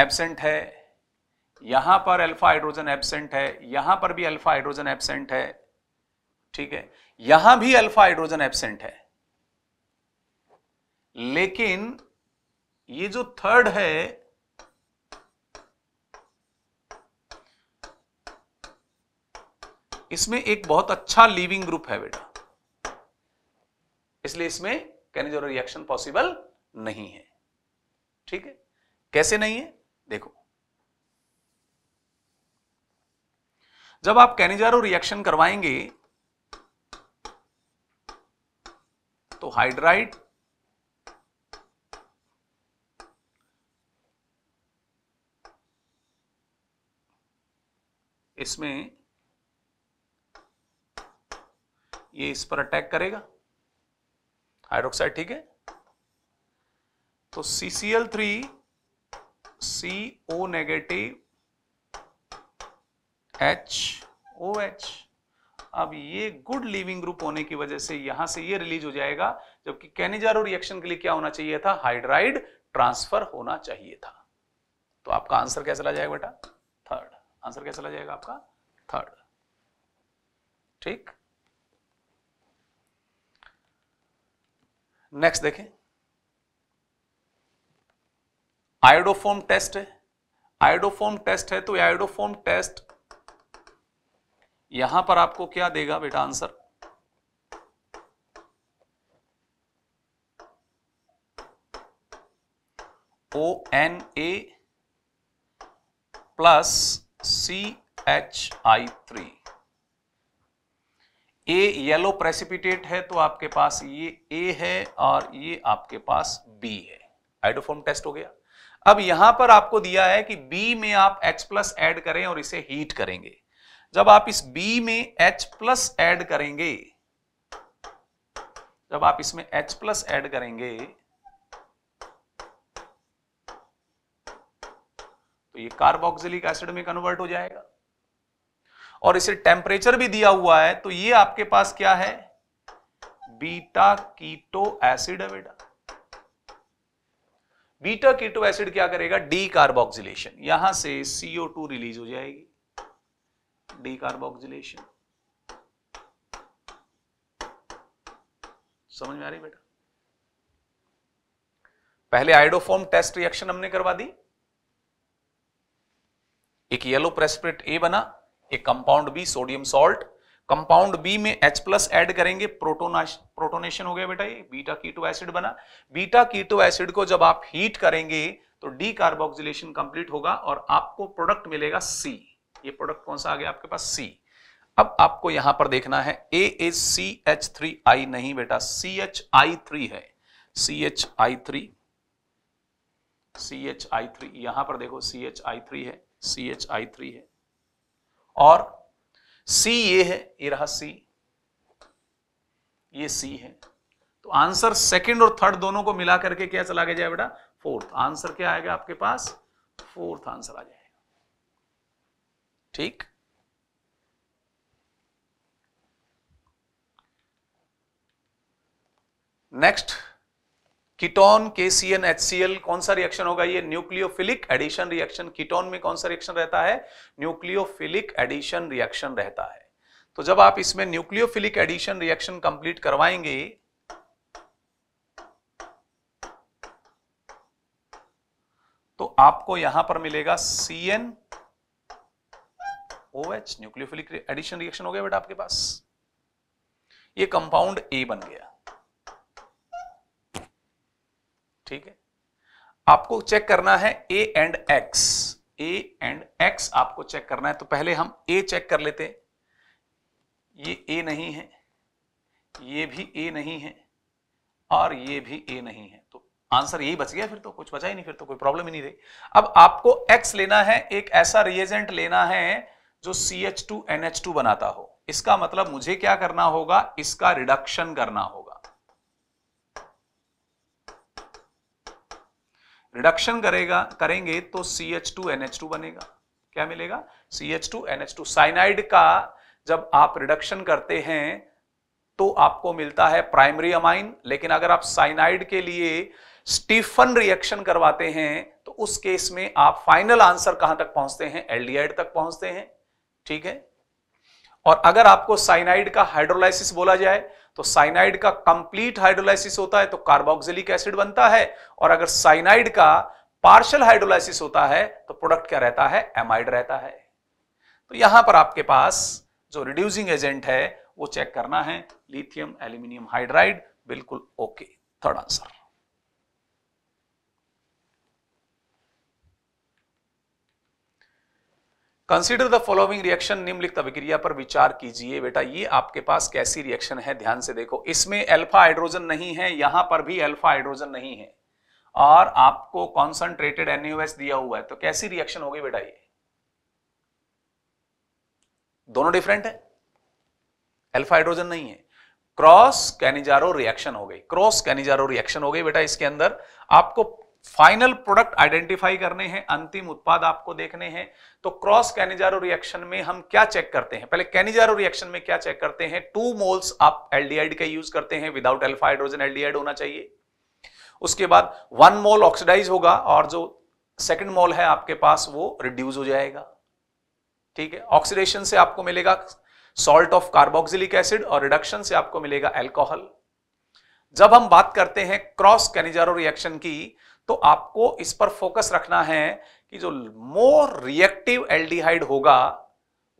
B: एब्सेंट है यहां पर अल्फा हाइड्रोजन एबसेंट है यहां पर भी अल्फा हाइड्रोजन एबसेंट है ठीक है यहां भी अल्फा हाइड्रोजन एबसेंट है लेकिन ये जो थर्ड है इसमें एक बहुत अच्छा लिविंग ग्रुप है बेटा इसलिए इसमें कैनिजोर रिएक्शन पॉसिबल नहीं है ठीक है कैसे नहीं है देखो जब आप कैनिजारो रिएक्शन करवाएंगे तो हाइड्राइड इसमें ये इस पर अटैक करेगा हाइड्रोक्साइड ठीक है तो CCl3 CO negative H O H अब ये गुड लिविंग ग्रुप होने की वजह से यहां से ये रिलीज हो जाएगा जबकि कैनिजारो रिएक्शन के लिए क्या होना चाहिए था हाइड्राइड ट्रांसफर होना चाहिए था तो आपका आंसर क्या चला जाएगा बेटा थर्ड आंसर क्या चला जाएगा आपका थर्ड ठीक नेक्स्ट देखें आयोडोफोम टेस्ट है आयोडोफोम टेस्ट है तो आयोडोफोम टेस्ट यहां पर आपको क्या देगा बेटा answer O N A plus C H I three a yellow precipitate है तो आपके पास ये ए है और ये आपके पास बी है आइडोफोम टेस्ट हो गया अब यहां पर आपको दिया है कि बी में आप एच प्लस एड करें और इसे हीट करेंगे जब आप इस B में H प्लस एड करेंगे जब आप इसमें H प्लस एड करेंगे तो ये कार्बोक्सिलिक एसिड में कन्वर्ट हो जाएगा और इसे टेम्परेचर भी दिया हुआ है तो ये आपके पास क्या है बीटा कीटो एसिड है बेटा बीटा कीटो एसिड क्या करेगा डी कार्बोक्सिलेशन यहां से CO2 रिलीज हो जाएगी डीकार्बोक्सिलेशन समझ में आ रही बेटा पहले आइडोफॉर्म टेस्ट रिएक्शन हमने करवा दी एक येलो प्रेस्पिरेट ए बना एक compound B sodium salt compound B में H प्लस एड करेंगे प्रोटोनाश प्रोटोनेशन हो गया बेटा ये बीटा कीटो एसिड बना बीटा कीटो एसिड को जब आप हीट करेंगे तो डी कार्बोक्सिलेशन कंप्लीट होगा और आपको प्रोडक्ट मिलेगा सी ये प्रोडक्ट कौन सा आ गया आपके पास सी अब आपको यहां पर देखना है ए ए सी एच थ्री आई नहीं बेटा सी एच आई थ्री है C H I three C H I three यहां पर देखो सी एच आई थ्री है सी एच आई थ्री है और सी ये है ये रहा सी ये सी है तो आंसर सेकंड और थर्ड दोनों को मिला करके क्या चला गया जाए बेटा फोर्थ आंसर क्या आएगा आपके पास फोर्थ आंसर आ जाएगा ठीक नेक्स्ट कीटोन के C N H C L कौन सा रिएक्शन होगा ये न्यूक्लियोफिलिक एडिशन रिएक्शन कीटोन में कौन सा रिएक्शन रहता है न्यूक्लियोफिलिक एडिशन रिएक्शन रहता है तो जब आप इसमें न्यूक्लियोफिलिक एडिशन रिएक्शन कंप्लीट करवाएंगे तो आपको यहां पर मिलेगा C N O H nucleophilic addition reaction हो गया बेटा आपके पास ये कंपाउंड ए बन गया ठीक है आपको चेक करना है A and X A and X आपको चेक करना है तो पहले हम ए चेक कर लेते ये ए नहीं है ये भी ए नहीं है और ये भी ए नहीं है तो आंसर यही बच गया फिर तो कुछ बचा ही नहीं फिर तो कोई प्रॉब्लम ही नहीं रही अब आपको एक्स लेना है एक ऐसा रिएजेंट लेना है जो C H two N H two बनाता हो इसका मतलब मुझे क्या करना होगा इसका रिडक्शन करना होगा रिडक्शन करेगा करेंगे तो C H two N H two बनेगा क्या मिलेगा C H two N H two cyanide का जब आप रिडक्शन करते हैं तो आपको मिलता है प्राइमरी अमाइन लेकिन अगर आप साइनाइड के लिए स्टीफन रिएक्शन करवाते हैं तो उस केस में आप फाइनल आंसर कहां तक पहुंचते हैं एल्डिहाइड तक पहुंचते हैं ठीक है और अगर आपको साइनाइड का हाइड्रोलाइसिस बोला जाए तो साइनाइड का कंप्लीट हाइड्रोलाइसिस होता है तो कार्बोक्सिलिक एसिड बनता है और अगर साइनाइड का पार्शल हाइड्रोलाइसिस होता है तो प्रोडक्ट क्या रहता है एमाइड रहता है तो यहां पर आपके पास जो रिड्यूसिंग एजेंट है वो चेक करना है लिथियम एल्यूमिनियम हाइड्राइड बिल्कुल okay third answer consider the following reaction निम्नलिखित अभिक्रिया पर विचार कीजिए बेटा ये आपके पास कैसी रिएक्शन है ध्यान से देखो इसमें अल्फा हाइड्रोजन नहीं है यहां पर भी अल्फा हाइड्रोजन नहीं है और आपको कॉन्सेंट्रेटेड एनयूएस दिया हुआ है तो कैसी रिएक्शन होगी बेटा ये दोनों डिफरेंट है अल्फा हाइड्रोजन नहीं है क्रॉस कैनिजारो रिएक्शन हो गई क्रॉस कैनिजारो रिएक्शन हो गई बेटा इसके अंदर आपको फाइनल प्रोडक्ट आइडेंटिफाई करने हैं अंतिम उत्पाद आपको देखने हैं तो क्रॉस कैनिजारो रिएक्शन में हम क्या चेक करते हैं पहले कैनिजारो रिएक्शन में क्या चेक करते हैं टू मोल्स आप एलडीआईड का यूज करते हैं विदाउट एल्फाइड्रोजन एलडीआईड होना चाहिए उसके बाद वन मोल ऑक्सीडाइज होगा और जो सेकेंड मोल है आपके पास वो रिड्यूस हो जाएगा ठीक है ऑक्सीडेशन से आपको मिलेगा सॉल्ट ऑफ कार्बोक्सिलिक एसिड और रिडक्शन से आपको मिलेगा एल्कोहल जब हम बात करते हैं क्रॉस कैनिजारो रिएक्शन की तो आपको इस पर फोकस रखना है कि जो मोर रिएक्टिव एल्डिहाइड होगा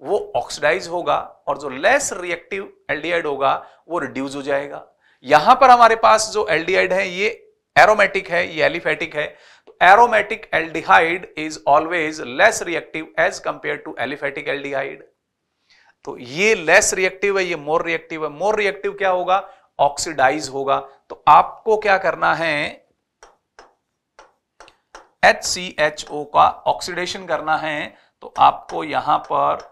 B: वो ऑक्सीडाइज होगा और जो लेस रिएक्टिव एल्डिहाइड होगा वो रिड्यूज हो जाएगा यहां पर हमारे पास जो एल्डिहाइड है ये एरोमेटिक है ये एलिफेटिक है तो aromatic aldehyde is always less reactive as compare to aliphatic aldehyde तो ये लेस रिएक्टिव है ये मोर रिएक्टिव है मोर रिएक्टिव क्या होगा ऑक्सीडाइज होगा तो आपको क्या करना है एच सी एच ओ का ऑक्सीडेशन करना है तो आपको यहां पर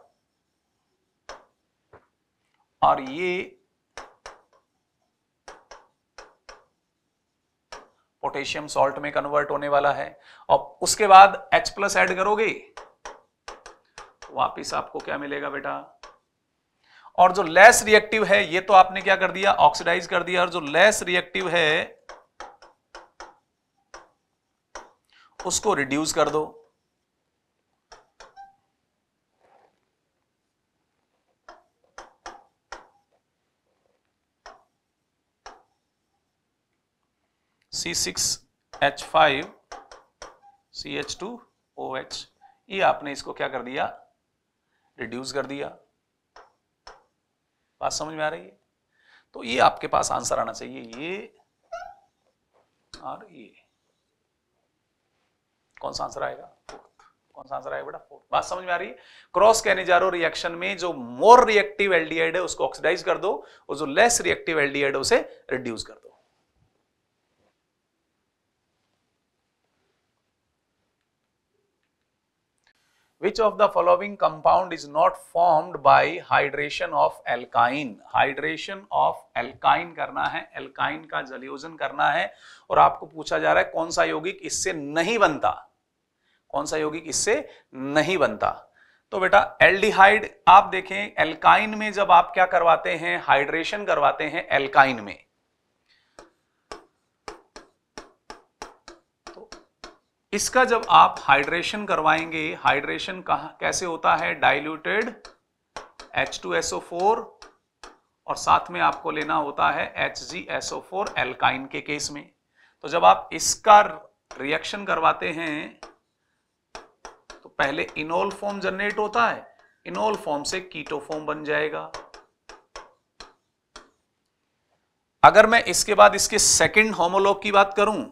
B: और ये पोटेशियम सॉल्ट में कन्वर्ट होने वाला है और उसके बाद H प्लस एड करोगे तो वापिस आपको क्या मिलेगा बेटा और जो लेस रिएक्टिव है ये तो आपने क्या कर दिया ऑक्सीडाइज कर दिया और जो लेस रिएक्टिव है उसको रिड्यूस कर दो C six H five C H two O H ये आपने इसको क्या कर दिया रिड्यूस कर दिया बात समझ में आ रही है तो ये आपके पास आंसर आना चाहिए ये और ये कौन सा आंसर आएगा फोर्थ कौन सा आंसर आएगा बेटा फोर्थ बात समझ में आ रही है क्रॉस कहने जा रहा कैनिजारो रिएक्शन में जो मोर रिएक्टिव एल्डिहाइड है उसको ऑक्सीडाइज कर दो और जो लेस रिएक्टिव एल्डिहाइड है उसे रिड्यूस कर दो which of the following compound is not formed by hydration of alkyne hydration of alkyne करना है alkyne का जलयोजन करना है और आपको पूछा जा रहा है कौन सा यौगिक इससे नहीं बनता कौन सा यौगिक इससे नहीं बनता तो बेटा एल्डिहाइड आप देखें एल्काइन में जब आप क्या करवाते हैं हाइड्रेशन करवाते हैं एल्काइन में तो इसका जब आप हाइड्रेशन करवाएंगे हाइड्रेशन कहा कैसे होता है डाइल्यूटेड H2SO4 और साथ में आपको लेना होता है HgSO4 एल्काइन के केस में तो जब आप इसका रिएक्शन करवाते हैं पहले इनोल फॉर्म जनरेट होता है इनोल फॉर्म से कीटो फॉर्म बन जाएगा अगर मैं इसके बाद इसके सेकंड होमोलॉग की बात करूं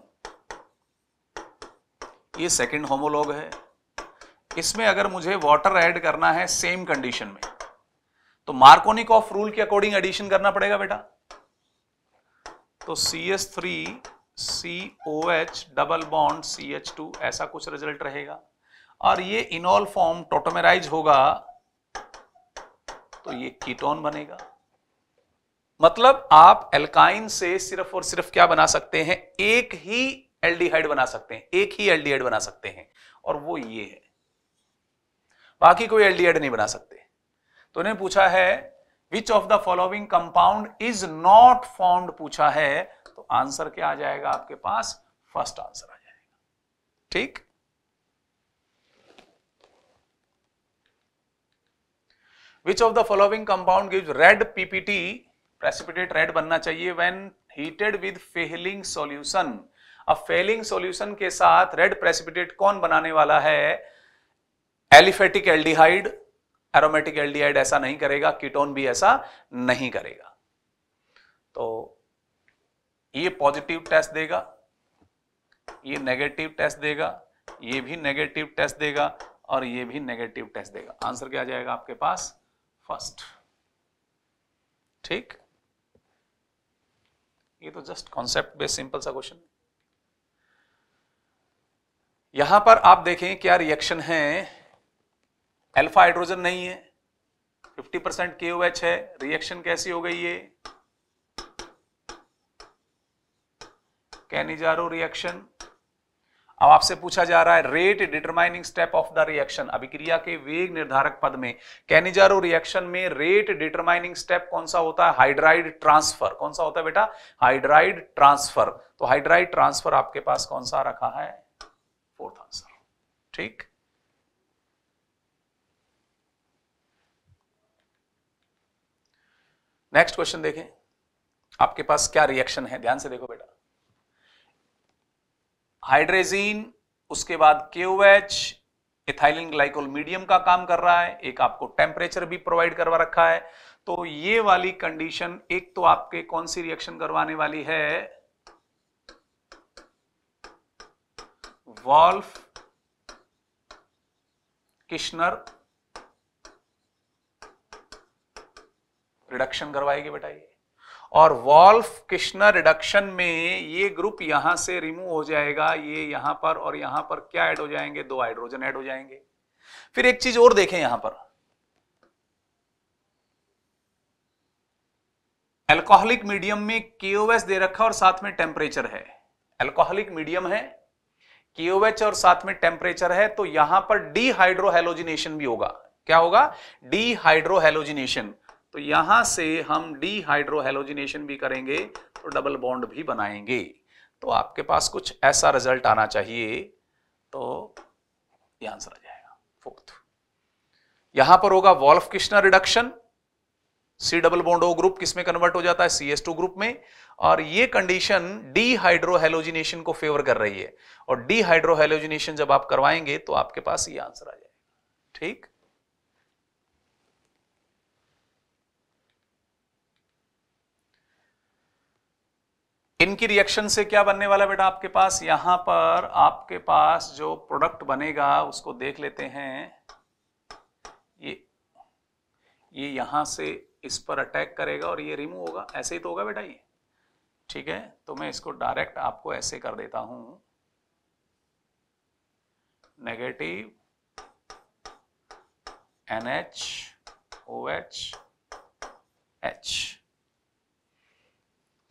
B: ये सेकंड होमोलॉग है इसमें अगर मुझे वाटर ऐड करना है सेम कंडीशन में तो मार्कोनिक ऑफ रूल के अकॉर्डिंग एडिशन करना पड़ेगा बेटा तो C S three C O H double bond C H two ऐसा कुछ रिजल्ट रहेगा और ये इनोल फॉर्म टोटोमेराइज होगा तो ये कीटोन बनेगा मतलब आप एल्काइन से सिर्फ और सिर्फ क्या बना सकते हैं एक ही एल्डिहाइड बना सकते हैं एक ही एल्डिहाइड बना सकते हैं और वो ये है बाकी कोई एल्डिहाइड नहीं बना सकते तो उन्हें पूछा है which of the following compound is not formed पूछा है तो आंसर क्या आ जाएगा आपके पास फर्स्ट आंसर आ जाएगा ठीक which of the following compound give red PPT precipitate red बनना चाहिए when heated with Fehling solution अब फेलिंग सोल्यूशन के साथ रेड प्रेसिपिटेट कौन बनाने वाला है एलिफेटिक एल्डिहाइड एरोमेटिक एल्डिहाइड ऐसा नहीं करेगा कीटोन भी ऐसा नहीं करेगा तो ये पॉजिटिव टेस्ट देगा ये नेगेटिव टेस्ट देगा ये भी नेगेटिव टेस्ट देगा और ये भी नेगेटिव टेस्ट देगा आंसर क्या आ जाएगा आपके पास फर्स्ट ठीक ये तो जस्ट कॉन्सेप्ट बेस्ड सिंपल सा क्वेश्चन यहां पर आप देखें क्या रिएक्शन है अल्फा हाइड्रोजन नहीं है 50 परसेंट के है रिएक्शन कैसी हो गई ये कैनिजारो रिएक्शन अब आपसे पूछा जा रहा है rate determining step of the reaction अभिक्रिया के वेग निर्धारक पद में कैनिजारो रिएक्शन में रेट डिटरमाइनिंग स्टेप कौन सा होता है हाइड्राइड ट्रांसफर कौन सा होता है बेटा हाइड्राइड ट्रांसफर तो हाइड्राइड ट्रांसफर आपके पास कौन सा रखा है फोर्थ आंसर ठीक नेक्स्ट क्वेश्चन देखें आपके पास क्या रिएक्शन है ध्यान से देखो बेटा हाइड्रेजीन उसके बाद के एच इथाइलिन ग्लाइकोल मीडियम का काम कर रहा है एक आपको टेम्परेचर भी प्रोवाइड करवा रखा है तो ये वाली कंडीशन एक तो आपके कौन सी रिएक्शन करवाने वाली है वॉल्फ किशनर रिडक्शन करवाएगी बेटा ये और वॉल्फ किश्नर रिडक्शन में ये ग्रुप यहां से रिमूव हो जाएगा ये यहां पर और यहां पर क्या ऐड हो जाएंगे दो हाइड्रोजन ऐड हो जाएंगे फिर एक चीज और देखें यहां पर एल्कोहलिक मीडियम में केओएस दे रखा और साथ में टेम्परेचर है एल्कोहलिक मीडियम है केओएच और साथ में टेम्परेचर है तो यहां पर डीहाइड्रोहेलोजिनेशन भी होगा क्या होगा डीहाइड्रोहेलोजिनेशन तो यहां से हम डीहाइड्रोहेलोजिनेशन भी करेंगे तो डबल बॉन्ड भी बनाएंगे तो आपके पास कुछ ऐसा रिजल्ट आना चाहिए तो यह आंसर आ जाएगा फोर्थ यहां पर होगा Wolff Kishner reduction C double bond O group किसमें कन्वर्ट हो जाता है सी एस टू ग्रुप में और ये कंडीशन डीहाइड्रोहेलोजिनेशन को फेवर कर रही है और डीहाइड्रोहेलोजिनेशन जब आप करवाएंगे तो आपके पास ये आंसर आ जाएगा ठीक इनकी रिएक्शन से क्या बनने वाला बेटा आपके पास यहां पर आपके पास जो प्रोडक्ट बनेगा उसको देख लेते हैं ये ये यहां से इस पर अटैक करेगा और ये रिमूव होगा ऐसे ही तो होगा बेटा ये ठीक है तो मैं इसको डायरेक्ट आपको ऐसे कर देता हूं negative N H O H H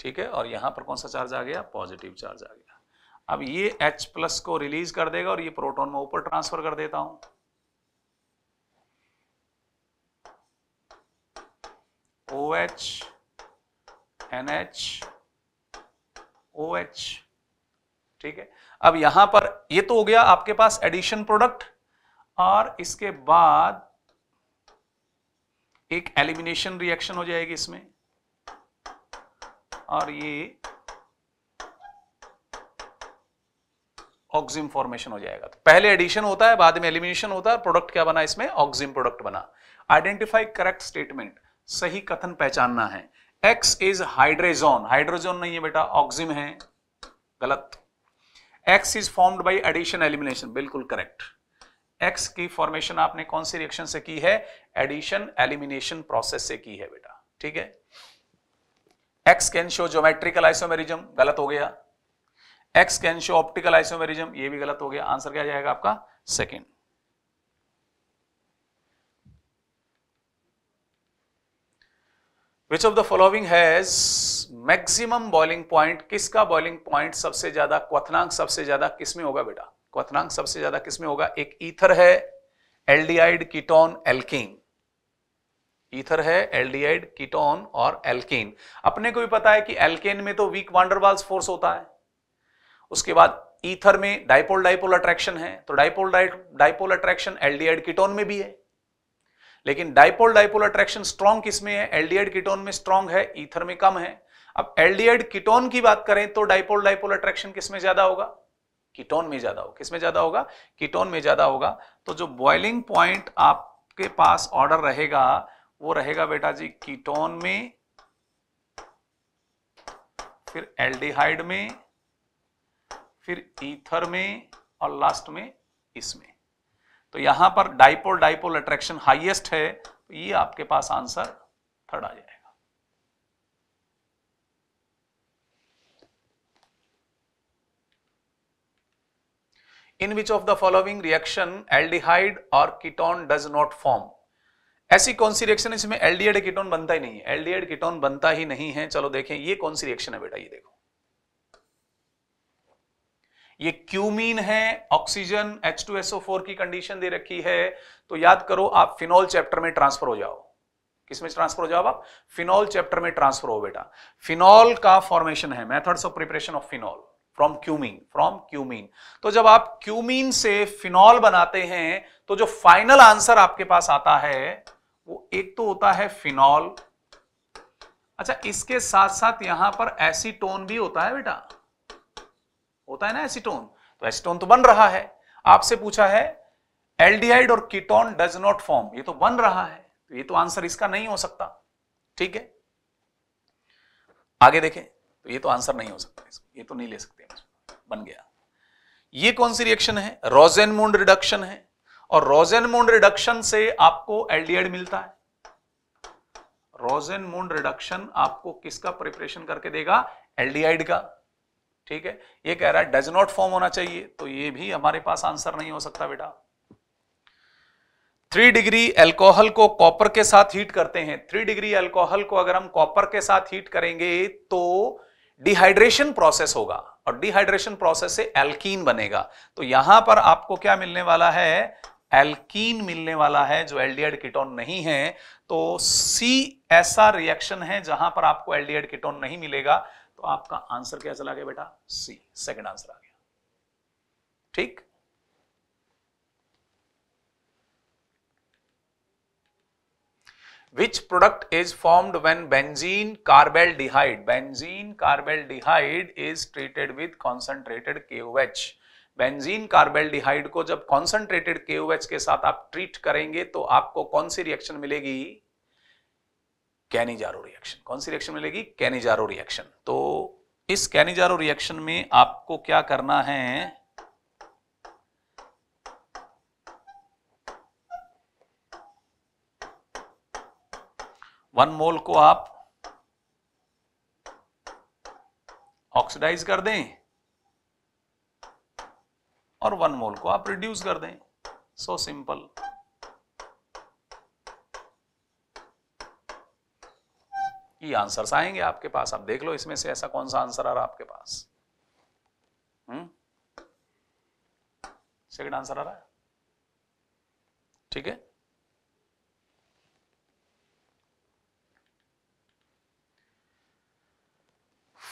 B: ठीक है और यहां पर कौन सा चार्ज आ गया पॉजिटिव चार्ज आ गया अब ये H प्लस को रिलीज कर देगा और ये प्रोटॉन में ऊपर ट्रांसफर कर देता हूं O H N H O H ठीक है अब यहां पर ये तो हो गया आपके पास एडिशन प्रोडक्ट और इसके बाद एक एलिमिनेशन रिएक्शन हो जाएगी इसमें और ये ऑक्सिम फॉर्मेशन हो जाएगा तो पहले एडिशन होता है बाद में एलिमिनेशन होता है प्रोडक्ट क्या बना इसमें ऑक्सिम प्रोडक्ट बना आइडेंटिफाई करेक्ट स्टेटमेंट सही कथन पहचानना है एक्स इज हाइड्रेजोन हाइड्रोजोन नहीं है बेटा ऑक्सिम है गलत X is formed by addition elimination बिल्कुल करेक्ट एक्स की फॉर्मेशन आपने कौन सी रिएक्शन से की है एडिशन एलिमिनेशन प्रोसेस से की है बेटा ठीक है X can show geometrical isomerism गलत हो गया X can show optical isomerism ये भी गलत हो गया आंसर क्या जाएगा आपका second which of the following has maximum boiling point किसका बॉइलिंग पॉइंट सबसे ज्यादा क्वथनांक सबसे ज्यादा किसमें होगा बेटा क्वथनांक सबसे ज्यादा किसमें होगा एक ईथर है एल्डिहाइड कीटोन एल्किंग ईथर है एल्डिहाइड कीटोन और एल्केन अपने को भी पता है कि एल्केन में तो वीक वांडरवाल्स फोर्स होता है उसके बाद ईथर में डाइपोल डाइपोल अट्रैक्शन है तो dipole dipole attraction aldehyde ketone में भी है लेकिन डाइपोल डाइपोल अट्रैक्शन स्ट्रॉन्ग किसमें है एल्डिहाइड कीटोन में स्ट्रॉन्ग है ईथर में कम है अब एल्डिहाइड कीटोन की बात करें तो डाइपोल डाइपोल अट्रैक्शन किसमें ज्यादा होगा कीटोन में ज्यादा होगा किसमें ज्यादा होगा कीटोन में ज्यादा होगा तो जो बॉइलिंग पॉइंट आपके पास ऑर्डर रहेगा वो रहेगा बेटा जी कीटोन में फिर एल्डिहाइड में फिर ईथर में और लास्ट में इसमें तो यहां पर डाइपोल डाइपोल अट्रैक्शन हाईएस्ट है तो ये आपके पास आंसर थर्ड आ जाएगा in which of the following reaction aldehyde और कीटोन डज नॉट फॉर्म ऐसी कौन सी रिएक्शन है जिसमें एलडीएड कीटोन बनता ही नहीं है एलडीएड कीटोन बनता ही नहीं है चलो देखें ये कौन सी रिएक्शन है बेटा ये देखो ये क्यूमीन है ऑक्सीजन H2SO4 की कंडीशन दे रखी है तो याद करो आप फिनॉल चैप्टर में ट्रांसफर हो जाओ किसमें ट्रांसफर हो जाओ आप फिनॉल चैप्टर में ट्रांसफर हो बेटा फिनॉल का फॉर्मेशन है methods of preparation of phenol from cumene from cumene तो जब आप क्यूमीन से फिनॉल बनाते हैं तो जो फाइनल आंसर आपके पास आता है वो एक तो होता है फिनॉल अच्छा इसके साथ साथ यहां पर एसीटोन भी होता है बेटा होता है ना एसीटोन तो एसीटोन तो बन रहा है आपसे पूछा है एल्डिहाइड और कीटोन डज नॉट फॉर्म ये तो बन रहा है तो ये तो आंसर इसका नहीं हो सकता ठीक है आगे देखें तो ये तो आंसर नहीं हो सकता ये तो नहीं ले सकते बन गया ये कौन सी रिएक्शन है रोजेनमुंड रिडक्शन है और मोन रिडक्शन से आपको एलडीएड मिलता है मोन रिडक्शन आपको किसका प्रिपरेशन करके देगा एलडीआईड का ठीक है ये कह रहा है डज नॉट फॉर्म होना चाहिए तो ये भी हमारे पास आंसर नहीं हो सकता बेटा थ्री डिग्री एल्कोहल को कॉपर के साथ हीट करते हैं थ्री डिग्री एल्कोहल को अगर हम कॉपर के साथ हीट करेंगे तो डिहाइड्रेशन प्रोसेस होगा और डिहाइड्रेशन प्रोसेस से एल्कीन बनेगा तो यहां पर आपको क्या मिलने वाला है एल्कीन मिलने वाला है जो एल्डिहाइड कीटोन नहीं है तो सी ऐसा रिएक्शन है जहां पर आपको एलडीएड कीटोन नहीं मिलेगा तो आपका आंसर क्या चला गया बेटा सी सेकंड आंसर आ गया ठीक which product is formed when benzene carbaldehyde benzene carbaldehyde is treated with concentrated K benzene carbaldehyde को जब कॉन्सेंट्रेटेड के के साथ आप ट्रीट करेंगे तो आपको कौन सी रिएक्शन मिलेगी कैनिजारो रिएक्शन कौन सी रिएक्शन मिलेगी कैनिजारो रिएक्शन तो इस कैनिजारो रिएक्शन में आपको क्या करना है वन मोल को आप ऑक्सीडाइज कर दें और वन मोल को आप रिड्यूस कर दें सो सिंपल ये आंसर्स आएंगे आपके पास आप देख लो इसमें से ऐसा कौन सा आंसर आ रहा आपके पास सेकंड हम्म? आंसर आ रहा है ठीक है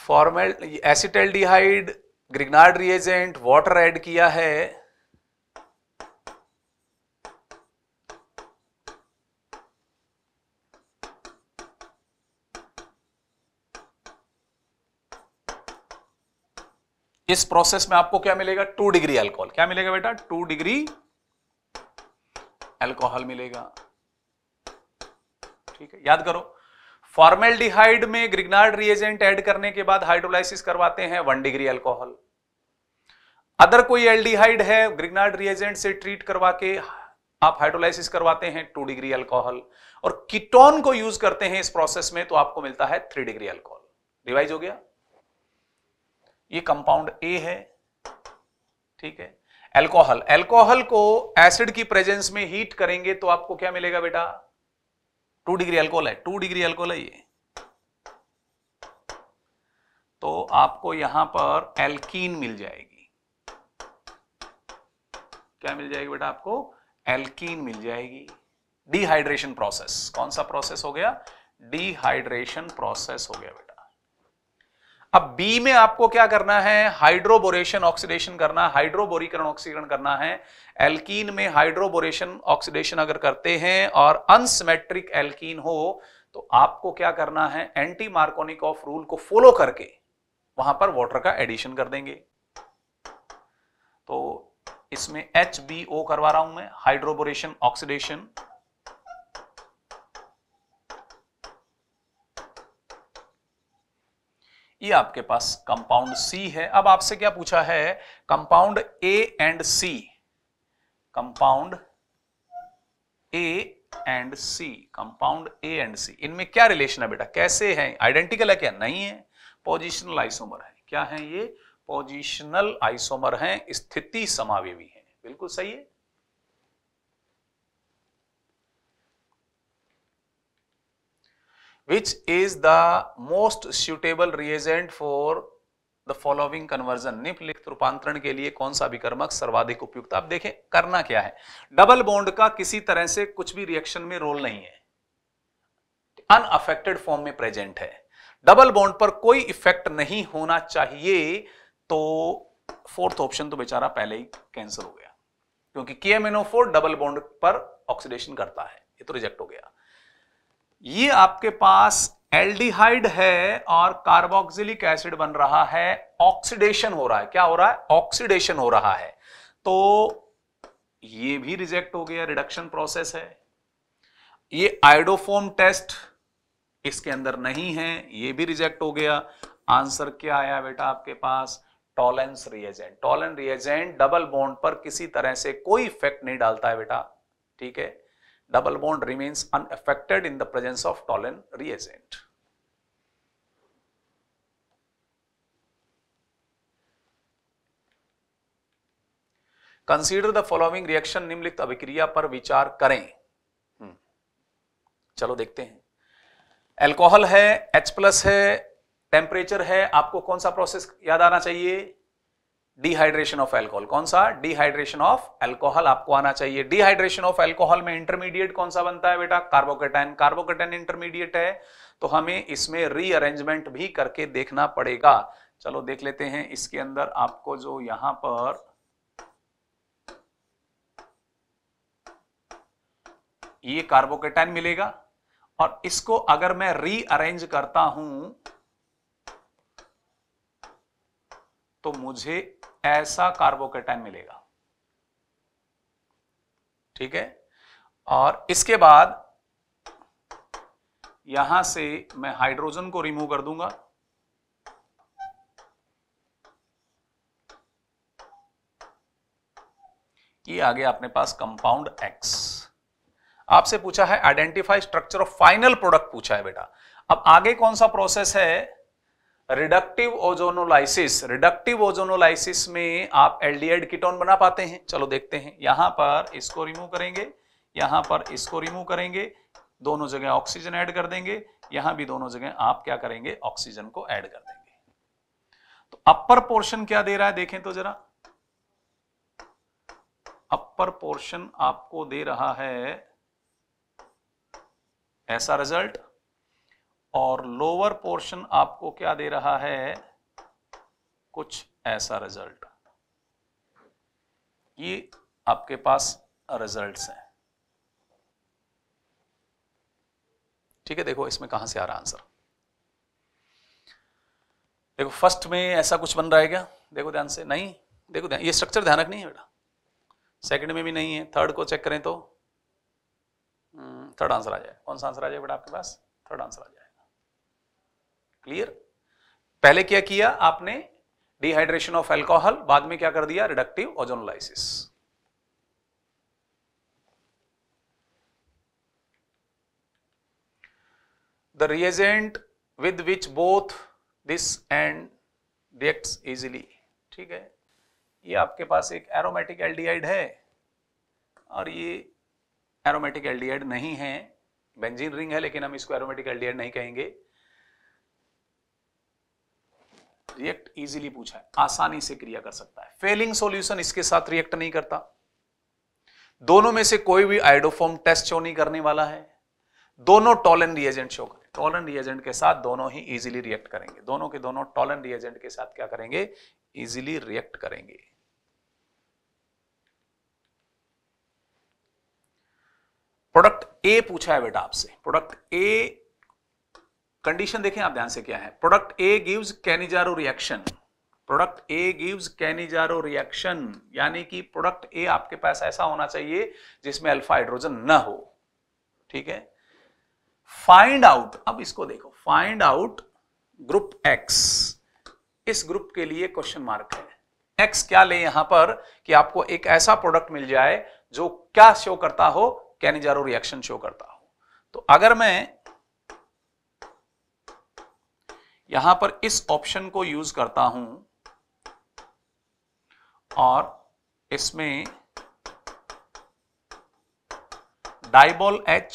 B: formal acetaldehyde Grignard reagent water add किया है इस प्रोसेस में आपको क्या मिलेगा टू डिग्री अल्कोहल क्या मिलेगा बेटा टू डिग्री अल्कोहल मिलेगा ठीक है याद करो फॉर्मेल में ग्रिग्नार्ड रिएजेंट ऐड करने के बाद हाइड्रोलाइसिस करवाते हैं वन डिग्री अल्कोहल अदर कोई एल्डिहाइड है ग्रिग्नार्ड रिएजेंट से ट्रीट करवा के आप हाइड्रोलाइसिस करवाते हैं टू डिग्री अल्कोहल और कीटोन को यूज करते हैं इस प्रोसेस में तो आपको मिलता है थ्री डिग्री अल्कोहल रिवाइज हो गया ये कंपाउंड ए है ठीक है एल्कोहल एल्कोहल को एसिड की प्रेजेंस में हीट करेंगे तो आपको क्या मिलेगा बेटा टू डिग्री एल्कोहल है टू डिग्री एल्कोहल है ये तो आपको यहां पर एल्कीन मिल जाएगी क्या मिल जाएगी बेटा आपको एल्कीन मिल जाएगी डिहाइड्रेशन प्रोसेस कौन सा प्रोसेस हो गया डिहाइड्रेशन प्रोसेस हो गया बेटा अब बी में आपको क्या करना है हाइड्रोबोरेशन ऑक्सीडेशन करना हाइड्रोबोरीकरण ऑक्सीकरण करना है एल्कीन में हाइड्रोबोरेशन ऑक्सीडेशन अगर करते हैं और अनसिमेट्रिक एल्कीन हो तो आपको क्या करना है एंटी मार्कोनिक ऑफ रूल को फॉलो करके वहां पर वाटर का एडिशन कर देंगे तो इसमें एच बी ओ करवा रहा हूं मैं हाइड्रोबोरेशन ऑक्सीडेशन ये आपके पास कंपाउंड सी है अब आपसे क्या पूछा है compound A and C compound A and C compound A and C इनमें क्या रिलेशन है बेटा कैसे हैं आइडेंटिकल है क्या नहीं है पोजिशनल आइसोमर है क्या है ये पोजिशनल आइसोमर हैं स्थिति समावेवी हैं बिल्कुल सही है which is the most suitable reagent for the following conversion निम्नलिखित रूपांतरण के लिए कौन सा विकर्मक सर्वाधिक उपयुक्त आप देखें करना क्या है डबल बॉन्ड का किसी तरह से कुछ भी रिएक्शन में रोल नहीं है अनअफेक्टेड फॉर्म में प्रेजेंट है डबल बॉन्ड पर कोई इफेक्ट नहीं होना चाहिए तो फोर्थ ऑप्शन तो बेचारा पहले ही कैंसिल हो गया क्योंकि के एम डबल बॉन्ड पर ऑक्सीडेशन करता है ये तो रिजेक्ट हो गया ये आपके पास एल्डिहाइड है और कार्बोक्सिलिक एसिड बन रहा है ऑक्सीडेशन हो रहा है क्या हो रहा है ऑक्सीडेशन हो रहा है तो ये भी रिजेक्ट हो गया रिडक्शन प्रोसेस है ये आइडोफोम टेस्ट इसके अंदर नहीं है ये भी रिजेक्ट हो गया आंसर क्या आया बेटा आपके पास Tollens reagent Tollen reagent double bond पर किसी तरह से कोई इफेक्ट नहीं डालता है बेटा ठीक है double bond remains unaffected in the presence of Tollen reagent consider the following reaction निम्नलिखित अभिक्रिया पर विचार करें हम्म, चलो देखते हैं एल्कोहल है एच प्लस है टेम्परेचर है आपको कौन सा प्रोसेस याद आना चाहिए डिहाइड्रेशन ऑफ एल्कोहल कौन सा डिहाइड्रेशन ऑफ एल्कोहल आपको आना चाहिए डिहाइड्रेशन ऑफ एल्कोहल में इंटरमीडिएट कौन सा बनता है बेटा कार्बोकेटाइन कार्बोकेटाइन इंटरमीडिएट है तो हमें इसमें रीअरेंजमेंट भी करके देखना पड़ेगा चलो देख लेते हैं इसके अंदर आपको जो यहां पर ये कार्बोकेटाइन मिलेगा और इसको अगर मैं रीअरेंज करता हूं तो मुझे ऐसा कार्बोकेटाइन मिलेगा ठीक है और इसके बाद यहां से मैं हाइड्रोजन को रिमूव कर दूंगा ये आगे अपने पास कंपाउंड एक्स आपसे पूछा है identify structure of final product पूछा है बेटा अब आगे कौन सा प्रोसेस है रिडक्टिव ओजोनोलाइसिस रिडक्टिव ओजोनोलाइसिस में आप एड कीटोन बना पाते हैं चलो देखते हैं यहां पर इसको रिमूव करेंगे यहां पर इसको रिमूव करेंगे दोनों जगह ऑक्सीजन ऐड कर देंगे यहां भी दोनों जगह आप क्या करेंगे ऑक्सीजन को ऐड कर देंगे तो अपर पोर्शन क्या दे रहा है देखें तो जरा अपर पोर्शन आपको दे रहा है ऐसा रिजल्ट और लोअर पोर्शन आपको क्या दे रहा है कुछ ऐसा रिजल्ट ये आपके पास रिजल्ट्स हैं ठीक है देखो इसमें कहां से आ रहा आंसर देखो फर्स्ट में ऐसा कुछ बन रहा है क्या देखो ध्यान से नहीं देखो ध्यान ये स्ट्रक्चर ध्यान रखनी है बेटा सेकंड में भी नहीं है थर्ड को चेक करें तो थर्ड हम्म, आंसर आ जाए कौन सा आंसर आ जाए बेटा आपके पास थर्ड आंसर आ जाए क्लियर पहले क्या किया आपने डिहाइड्रेशन ऑफ एल्कोहल बाद में क्या कर दिया reductive ozonolysis the reagent with which both this and react easily ठीक है ये आपके पास एक एरोमेटिक एल्डिहाइड है और ये एरोमेटिक एल्डिहाइड नहीं है बेंजीन रिंग है लेकिन हम इसको एरोमेटिक एल्डिहाइड नहीं कहेंगे रिएक्ट इजीली पूछा है आसानी से क्रिया कर सकता है फेलिंग सॉल्यूशन इसके साथ रिएक्ट नहीं करता दोनों में से कोई भी आइडोफॉर्म टेस्ट शो नहीं करने वाला है दोनों टॉलन रिएजेंट शो करें टॉलन रिएजेंट के साथ दोनों ही इजीली रिएक्ट करेंगे दोनों के दोनों टॉलन रिएजेंट के साथ क्या करेंगे इजीली रिएक्ट करेंगे प्रोडक्ट ए पूछा है बेटा आपसे प्रोडक्ट ए कंडीशन देखें आप ध्यान से क्या है product A gives Cannizzaro reaction product A gives Cannizzaro reaction यानी कि प्रोडक्ट ए आपके पास ऐसा होना चाहिए जिसमें अल्फा हाइड्रोजन ना हो ठीक है फाइंड आउट अब इसको देखो फाइंड आउट ग्रुप एक्स इस ग्रुप के लिए क्वेश्चन मार्क है एक्स क्या ले यहां पर कि आपको एक ऐसा प्रोडक्ट मिल जाए जो क्या शो करता हो कैनिजारो रिएक्शन शो करता हो तो अगर मैं यहां पर इस ऑप्शन को यूज करता हूं और इसमें DIBAL H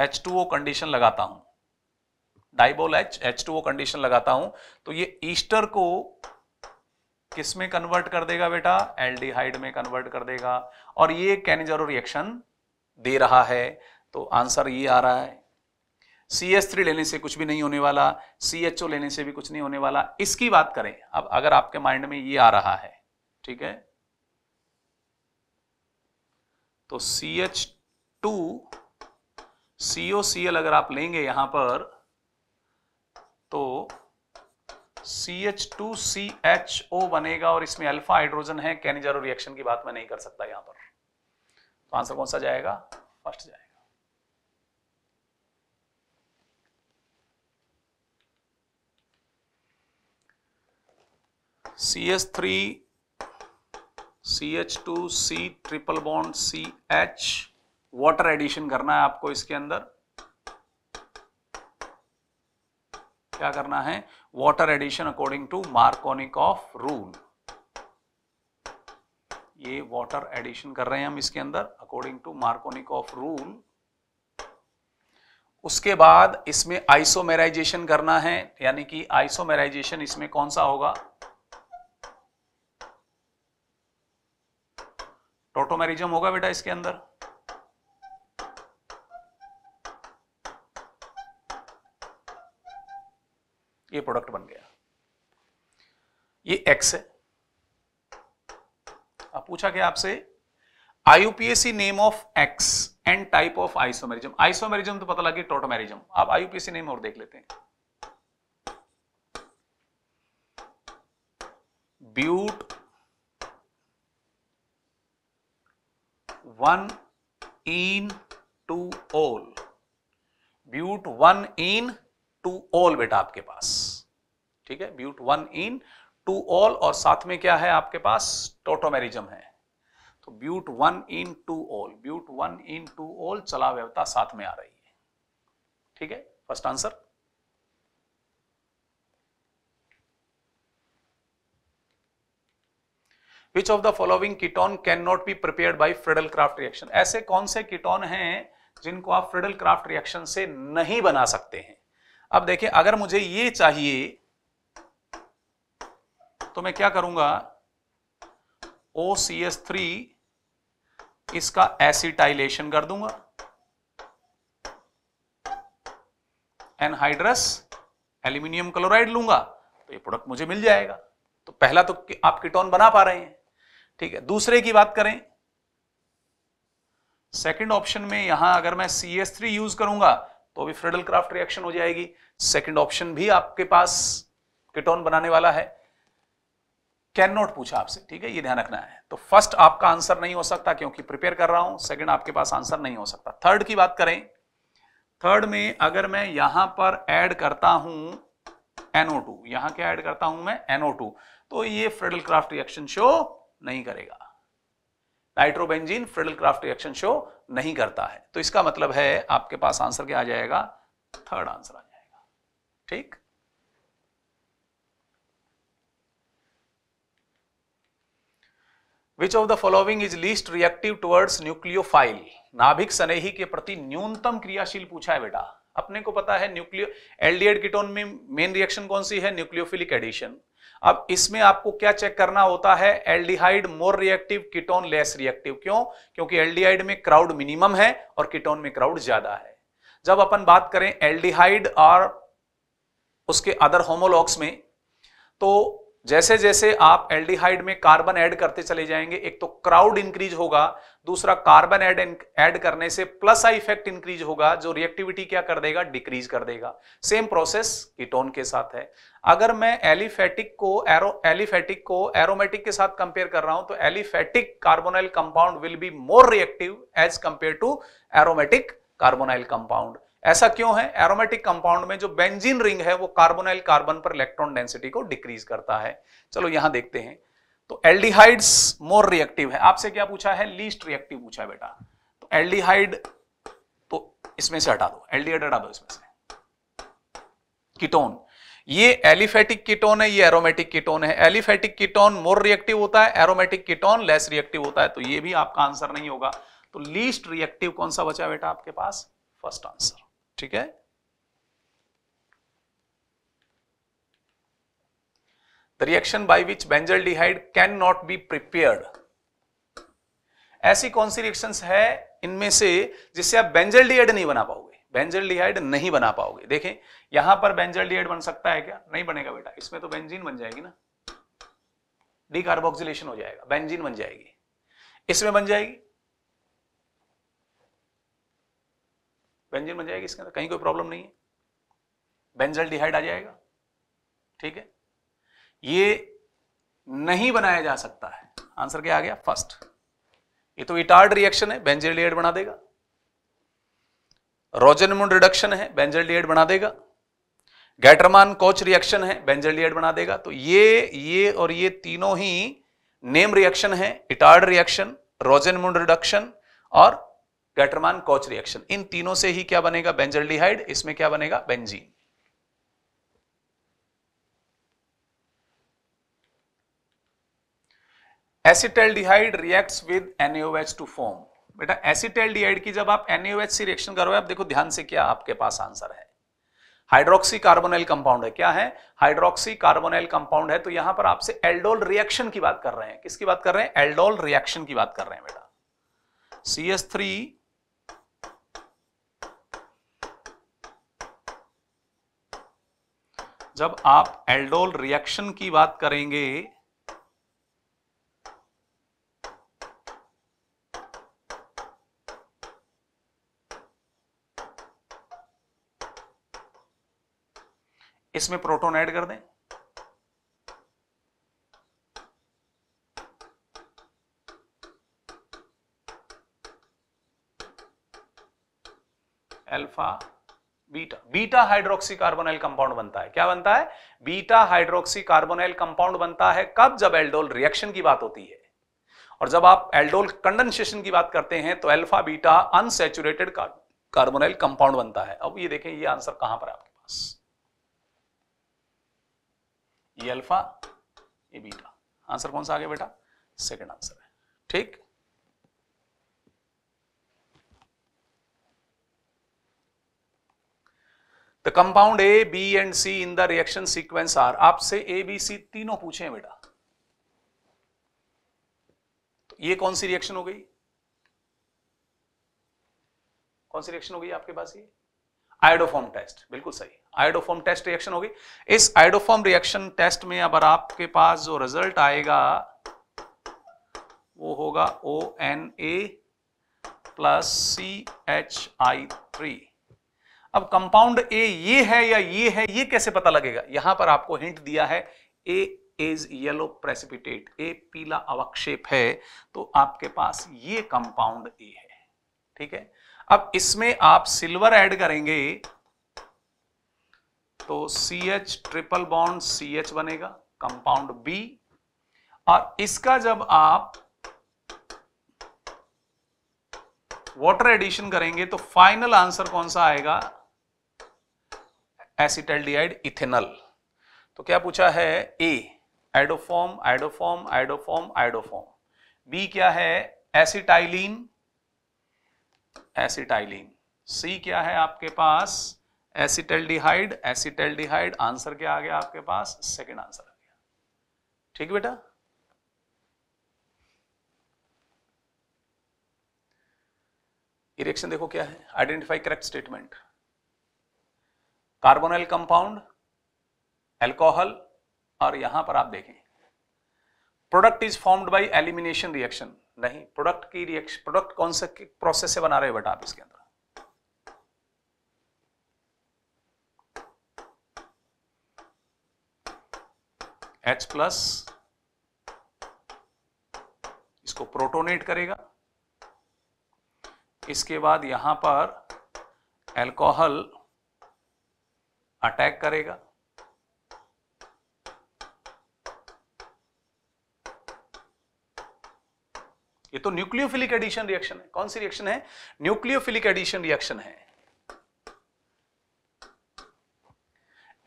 B: H two O condition लगाता हूं DIBAL H H two O condition लगाता हूं तो ये ईस्टर को किस में कन्वर्ट कर देगा बेटा एल्डिहाइड में कन्वर्ट कर देगा और ये कैनिजरो रिएक्शन दे रहा है तो आंसर ये आ रहा है सी एच थ्री लेने से कुछ भी नहीं होने वाला सी एच ओ लेने से भी कुछ नहीं होने वाला इसकी बात करें अब अगर आपके माइंड में ये आ रहा है ठीक है तो C H two C O C L अगर आप लेंगे यहां पर तो C H two C H O बनेगा और इसमें अल्फा हाइड्रोजन है कैनिजारो रिएक्शन की बात मैं नहीं कर सकता यहां पर तो आंसर कौन सा जाएगा फर्स्ट जाएगा C S three C H two C triple bond C H water addition करना है आपको इसके अंदर क्या करना है water addition according to Markovnikov rule ये वाटर एडिशन कर रहे हैं हम इसके अंदर according to Markovnikov rule उसके बाद इसमें आइसोमेराइजेशन करना है यानी कि आइसोमेराइजेशन इसमें कौन सा होगा टोटोमेरिजम होगा बेटा इसके अंदर ये प्रोडक्ट बन गया ये एक्स है अब पूछा गया आपसे IUPAC name of X and type of isomerism isomerism तो पता लगे टोटोमेरिजम आप आईयूपीएसी नेम और देख लेते हैं but one ene two ol but one ene two ol बेटा आपके पास ठीक है but one ene two ol और साथ में क्या है आपके पास टोटोमेरिजम है तो but one ene two ol but one ene two ol चला व्यवता साथ में आ रही है ठीक है first answer which of the following ketone can not be prepare by Friedel Crafts reaction ऐसे कौन से कीटोन हैं जिनको आप फ्रेडल क्राफ्ट रिएक्शन से नहीं बना सकते हैं अब देखिए अगर मुझे ये चाहिए तो मैं क्या करूंगा ओ सी एस थ्री इसका एसिटाइलेशन कर दूंगा एनहाइड्रस एल्यूमिनियम क्लोराइड लूंगा तो ये प्रोडक्ट मुझे मिल जाएगा तो पहला तो आप कीटोन बना पा रहे हैं ठीक है दूसरे की बात करें सेकंड ऑप्शन में यहां अगर मैं सी एस थ्री यूज करूंगा तो भी फ्रेडल क्राफ्ट रिएक्शन हो जाएगी सेकंड ऑप्शन भी आपके पास किटोन बनाने वाला है कैन नॉट पूछा आपसे ठीक है ये ध्यान रखना है तो फर्स्ट आपका आंसर नहीं हो सकता क्योंकि प्रिपेयर कर रहा हूं सेकंड आपके पास आंसर नहीं हो सकता थर्ड की बात करें थर्ड में अगर मैं यहां पर ऐड करता हूं एनओ टू यहां क्या ऐड करता हूं मैं टू तो ये फ्रेडल क्राफ्ट रिएक्शन शो नहीं करेगा nitrobenzene Friedel Crafts reaction show नहीं करता है तो इसका मतलब है आपके पास आंसर क्या आ जाएगा थर्ड आंसर आ जाएगा ठीक which of the following is least reactive towards nucleophile नाभिक सनेही के प्रति न्यूनतम क्रियाशील पूछा है बेटा अपने को पता है न्यूक्लियो एलडीएड कीटोन में मेन रिएक्शन कौन सी है न्यूक्लियोफिलिक एडिशन अब इसमें आपको क्या चेक करना होता है aldehyde more reactive ketone less reactive क्यों क्योंकि एल्डिहाइड में क्राउड मिनिमम है और किटोन में क्राउड ज्यादा है जब अपन बात करें एल्डिहाइड और उसके अदर होमोलॉग्स में तो जैसे जैसे आप एल्डिहाइड में कार्बन ऐड करते चले जाएंगे एक तो क्राउड इंक्रीज होगा दूसरा कार्बन ऐड ऐड करने से प्लस आई इफेक्ट इंक्रीज होगा जो रिएक्टिविटी क्या कर देगा डिक्रीज कर देगा सेम प्रोसेस कीटोन के साथ है अगर मैं एलिफेटिक को एरो एलिफेटिक को एरोमेटिक के साथ कंपेयर कर रहा हूं तो aliphatic carbonyl compound will be more reactive as compare to aromatic carbonyl compound ऐसा क्यों है एरोमेटिक कंपाउंड में जो बेंजीन रिंग है वो कार्बोनाइल कार्बन पर इलेक्ट्रॉन डेंसिटी को डिक्रीज करता है चलो यहां देखते हैं तो एल्डिहाइड्स मोर रिएक्टिव है आपसे क्या पूछा है लीस्ट रिएक्टिव पूछा है बेटा तो एल्डिहाइड तो इसमें से हटा दो एल्डिहाइड हटा दो इसमें से कीटोन ये एलिफेटिक कीटोन है ये एरोमेटिक कीटोन है एलिफेटिक कीटोन मोर रिएक्टिव होता है एरोमेटिक कीटोन लेस रिएक्टिव होता है तो ये भी आपका आंसर नहीं होगा तो लीस्ट रिएक्टिव कौन सा बचा बेटा आपके पास फर्स्ट आंसर ठीक है the reaction by which can not be prepared ऐसी कौन सी रिएक्शन है इनमें से जिससे आप बेंजलडीहाइड नहीं बना पाओगे बेंजलडीहाइड नहीं बना पाओगे देखें यहां पर बेंजलडीहाइड बन सकता है क्या नहीं बनेगा बेटा इसमें तो बेंजीन बन जाएगी ना डी कार्बोक्सिलेशन हो जाएगा बेंजीन बन जाएगी इसमें बन जाएगी बेंजीन बन जाएगी इसके अंदर कहीं कोई प्रॉब्लम नहीं है बेंजल डिहाइड आ जाएगा ठीक है ये नहीं बनाया जा सकता है आंसर क्या आ गया फर्स्ट ये तो इटार्ड रिएक्शन है बेंजल डिहाइड बना देगा रोजनमुंड रिडक्शन है बेंजल डिहाइड बना देगा गैटरमान कोच रिएक्शन है बेंजल डिहाइड बना देगा तो ये ये और ये तीनों ही नेम रिएक्शन है इटार्ड रिएक्शन रोजनमुंड रिडक्शन और गैटरमान कॉच रिएक्शन इन तीनों से ही क्या बनेगा बेंजरलीहाइड इसमें क्या बनेगा benzene acetaldehyde reacts with N A O H to form बेटा एसिटेल्डिहाइड की जब आप एनएओएच से रिएक्शन करोगे आप देखो ध्यान से क्या आपके पास आंसर है हाइड्रोक्सी कार्बोनाइल कंपाउंड है क्या है हाइड्रोक्सी कार्बोनाइल कंपाउंड है तो यहां पर आपसे एल्डोल रिएक्शन की बात कर रहे हैं किसकी बात कर रहे हैं एल्डोल रिएक्शन की बात कर रहे हैं बेटा सी एस थ्री जब आप एल्डोल रिएक्शन की बात करेंगे इसमें प्रोटोन ऐड कर दें alpha beta beta hydroxy carbonyl compound बनता है क्या बनता है बीटा हाइड्रोक्सी कार्बोनाइल कंपाउंड बनता है कब जब एल्डोल रिएक्शन की बात होती है और जब आप एल्डोल कंडेंसेशन की बात करते हैं तो alpha beta unsaturated carbonyl compound बनता है अब ये देखें ये आंसर कहां पर है आपके पास ये अल्फा ये बीटा आंसर कौन सा आ गया बेटा सेकेंड आंसर है ठीक The compound A, B and C in the reaction sequence are आपसे A, B, C तीनों पूछे हैं बेटा तो ये कौन सी रिएक्शन हो गई कौन सी रिएक्शन हो गई आपके पास ये आइडोफॉर्म टेस्ट बिल्कुल सही आयोडोफॉर्म टेस्ट रिएक्शन होगी इस आइडोफॉर्म रिएक्शन टेस्ट में अगर आपके पास जो रिजल्ट आएगा वो होगा O N A plus C H I three अब कंपाउंड ए ये है या ये है ये कैसे पता लगेगा यहां पर आपको हिंट दिया है A is yellow precipitate A पीला अवक्षेप है तो आपके पास ये कंपाउंड ए है ठीक है अब इसमें आप सिल्वर ऐड करेंगे तो C H triple bond C H बनेगा कंपाउंड बी और इसका जब आप वाटर एडिशन करेंगे तो फाइनल आंसर कौन सा आएगा एसिटल्डिहाइड इथेनल तो क्या पूछा है A iodoform iodoform iodoform iodoform B क्या है एसिटाइलिन एसिटाइलिन सी क्या है आपके पास एसिटल्डिहाइड एसिटल्डिहाइड आंसर क्या आ गया आपके पास सेकंड आंसर आ गया ठीक बेटा इरेक्शन देखो क्या है identify correct statement carbonyl compound alcohol और यहां पर आप देखें product is formed by elimination reaction नहीं प्रोडक्ट की रिएक्शन प्रोडक्ट कौन से प्रोसेस से बना रहे हो बेटा आप इसके अंदर एच प्लस इसको प्रोटोनेट करेगा इसके बाद यहां पर एल्कोहल अटैक करेगा ये तो न्यूक्लियोफिलिक एडिशन रिएक्शन है कौन सी रिएक्शन है न्यूक्लियोफिलिक एडिशन रिएक्शन है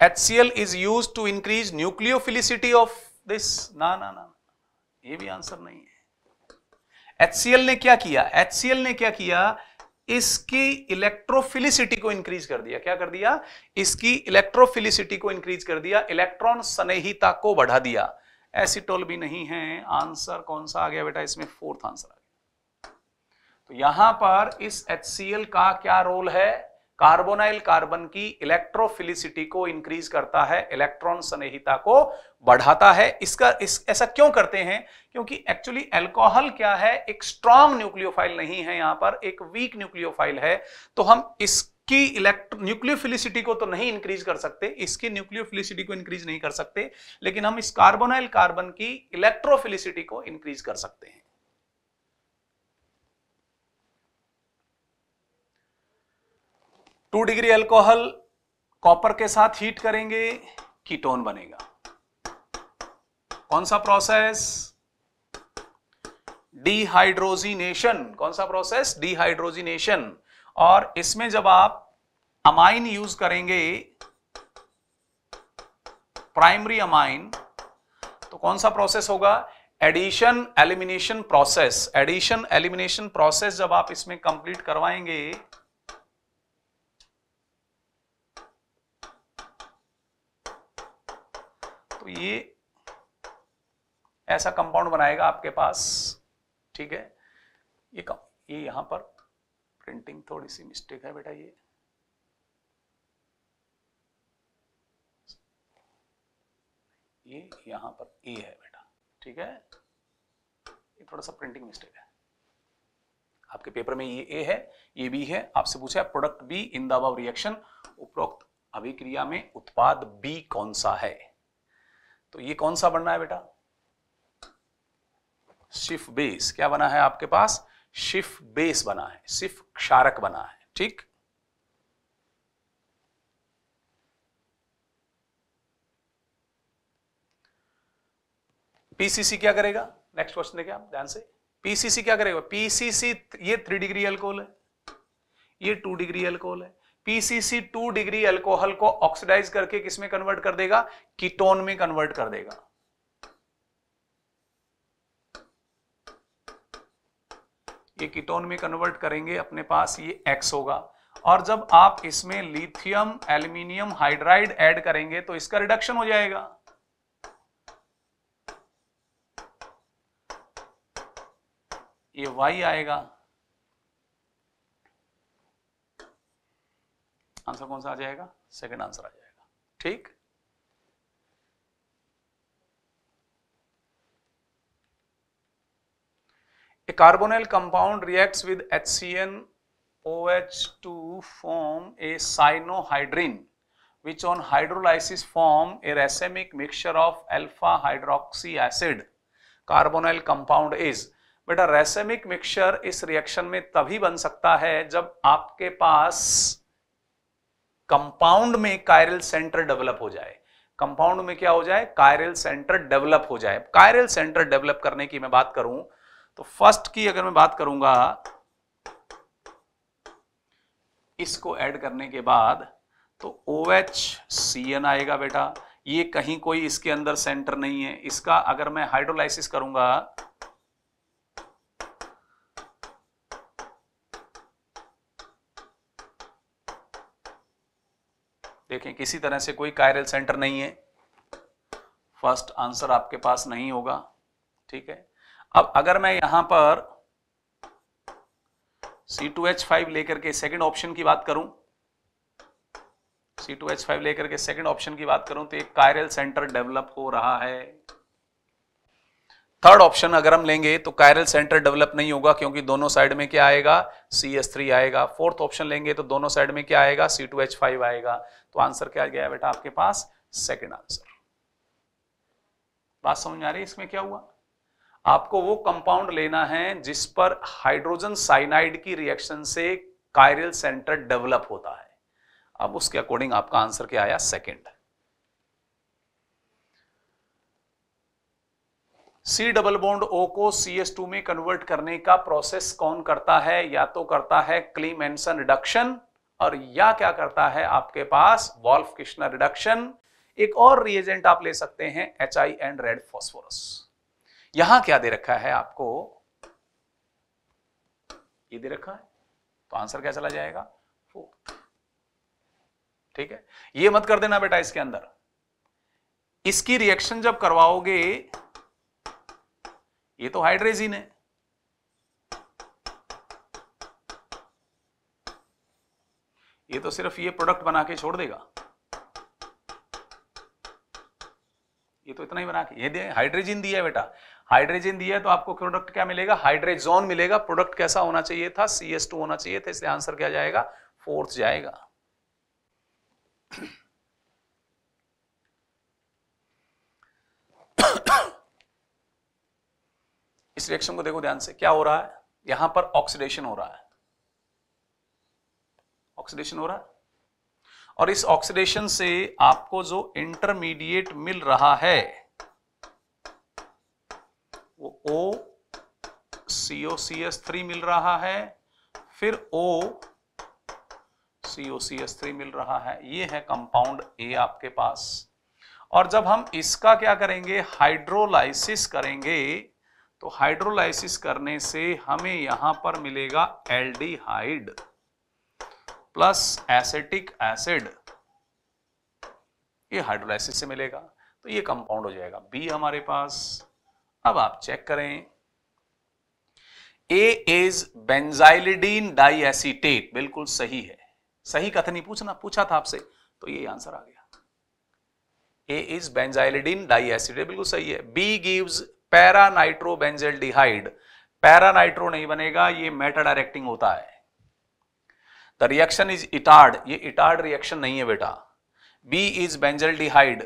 B: HCl is used to increase nucleophilicity of this ना ना ना ये भी आंसर नहीं है HCl ने क्या किया HCl ने क्या किया इसकी इलेक्ट्रोफिलिसिटी को इंक्रीज कर दिया क्या कर दिया इसकी इलेक्ट्रोफिलिसिटी को इंक्रीज कर दिया इलेक्ट्रॉन स्नेहिता को बढ़ा दिया एसिटोल भी नहीं है आंसर कौन सा आ गया बेटा इसमें फोर्थ आंसर आ गया तो यहां पर इस एच का क्या रोल है कार्बोनाइल कार्बन की इलेक्ट्रोफिलिसिटी को इंक्रीज करता है इलेक्ट्रॉन स्नेहिता को बढ़ाता है इसका इस ऐसा क्यों करते हैं क्योंकि एक्चुअली अल्कोहल क्या है एक स्ट्रांग न्यूक्लियोफाइल नहीं है यहां पर एक वीक न्यूक्लियोफाइल है तो हम इसकी इलेक्ट्रो न्यूक्लियोफिलिसिटी को तो नहीं इंक्रीज कर सकते इसकी न्यूक्लियोफिलिसिटी को इंक्रीज नहीं कर सकते लेकिन हम इस कार्बोनाइल कार्बन की इलेक्ट्रोफिलिसिटी को इंक्रीज कर सकते हैं टू डिग्री अल्कोहल कॉपर के साथ हीट करेंगे कीटोन बनेगा कौन सा प्रोसेस डिहाइड्रोजिनेशन कौन सा प्रोसेस डिहाइड्रोजिनेशन और इसमें जब आप अमाइन यूज करेंगे प्राइमरी अमाइन तो कौन सा प्रोसेस होगा addition elimination process addition elimination process जब आप इसमें कंप्लीट करवाएंगे तो ये ऐसा कंपाउंड बनाएगा आपके पास ठीक है ये कम ये यहां पर प्रिंटिंग थोड़ी सी मिस्टेक है बेटा ये ये यहां पर ए है बेटा ठीक है ये थोड़ा सा प्रिंटिंग मिस्टेक है आपके पेपर में ये ए है ये बी है आपसे पूछा प्रोडक्ट बी इन दबाव रिएक्शन उपरोक्त अभिक्रिया में उत्पाद बी कौन सा है तो ये कौन सा बनना है बेटा शिफ बेस क्या बना है आपके पास शिफ बेस बना है सिर्फ क्षारक बना है ठीक पीसीसी क्या करेगा नेक्स्ट क्वेश्चन देखिए आप ध्यान से पीसीसी क्या करेगा पीसीसी ये थ्री डिग्री अल्कोहल है ये टू डिग्री अल्कोहल है पीसीसी टू डिग्री अल्कोहल को ऑक्सीडाइज करके किसमें कन्वर्ट कर देगा कीटोन में कन्वर्ट कर देगा ये कीटोन में कन्वर्ट करेंगे अपने पास ये एक्स होगा और जब आप इसमें लिथियम एल्यूमिनियम हाइड्राइड ऐड करेंगे तो इसका रिडक्शन हो जाएगा ये वाई आएगा आंसर कौन सा आ जाएगा सेकंड आंसर आ जाएगा ठीक a carbonyl compound reacts with H C N O H to form a cyanohydrin which on hydrolysis form a racemic mixture of alpha hydroxy acid carbonyl compound is बेटा racemic mixture इस reaction में तभी बन सकता है जब आपके पास कंपाउंड में कायरल सेंटर डेवलप हो जाए कंपाउंड में क्या हो जाए कायरल सेंटर डेवलप हो जाए कायरल सेंटर डेवलप करने की मैं बात करूं तो फर्स्ट की अगर मैं बात करूंगा इसको ऐड करने के बाद तो ओ एच सी एन आएगा बेटा ये कहीं कोई इसके अंदर सेंटर नहीं है इसका अगर मैं हाइड्रोलाइसिस करूंगा देखें किसी तरह से कोई कायरल सेंटर नहीं है फर्स्ट आंसर आपके पास नहीं होगा ठीक है अब अगर मैं यहां पर C2H5 लेकर के सेकंड ऑप्शन की बात करूं C2H5 लेकर के सेकंड ऑप्शन की बात करूं तो एक कायरल सेंटर डेवलप हो रहा है थर्ड ऑप्शन अगर हम लेंगे तो कायरल सेंटर डेवलप नहीं होगा क्योंकि दोनों साइड में क्या आएगा सी एस थ्री आएगा फोर्थ ऑप्शन लेंगे तो दोनों साइड में क्या आएगा सी टू एच फाइव आएगा तो आंसर क्या गया बेटा आपके पास सेकेंड आंसर बात समझ आ रही है इसमें क्या हुआ आपको वो कंपाउंड लेना है जिस पर हाइड्रोजन साइनाइड की रिएक्शन से कायरल सेंटर डेवलप होता है अब उसके अकॉर्डिंग आपका आंसर क्या आया second C double bond O को सी एस टू में कन्वर्ट करने का प्रोसेस कौन करता है या तो करता है क्लीमेंसन रिडक्शन और या क्या करता है आपके पास वॉल्फ किश्नर रिडक्शन एक और रिएजेंट आप ले सकते हैं H I and red phosphorus यहां क्या दे रखा है आपको ये दे रखा है तो आंसर क्या चला जाएगा फोर ठीक है ये मत कर देना बेटा इसके अंदर इसकी रिएक्शन जब करवाओगे ये तो हाइड्रेजिन है ये तो सिर्फ ये प्रोडक्ट बना के छोड़ देगा ये तो इतना ही बना के ये दे हाइड्रेजिन दिया है बेटा हाइड्रेजिन दिया है तो आपको प्रोडक्ट क्या मिलेगा हाइड्रेजोन मिलेगा प्रोडक्ट कैसा होना चाहिए था सी होना चाहिए था इसलिए आंसर क्या जाएगा फोर्थ जाएगा इस रिएक्शन को देखो ध्यान से क्या हो रहा है यहां पर ऑक्सीडेशन हो रहा है ऑक्सीडेशन हो रहा है और इस ऑक्सीडेशन से आपको जो इंटरमीडिएट मिल रहा है वो O C O C S three मिल रहा है फिर O C O C S three मिल रहा है ये है कंपाउंड ए आपके पास और जब हम इसका क्या करेंगे हाइड्रोलाइसिस करेंगे तो हाइड्रोलाइसिस करने से हमें यहां पर मिलेगा एल्डिहाइड प्लस एसेटिक एसिड ये हाइड्रोलाइसिस से मिलेगा तो ये कंपाउंड हो जाएगा बी हमारे पास अब आप चेक करें ए इज बेंजाइलिडीन डाइएसिटेट बिल्कुल सही है सही कथन ही पूछना पूछा था आपसे तो ये आंसर आ गया ए इज बेंजाइलिडीन डाइएसिटेट बिल्कुल सही है बी गिव्स पैरा पैरानाइट्रो नहीं बनेगा ये मेटा डायरेक्टिंग होता है द रिएक्शन इज इटार्ड ये इटार्ड रिएक्शन नहीं है बेटा B is benzaldehyde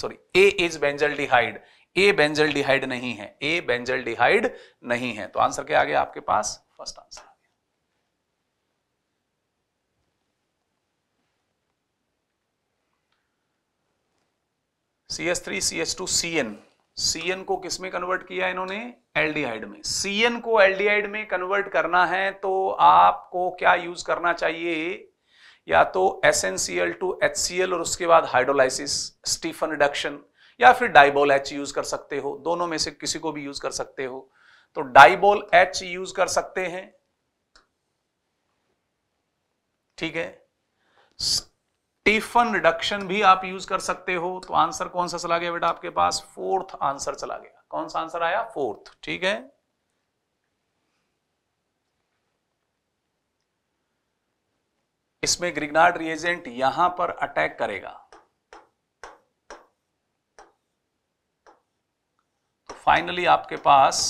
B: sorry A is benzaldehyde A benzaldehyde नहीं है ए डिहाइड नहीं है तो आंसर क्या आ गया आपके पास first answer C S three C S two C N C N को किस में कन्वर्ट किया इन्होंने एल्डिहाइड में सीएन को एल्डिहाइड में कन्वर्ट करना है तो आपको क्या यूज करना चाहिए या तो S N C L two H C L और उसके बाद हाइड्रोलाइसिस स्टीफन रिडक्शन या फिर डाइबोल एच यूज कर सकते हो दोनों में से किसी को भी यूज कर सकते हो तो डाइबोल एच यूज कर सकते हैं ठीक है टिफन रिडक्शन भी आप यूज कर सकते हो तो आंसर कौन सा चला गया बेटा आपके पास फोर्थ आंसर चला गया कौन सा आंसर आया फोर्थ ठीक है इसमें ग्रिगनार्ड रिएजेंट यहां पर अटैक करेगा तो फाइनली आपके पास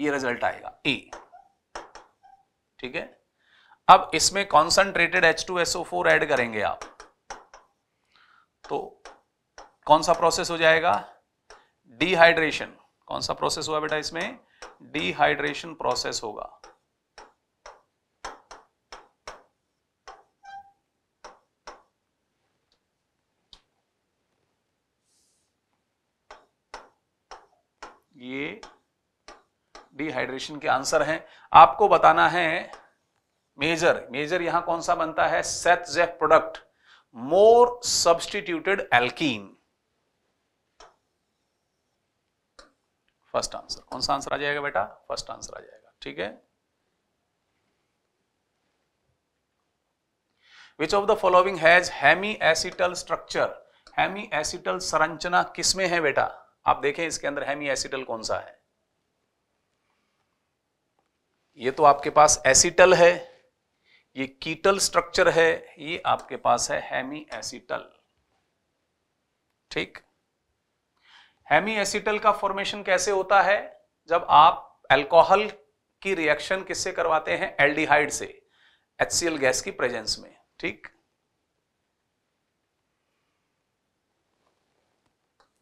B: ये रिजल्ट आएगा ए ठीक है अब इसमें कॉन्सेंट्रेटेड H2SO4 ऐड करेंगे आप तो कौन सा प्रोसेस हो जाएगा डिहाइड्रेशन कौन सा प्रोसेस हुआ बेटा इसमें डिहाइड्रेशन प्रोसेस होगा ये डिहाइड्रेशन के आंसर हैं आपको बताना है मेजर मेजर यहां कौन सा बनता है Saytzeff product more substituted alkene first answer कौन सा आंसर आ जाएगा बेटा फर्स्ट आंसर आ जाएगा ठीक है which of the following has hemiacetal structure hemiacetal संरचना किसमें है बेटा आप देखें इसके अंदर हैमी एसिटल कौन सा है ये तो आपके पास एसिटल है ये कीटल स्ट्रक्चर है ये आपके पास है हेमी एसिटल ठीक हैमी एसिटल का फॉर्मेशन कैसे होता है जब आप अल्कोहल की रिएक्शन किससे करवाते हैं एल्डिहाइड से एचसीएल गैस की प्रेजेंस में ठीक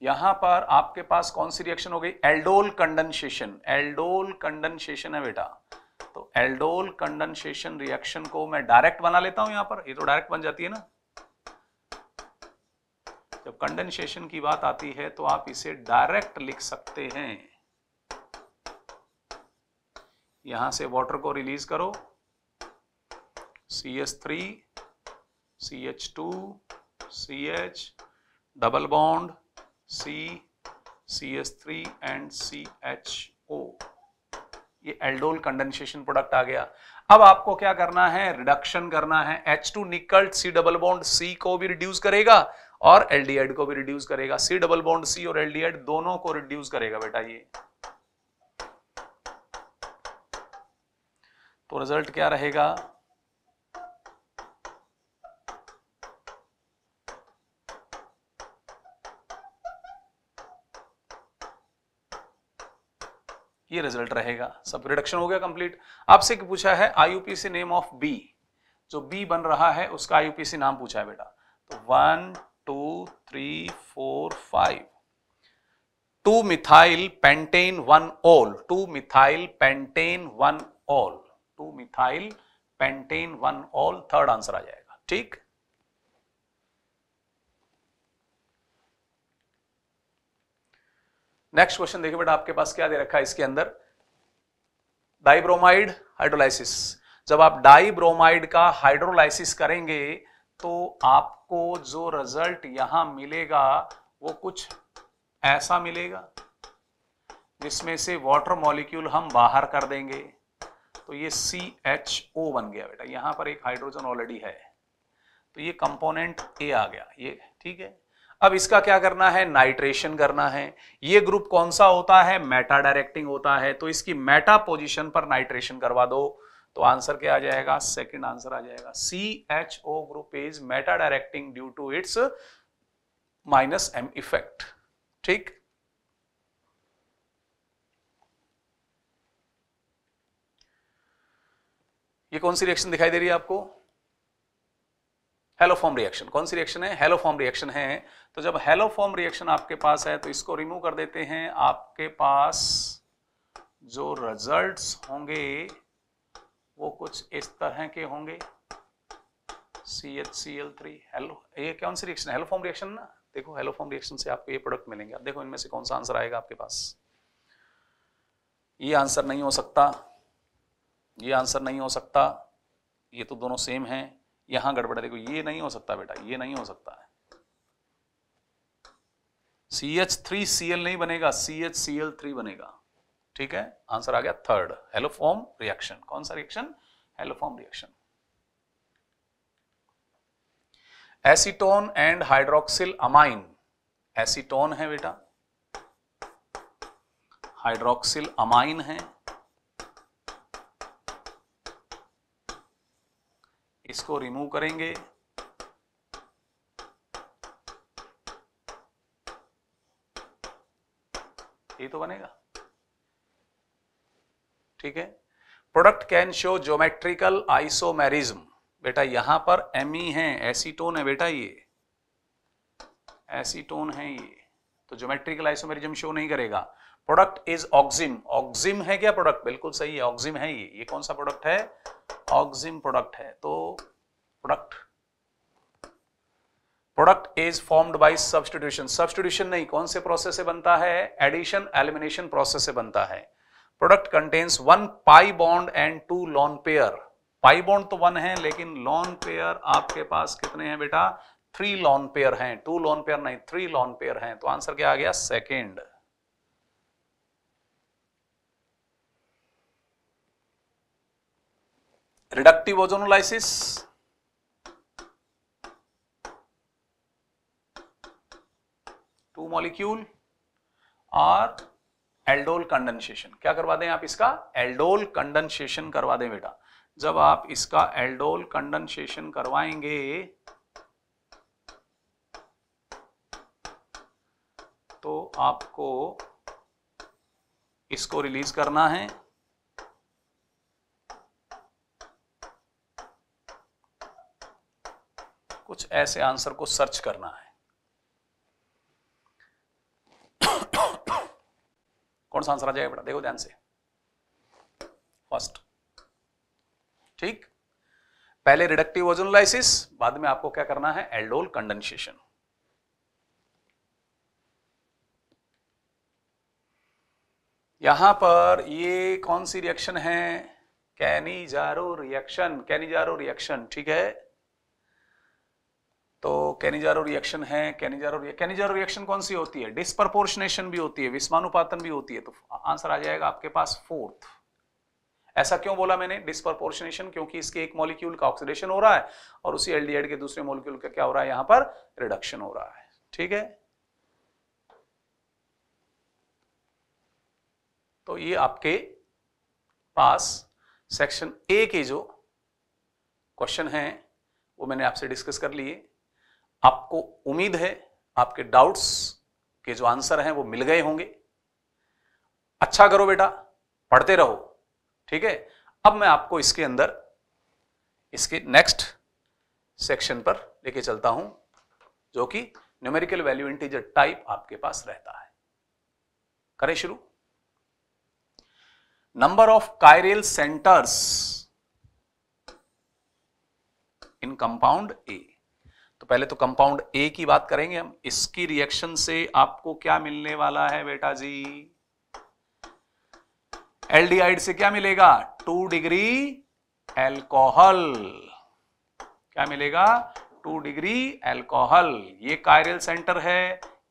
B: यहां पर आपके पास कौन सी रिएक्शन हो गई एल्डोल कंडेंसेशन एल्डोल कंडेंसेशन है बेटा तो एल्डोल कंडेंसेशन रिएक्शन को मैं डायरेक्ट बना लेता हूं यहां पर ये तो डायरेक्ट बन जाती है ना जब कंडेंसेशन की बात आती है तो आप इसे डायरेक्ट लिख सकते हैं यहां से वाटर को रिलीज करो C H three C H two C H double bond C C H three and C H O ये एल्डोल कंडेंसेशन प्रोडक्ट आ गया अब आपको क्या करना है रिडक्शन करना है H two nickel C double bond C को भी रिड्यूस करेगा और एलडीएड को भी रिड्यूस करेगा सी डबल बॉन्ड सी और एलडीएड दोनों को रिड्यूस करेगा बेटा ये तो रिजल्ट क्या रहेगा ये रिजल्ट रहेगा सब रिडक्शन हो गया कंप्लीट आपसे पूछा है आईयूपीसी नेम ऑफ बी जो बी बन रहा है उसका आईयूपीसी नाम पूछा है बेटा तो one two three four five two methyl pentane one ol two methyl pentane one ol two methyl pentane one ol third answer आ जाएगा ठीक नेक्स्ट क्वेश्चन देखिए बेटा आपके पास क्या दे रखा है इसके अंदर डाइब्रोमाइड हाइड्रोलाइसिस जब आप डाइब्रोमाइड का हाइड्रोलाइसिस करेंगे तो आपको जो रिजल्ट यहां मिलेगा वो कुछ ऐसा मिलेगा जिसमें से वाटर मॉलिक्यूल हम बाहर कर देंगे तो ये सी एच ओ बन गया बेटा यहां पर एक हाइड्रोजन ऑलरेडी है तो ये कंपोनेंट ए आ गया ये ठीक है अब इसका क्या करना है नाइट्रेशन करना है ये ग्रुप कौन सा होता है मेटा डायरेक्टिंग होता है तो इसकी मेटा पोजीशन पर नाइट्रेशन करवा दो तो आंसर क्या आ जाएगा सेकंड आंसर आ जाएगा C H O group is meta directing due to its minus M effect ठीक ये कौन सी रिएक्शन दिखाई दे रही है आपको हेलोफॉर्म रिएक्शन कौन सी रिएक्शन है हेलोफॉर्म रिएक्शन है तो जब हेलोफॉर्म रिएक्शन आपके पास है तो इसको रिमूव कर देते हैं आपके पास जो रिजल्ट्स होंगे वो कुछ इस तरह के होंगे C H C L three halo ये कौन सी रिएक्शन हेलोफॉर्म रिएक्शन ना देखो हेलोफॉर्म रिएक्शन से आपको ये प्रोडक्ट मिलेंगे अब देखो इनमें से कौन सा आंसर आएगा आपके पास ये आंसर नहीं हो सकता ये आंसर नहीं हो सकता ये तो दोनों सेम हैं यहां गड़बड़ देखो ये नहीं हो सकता बेटा ये नहीं हो सकता है C H three C L नहीं बनेगा C H C L three बनेगा ठीक है आंसर आ गया थर्ड हेलोफॉर्म रिएक्शन कौन सा reaction haloform reaction acetone and hydroxyl amine acetone है बेटा हाइड्रोक्सिल अमाइन है इसको रिमूव करेंगे ये तो बनेगा ठीक है product can show geometrical isomerism बेटा यहां पर एम ई है एसीटोन है बेटा ये एसीटोन है ये तो ज्योमेट्रिकल आइसोमेरिज्म शो नहीं करेगा प्रोडक्ट इज ऑक्सिम ऑक्सिम है क्या प्रोडक्ट बिल्कुल सही है ऑक्सिम है ये ये कौन सा प्रोडक्ट है ऑक्सिम प्रोडक्ट है तो product product is formed by substitution substitution नहीं कौन से प्रोसेस से बनता है एडिशन एलिमिनेशन प्रोसेस से बनता है product contains one pi bond and two lone pair pi bond तो वन है लेकिन लॉन पेयर आपके पास कितने हैं बेटा थ्री लॉन पेयर हैं टू लॉन पेयर नहीं थ्री लॉन पेयर हैं तो आंसर क्या आ गया second reductive ozonolysis two molecule और एल्डोल कंडेंसेशन क्या करवा दें आप इसका एल्डोल कंडेंसेशन करवा दें बेटा जब आप इसका एल्डोल कंडेंसेशन करवाएंगे तो आपको इसको रिलीज करना है कुछ ऐसे आंसर को सर्च करना है कौन सा आंसर आ जाएगा बेटा देखो ध्यान से फर्स्ट ठीक पहले रिडक्टिव ओजोनलाइसिस बाद में आपको क्या करना है एल्डोल कंडेंसेशन यहां पर ये कौन सी रिएक्शन है जारो रिएक्शन जारो रिएक्शन ठीक है तो कैनिजारो रिएक्शन है कैनिजारो कैनिजारो रिएक्शन कौन सी होती है डिस्प्रपोर्शनेशन भी होती है विस्मानुपातन भी होती है तो आंसर आ जाएगा आपके पास फोर्थ ऐसा क्यों बोला मैंने डिस्प्रपोर्शनेशन क्योंकि इसके एक मॉलिक्यूल का ऑक्सीडेशन हो रहा है और उसी एल्डिहाइड के दूसरे मॉलिक्यूल का क्या हो रहा है यहां पर रिडक्शन हो रहा है ठीक है तो ये आपके पास सेक्शन ए के जो क्वेश्चन है वो मैंने आपसे डिस्कस कर लिए आपको उम्मीद है आपके डाउट्स के जो आंसर हैं वो मिल गए होंगे अच्छा करो बेटा पढ़ते रहो ठीक है अब मैं आपको इसके अंदर इसके नेक्स्ट सेक्शन पर लेके चलता हूं जो कि न्यूमेरिकल वैल्यू इंटीजर टाइप आपके पास रहता है करें शुरू number of chiral centres in compound A तो पहले तो कंपाउंड ए की बात करेंगे हम इसकी रिएक्शन से आपको क्या मिलने वाला है बेटा जी एल्डिहाइड से क्या मिलेगा टू डिग्री एल्कोहल क्या मिलेगा टू डिग्री एल्कोहल ये कायरल सेंटर है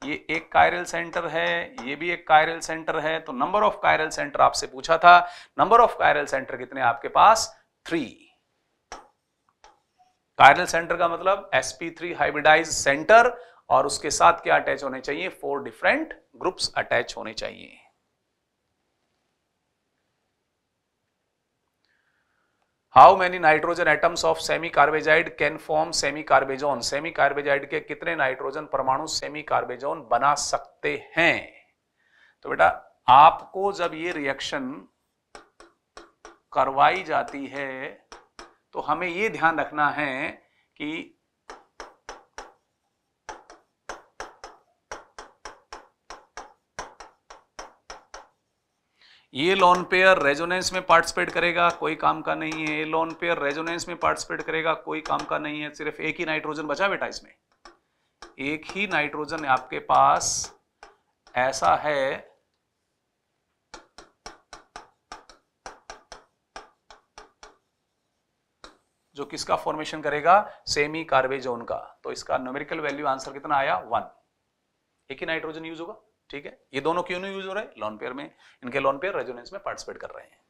B: ये एक कायरल सेंटर है ये भी एक कायरल सेंटर है तो नंबर ऑफ कायरल सेंटर आपसे पूछा था नंबर ऑफ कायरल सेंटर कितने आपके पास थ्री कायरल सेंटर का मतलब sp3 हाइब्रिडाइज सेंटर और उसके साथ क्या अटैच होने चाहिए फोर डिफरेंट ग्रुप्स अटैच होने चाहिए how many nitrogen atoms of semicarbazide can form semicarbazone semicarbazide के कितने नाइट्रोजन परमाणु सेमी कार्बेजोन बना सकते हैं तो बेटा आपको जब ये रिएक्शन करवाई जाती है तो हमें यह ध्यान रखना है कि ये लोन पेयर रेजोनेंस में पार्टिसिपेट करेगा कोई काम का नहीं है ये लोन पेयर रेजोनेंस में पार्टिसिपेट करेगा कोई काम का नहीं है सिर्फ एक ही नाइट्रोजन बचा बेटा इसमें एक ही नाइट्रोजन आपके पास ऐसा है जो किसका फॉर्मेशन करेगा सेमी कार्बेजोन का तो इसका न्यूमेरिकल वैल्यू आंसर कितना आया वन एक ही नाइट्रोजन यूज होगा ठीक है ये दोनों क्यों नहीं यूज हो रहे लॉन पेयर में इनके लॉन पेयर रेजोनेंस में पार्टिसिपेट कर रहे हैं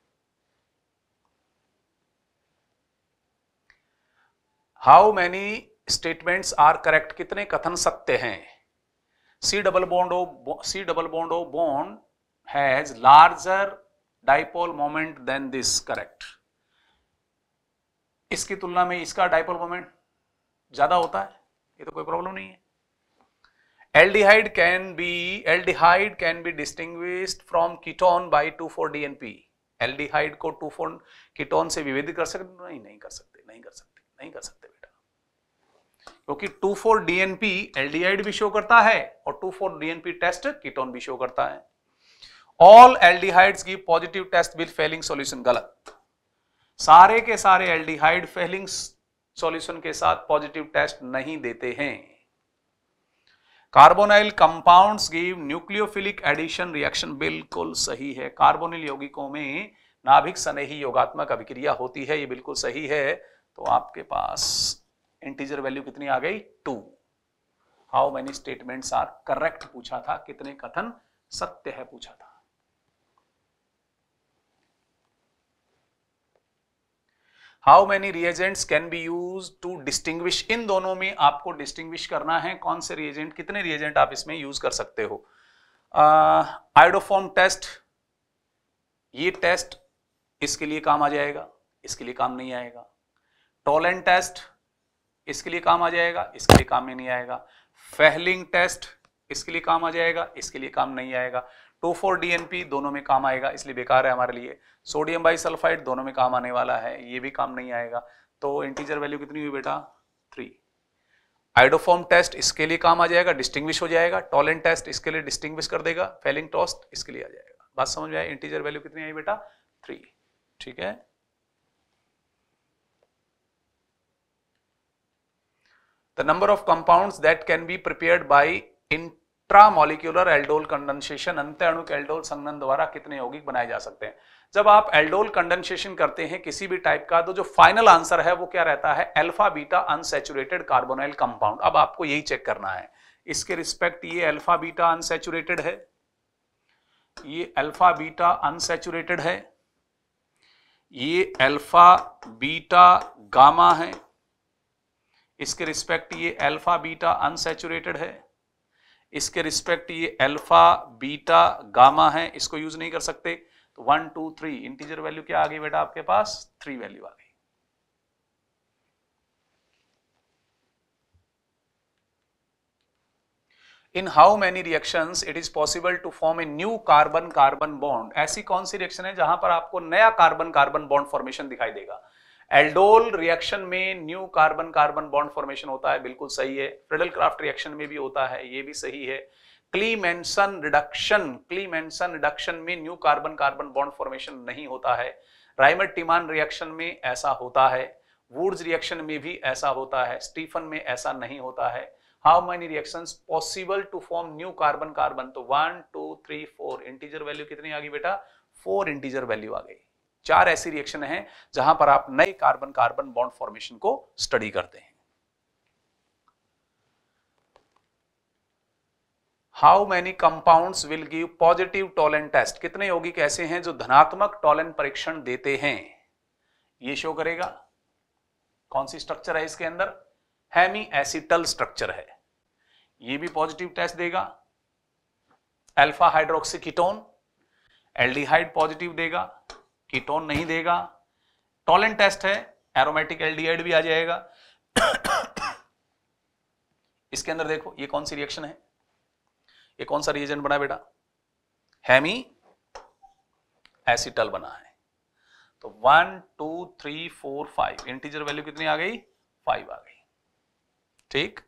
B: how many statements are correct कितने कथन सत्य हैं C double bond O C double bond O bond has larger dipole moment than this correct इसकी तुलना में इसका डाइपोल मोमेंट ज्यादा होता है ये तो कोई प्रॉब्लम नहीं है aldehyde can be aldehyde can be distinguish from ketone by by 2,4 DNP aldehyde को टू फोर कीटोन से विभेदित कर सकते नहीं नहीं कर सकते नहीं कर सकते नहीं कर सकते बेटा क्योंकि टू 2,4 डीएनपी एल्डिहाइड भी शो करता है और टू 2,4 डीएनपी टेस्ट कीटोन भी शो करता है ऑल एल्डिहाइड्स की positive test with Fehling solution गलत सारे के सारे एल्डिहाइड फेलिंग सॉल्यूशन के साथ पॉजिटिव टेस्ट नहीं देते हैं carbonyl compounds give nucleophilic addition reaction बिल्कुल सही है कार्बोनिल यौगिकों में नाभिक स्नेही योगात्मक अभिक्रिया होती है ये बिल्कुल सही है तो आपके पास इंटीजर वैल्यू कितनी आ गई two how many statements are correct पूछा था कितने कथन सत्य है पूछा था how many reagents can be use to distinguish इन दोनों में आपको डिस्टिंग्विश करना है कौन से रिएजेंट कितने रिएजेंट आप इसमें यूज कर सकते हो आइडोफॉर्म uh, टेस्ट ये टेस्ट इसके लिए काम आ जाएगा इसके लिए काम नहीं आएगा टॉलेंट टेस्ट इसके लिए काम आ जाएगा इसके लिए काम में नहीं आएगा फेहलिंग टेस्ट इसके लिए काम आ जाएगा इसके लिए काम नहीं आएगा टू फोर डी दोनों में काम आएगा इसलिए बेकार है हमारे लिए सोडियम बाई सल्फाइड दोनों में काम आने वाला है ये भी काम नहीं आएगा तो इंटीजर वैल्यू कितनी हुई बेटा थ्री आइडोफॉर्म टेस्ट इसके लिए काम आ जाएगा डिस्टिंग्विश हो जाएगा टॉलेंट टेस्ट इसके लिए डिस्टिंग्विश कर देगा फेलिंग टॉस्ट इसके लिए आ जाएगा बात समझ में आए इंटीजर वैल्यू कितनी आई बेटा थ्री ठीक है number of of that can be be prepared by molecular aldol condensation अंत्यणुक एल्डोल संघनन द्वारा कितने यौगिक बनाए जा सकते हैं जब आप एल्डोल कंडेंसेशन करते हैं किसी भी टाइप का तो जो फाइनल आंसर है वो क्या रहता है alpha beta unsaturated carbonyl compound अब आपको यही चेक करना है इसके रिस्पेक्ट ये अल्फा बीटा अनसेचुरेटेड है ये अल्फा बीटा अनसेचुरेटेड है ये अल्फा बीटा गामा है इसके रिस्पेक्ट ये अल्फा बीटा अनसेचुरेटेड है इसके रिस्पेक्ट ये अल्फा बीटा गामा है इसको यूज नहीं कर सकते तो one two three integer value क्या आ गई बेटा आपके पास थ्री वैल्यू आ गई in how many reaction it is possible to form a new carbon carbon bond ऐसी कौन सी रिएक्शन है जहां पर आपको नया कार्बन कार्बन बॉन्ड फॉर्मेशन दिखाई देगा एल्डोल रिएक्शन में new carbon carbon bond formation होता है बिल्कुल सही है फ्रेडल क्राफ्ट रिएक्शन में भी होता है ये भी सही है क्लीमेंसन रिडक्शन क्लीमेंसन रिडक्शन में new carbon carbon bond formation नहीं होता है राइमर टिमान रिएक्शन में ऐसा होता है वुड्स रिएक्शन में भी ऐसा होता है स्टीफन में ऐसा नहीं होता है how many reactions possible to form new carbon carbon तो one two three four integer value कितनी आ गई बेटा फोर इंटीजर वैल्यू आ गई चार ऐसी रिएक्शन हैं जहां पर आप नए कार्बन कार्बन बॉन्ड फॉर्मेशन को स्टडी करते हैं how many compound will give positive Tollens test कितने योगिक ऐसे हैं जो धनात्मक टॉलेंट परीक्षण देते हैं ये शो करेगा कौन सी स्ट्रक्चर है इसके अंदर हैमी एसिटल स्ट्रक्चर है ये भी पॉजिटिव टेस्ट देगा अल्फा हाइड्रोक्सी एल्डिहाइड पॉजिटिव देगा कीटोन नहीं देगा टॉलन टेस्ट है एरोमेटिक एल्डिहाइड भी आ जाएगा इसके अंदर देखो ये कौन सी रिएक्शन है ये कौन सा रिएजेंट बना बेटा हैमी एसिटल बना है तो one two three four five integer value कितनी आ गई फाइव आ गई ठीक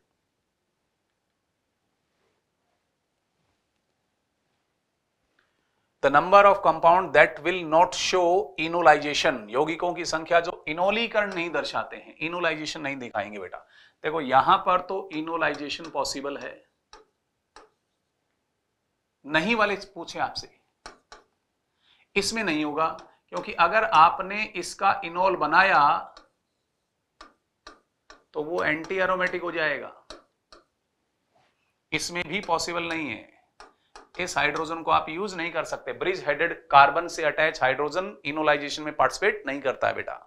B: number of compound that will not show enolization यौगिकों की संख्या जो इनोलीकरण नहीं दर्शाते हैं इनोलाइजेशन नहीं दिखाएंगे बेटा देखो यहां पर तो इनोलाइजेशन पॉसिबल है नहीं वाले पूछे आपसे इसमें नहीं होगा क्योंकि अगर आपने इसका इनोल बनाया तो वो एंटी एरोमेटिक हो जाएगा इसमें भी पॉसिबल नहीं है इस हाइड्रोजन को आप यूज नहीं कर सकते ब्रिज हेडेड कार्बन से अटैच हाइड्रोजन इनोलाइजेशन में पार्टिसिपेट नहीं करता है बेटा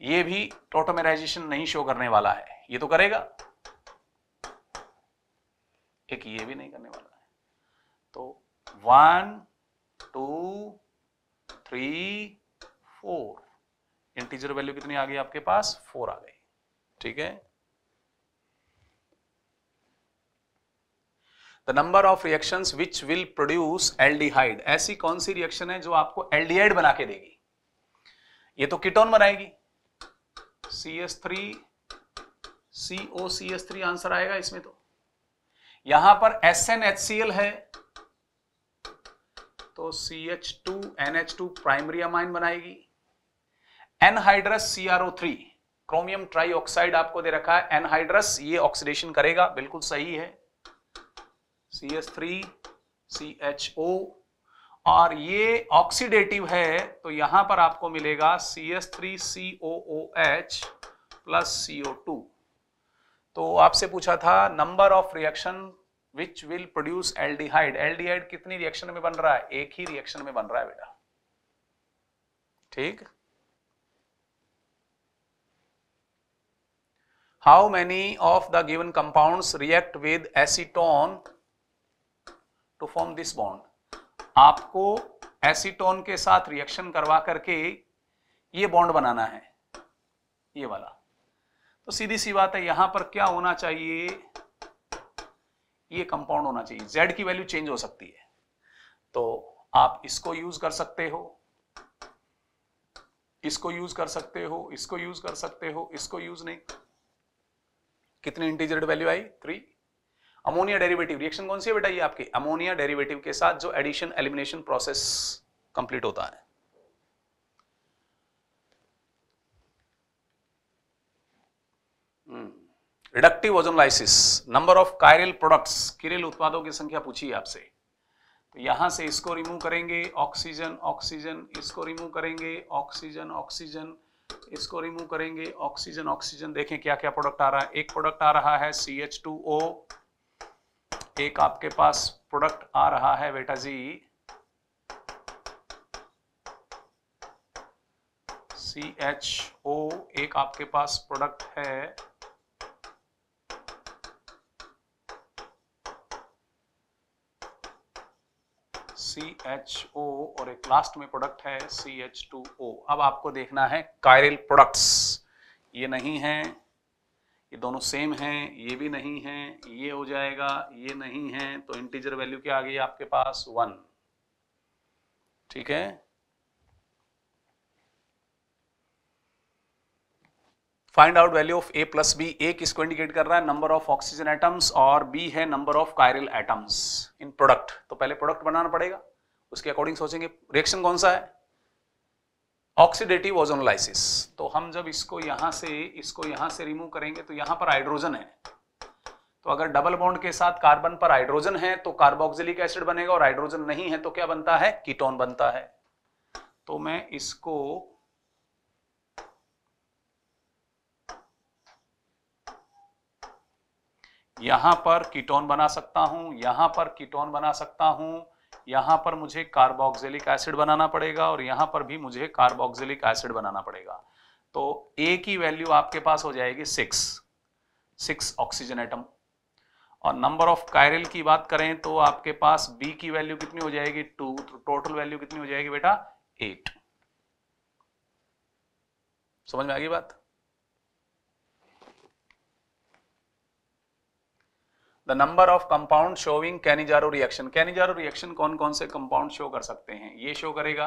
B: ये भी टोटोमेराइजेशन नहीं शो करने वाला है ये तो करेगा एक ये भी नहीं करने वाला
A: है तो
B: one two three four integer value कितनी आ गई आपके पास फोर आ गई ठीक है the number of reaction which will produce aldehyde ऐसी कौन सी रिएक्शन है जो आपको एल्डिहाइड बना के देगी ये तो किटोन बनाएगी C S three C O C S three answer आएगा इसमें तो यहां पर S N H C L है तो C H two N H two primary amine बनाएगी anhydrous C R O three chromium trioxide आपको दे रखा है एनहाइड्रस ये ऑक्सीडेशन करेगा बिल्कुल सही है C S three C H O और ये ऑक्सीडेटिव है तो यहां पर आपको मिलेगा C S three C O O H plus C O two तो आपसे पूछा था number of reaction which will produce aldehyde aldehyde कितनी रिएक्शन में बन रहा है एक ही रिएक्शन में बन रहा है बेटा ठीक how many of the given compound react with acetone to form this bond आपको एसीटोन के साथ रिएक्शन करवा करके ये बॉन्ड बनाना है ये वाला तो सीधी सी बात है यहां पर क्या होना चाहिए ये कंपाउंड होना चाहिए जेड की वैल्यू चेंज हो सकती है तो आप इसको यूज कर सकते हो इसको यूज कर सकते हो इसको यूज कर सकते हो इसको यूज नहीं कितनी इंटीजर वैल्यू आई थ्री अमोनिया डेरिवेटिव रिएक्शन कौन सी है बेटा ये आपके अमोनिया डेरिवेटिव के साथ जो एडिशन एलिमिनेशन प्रोसेस कंप्लीट होता है reductive ozonolysis number of chiral products किरिल उत्पादों की संख्या पूछी है आपसे तो यहां से इसको रिमूव करेंगे ऑक्सीजन ऑक्सीजन इसको रिमूव करेंगे ऑक्सीजन ऑक्सीजन इसको रिमूव करेंगे ऑक्सीजन ऑक्सीजन देखें क्या क्या प्रोडक्ट आ रहा है एक प्रोडक्ट आ रहा है सी एच टू ओ एक आपके पास प्रोडक्ट आ रहा है बेटा जी सी एच ओ एक आपके पास प्रोडक्ट है सी एच ओ और एक लास्ट में प्रोडक्ट है सी एच टू ओ अब आपको देखना है कायरल प्रोडक्ट्स ये नहीं है ये दोनों सेम हैं ये भी नहीं है ये हो जाएगा ये नहीं है तो इंटीजर वैल्यू क्या आ गई आपके पास वन ठीक है find out value of A plus B A किसको इंडिकेट कर रहा है नंबर ऑफ ऑक्सीजन एटम्स और बी है number of chiral atoms in product तो पहले प्रोडक्ट बनाना पड़ेगा उसके अकॉर्डिंग सोचेंगे रिएक्शन कौन सा है ऑक्सीडेटिव ओजोन तो हम जब इसको यहां से इसको यहां से रिमूव करेंगे तो यहां पर हाइड्रोजन है तो अगर डबल बॉन्ड के साथ कार्बन पर हाइड्रोजन है तो कार्बोक्सिलिक एसिड बनेगा और हाइड्रोजन नहीं है तो क्या बनता है कीटोन बनता है तो मैं इसको यहां पर कीटोन बना सकता हूं यहां पर कीटोन बना सकता हूं यहाँ पर मुझे कार्बोक्सिलिक एसिड बनाना पड़ेगा और यहाँ पर भी मुझे कार्बोक्सिलिक एसिड बनाना पड़ेगा तो ए की वैल्यू आपके पास हो जाएगी सिक्स सिक्स ऑक्सीजन एटम और नंबर ऑफ कायरल की बात करें तो आपके पास बी की वैल्यू कितनी हो जाएगी टू तो टोटल वैल्यू कितनी हो जाएगी बेटा एट समझ में आ गई बात the number of compound showing Cannizzaro reaction Cannizzaro reaction कौन कौन से कंपाउंड शो कर सकते हैं ये शो करेगा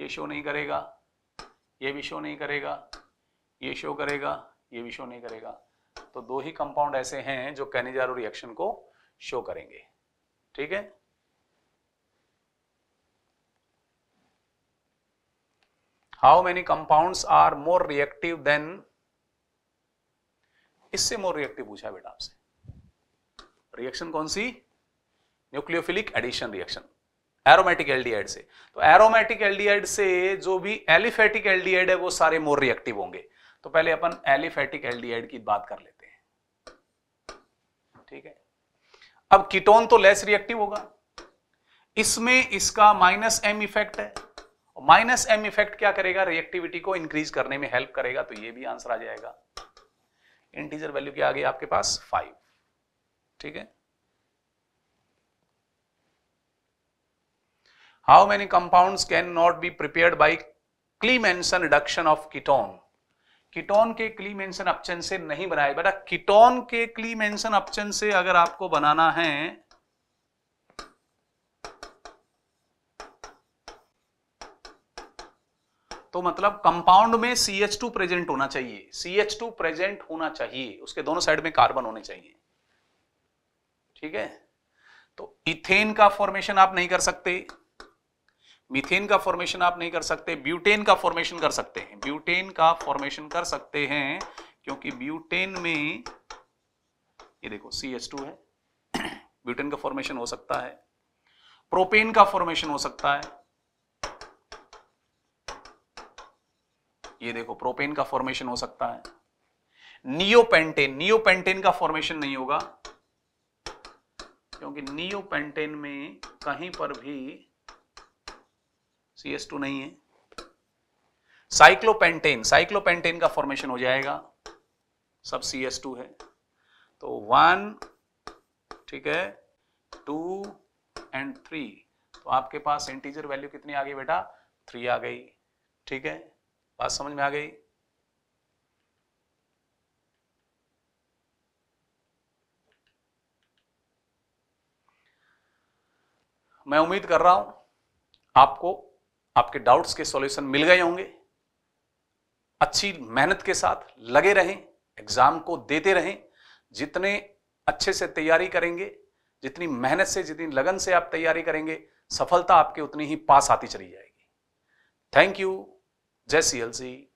B: ये शो नहीं करेगा ये भी शो नहीं करेगा ये शो करेगा ये भी शो नहीं करेगा तो दो ही कंपाउंड ऐसे हैं जो कैनिजारो रिएक्शन को शो करेंगे ठीक है how many compound are more reactive than इससे मोर रिएक्टिव पूछा बेटा आपसे रिएक्शन कौन सी nucleophilic addition reaction aromatic aldehyde से तो एरोमेटिक एल्डिहाइड से जो भी एलिफेटिक एल्डिहाइड है वो सारे मोर रिएक्टिव होंगे तो पहले अपन एलिफेटिक एल्डिहाइड की बात कर लेते हैं ठीक है अब कीटोन तो लेस रिएक्टिव होगा इसमें इसका माइनस एम इफेक्ट है माइनस एम इफेक्ट क्या करेगा रिएक्टिविटी को इंक्रीज करने में हेल्प करेगा तो ये भी आंसर आ जाएगा इंटीजर वैल्यू क्या आ गई आपके पास फाइव ठीक है how many compounds cannot be prepared by Clemenson reduction reduction of ketone के क्लीमेंसन अपचन से नहीं बनाए बेटा कीटोन के क्लीमेंशन अपचन से अगर आपको बनाना है तो मतलब कंपाउंड में टू प्रेजेंट होना चाहिए टू प्रेजेंट होना चाहिए उसके दोनों साइड में कार्बन होने चाहिए ठीक है तो इथेन का फॉर्मेशन आप नहीं कर सकते मिथेन का फॉर्मेशन आप नहीं कर सकते ब्यूटेन का फॉर्मेशन कर सकते हैं ब्यूटेन का फॉर्मेशन कर सकते हैं क्योंकि ब्यूटेन में ये देखो सी एस टू है ब्यूटेन का फॉर्मेशन हो सकता है प्रोपेन का फॉर्मेशन हो सकता है ये देखो प्रोपेन का फॉर्मेशन हो सकता है नियोपेंटेन नियोपेंटेन का फॉर्मेशन नहीं होगा क्योंकि नियो पेंटेन में कहीं पर भी सी एस टू नहीं है साइक्लोपेंटेन साइक्लोपेंटेन का फॉर्मेशन हो जाएगा सब सी एस टू है तो वन ठीक है टू एंड थ्री तो आपके पास इंटीजर वैल्यू कितनी आ गई बेटा थ्री आ गई ठीक है बात समझ में आ गई मैं उम्मीद कर रहा हूं आपको आपके डाउट्स के सॉल्यूशन मिल गए होंगे अच्छी मेहनत के साथ लगे रहें एग्जाम को देते रहें जितने अच्छे से तैयारी करेंगे जितनी मेहनत से जितनी लगन से आप तैयारी करेंगे सफलता आपके उतनी ही पास आती चली जाएगी थैंक यू जय सी एल सी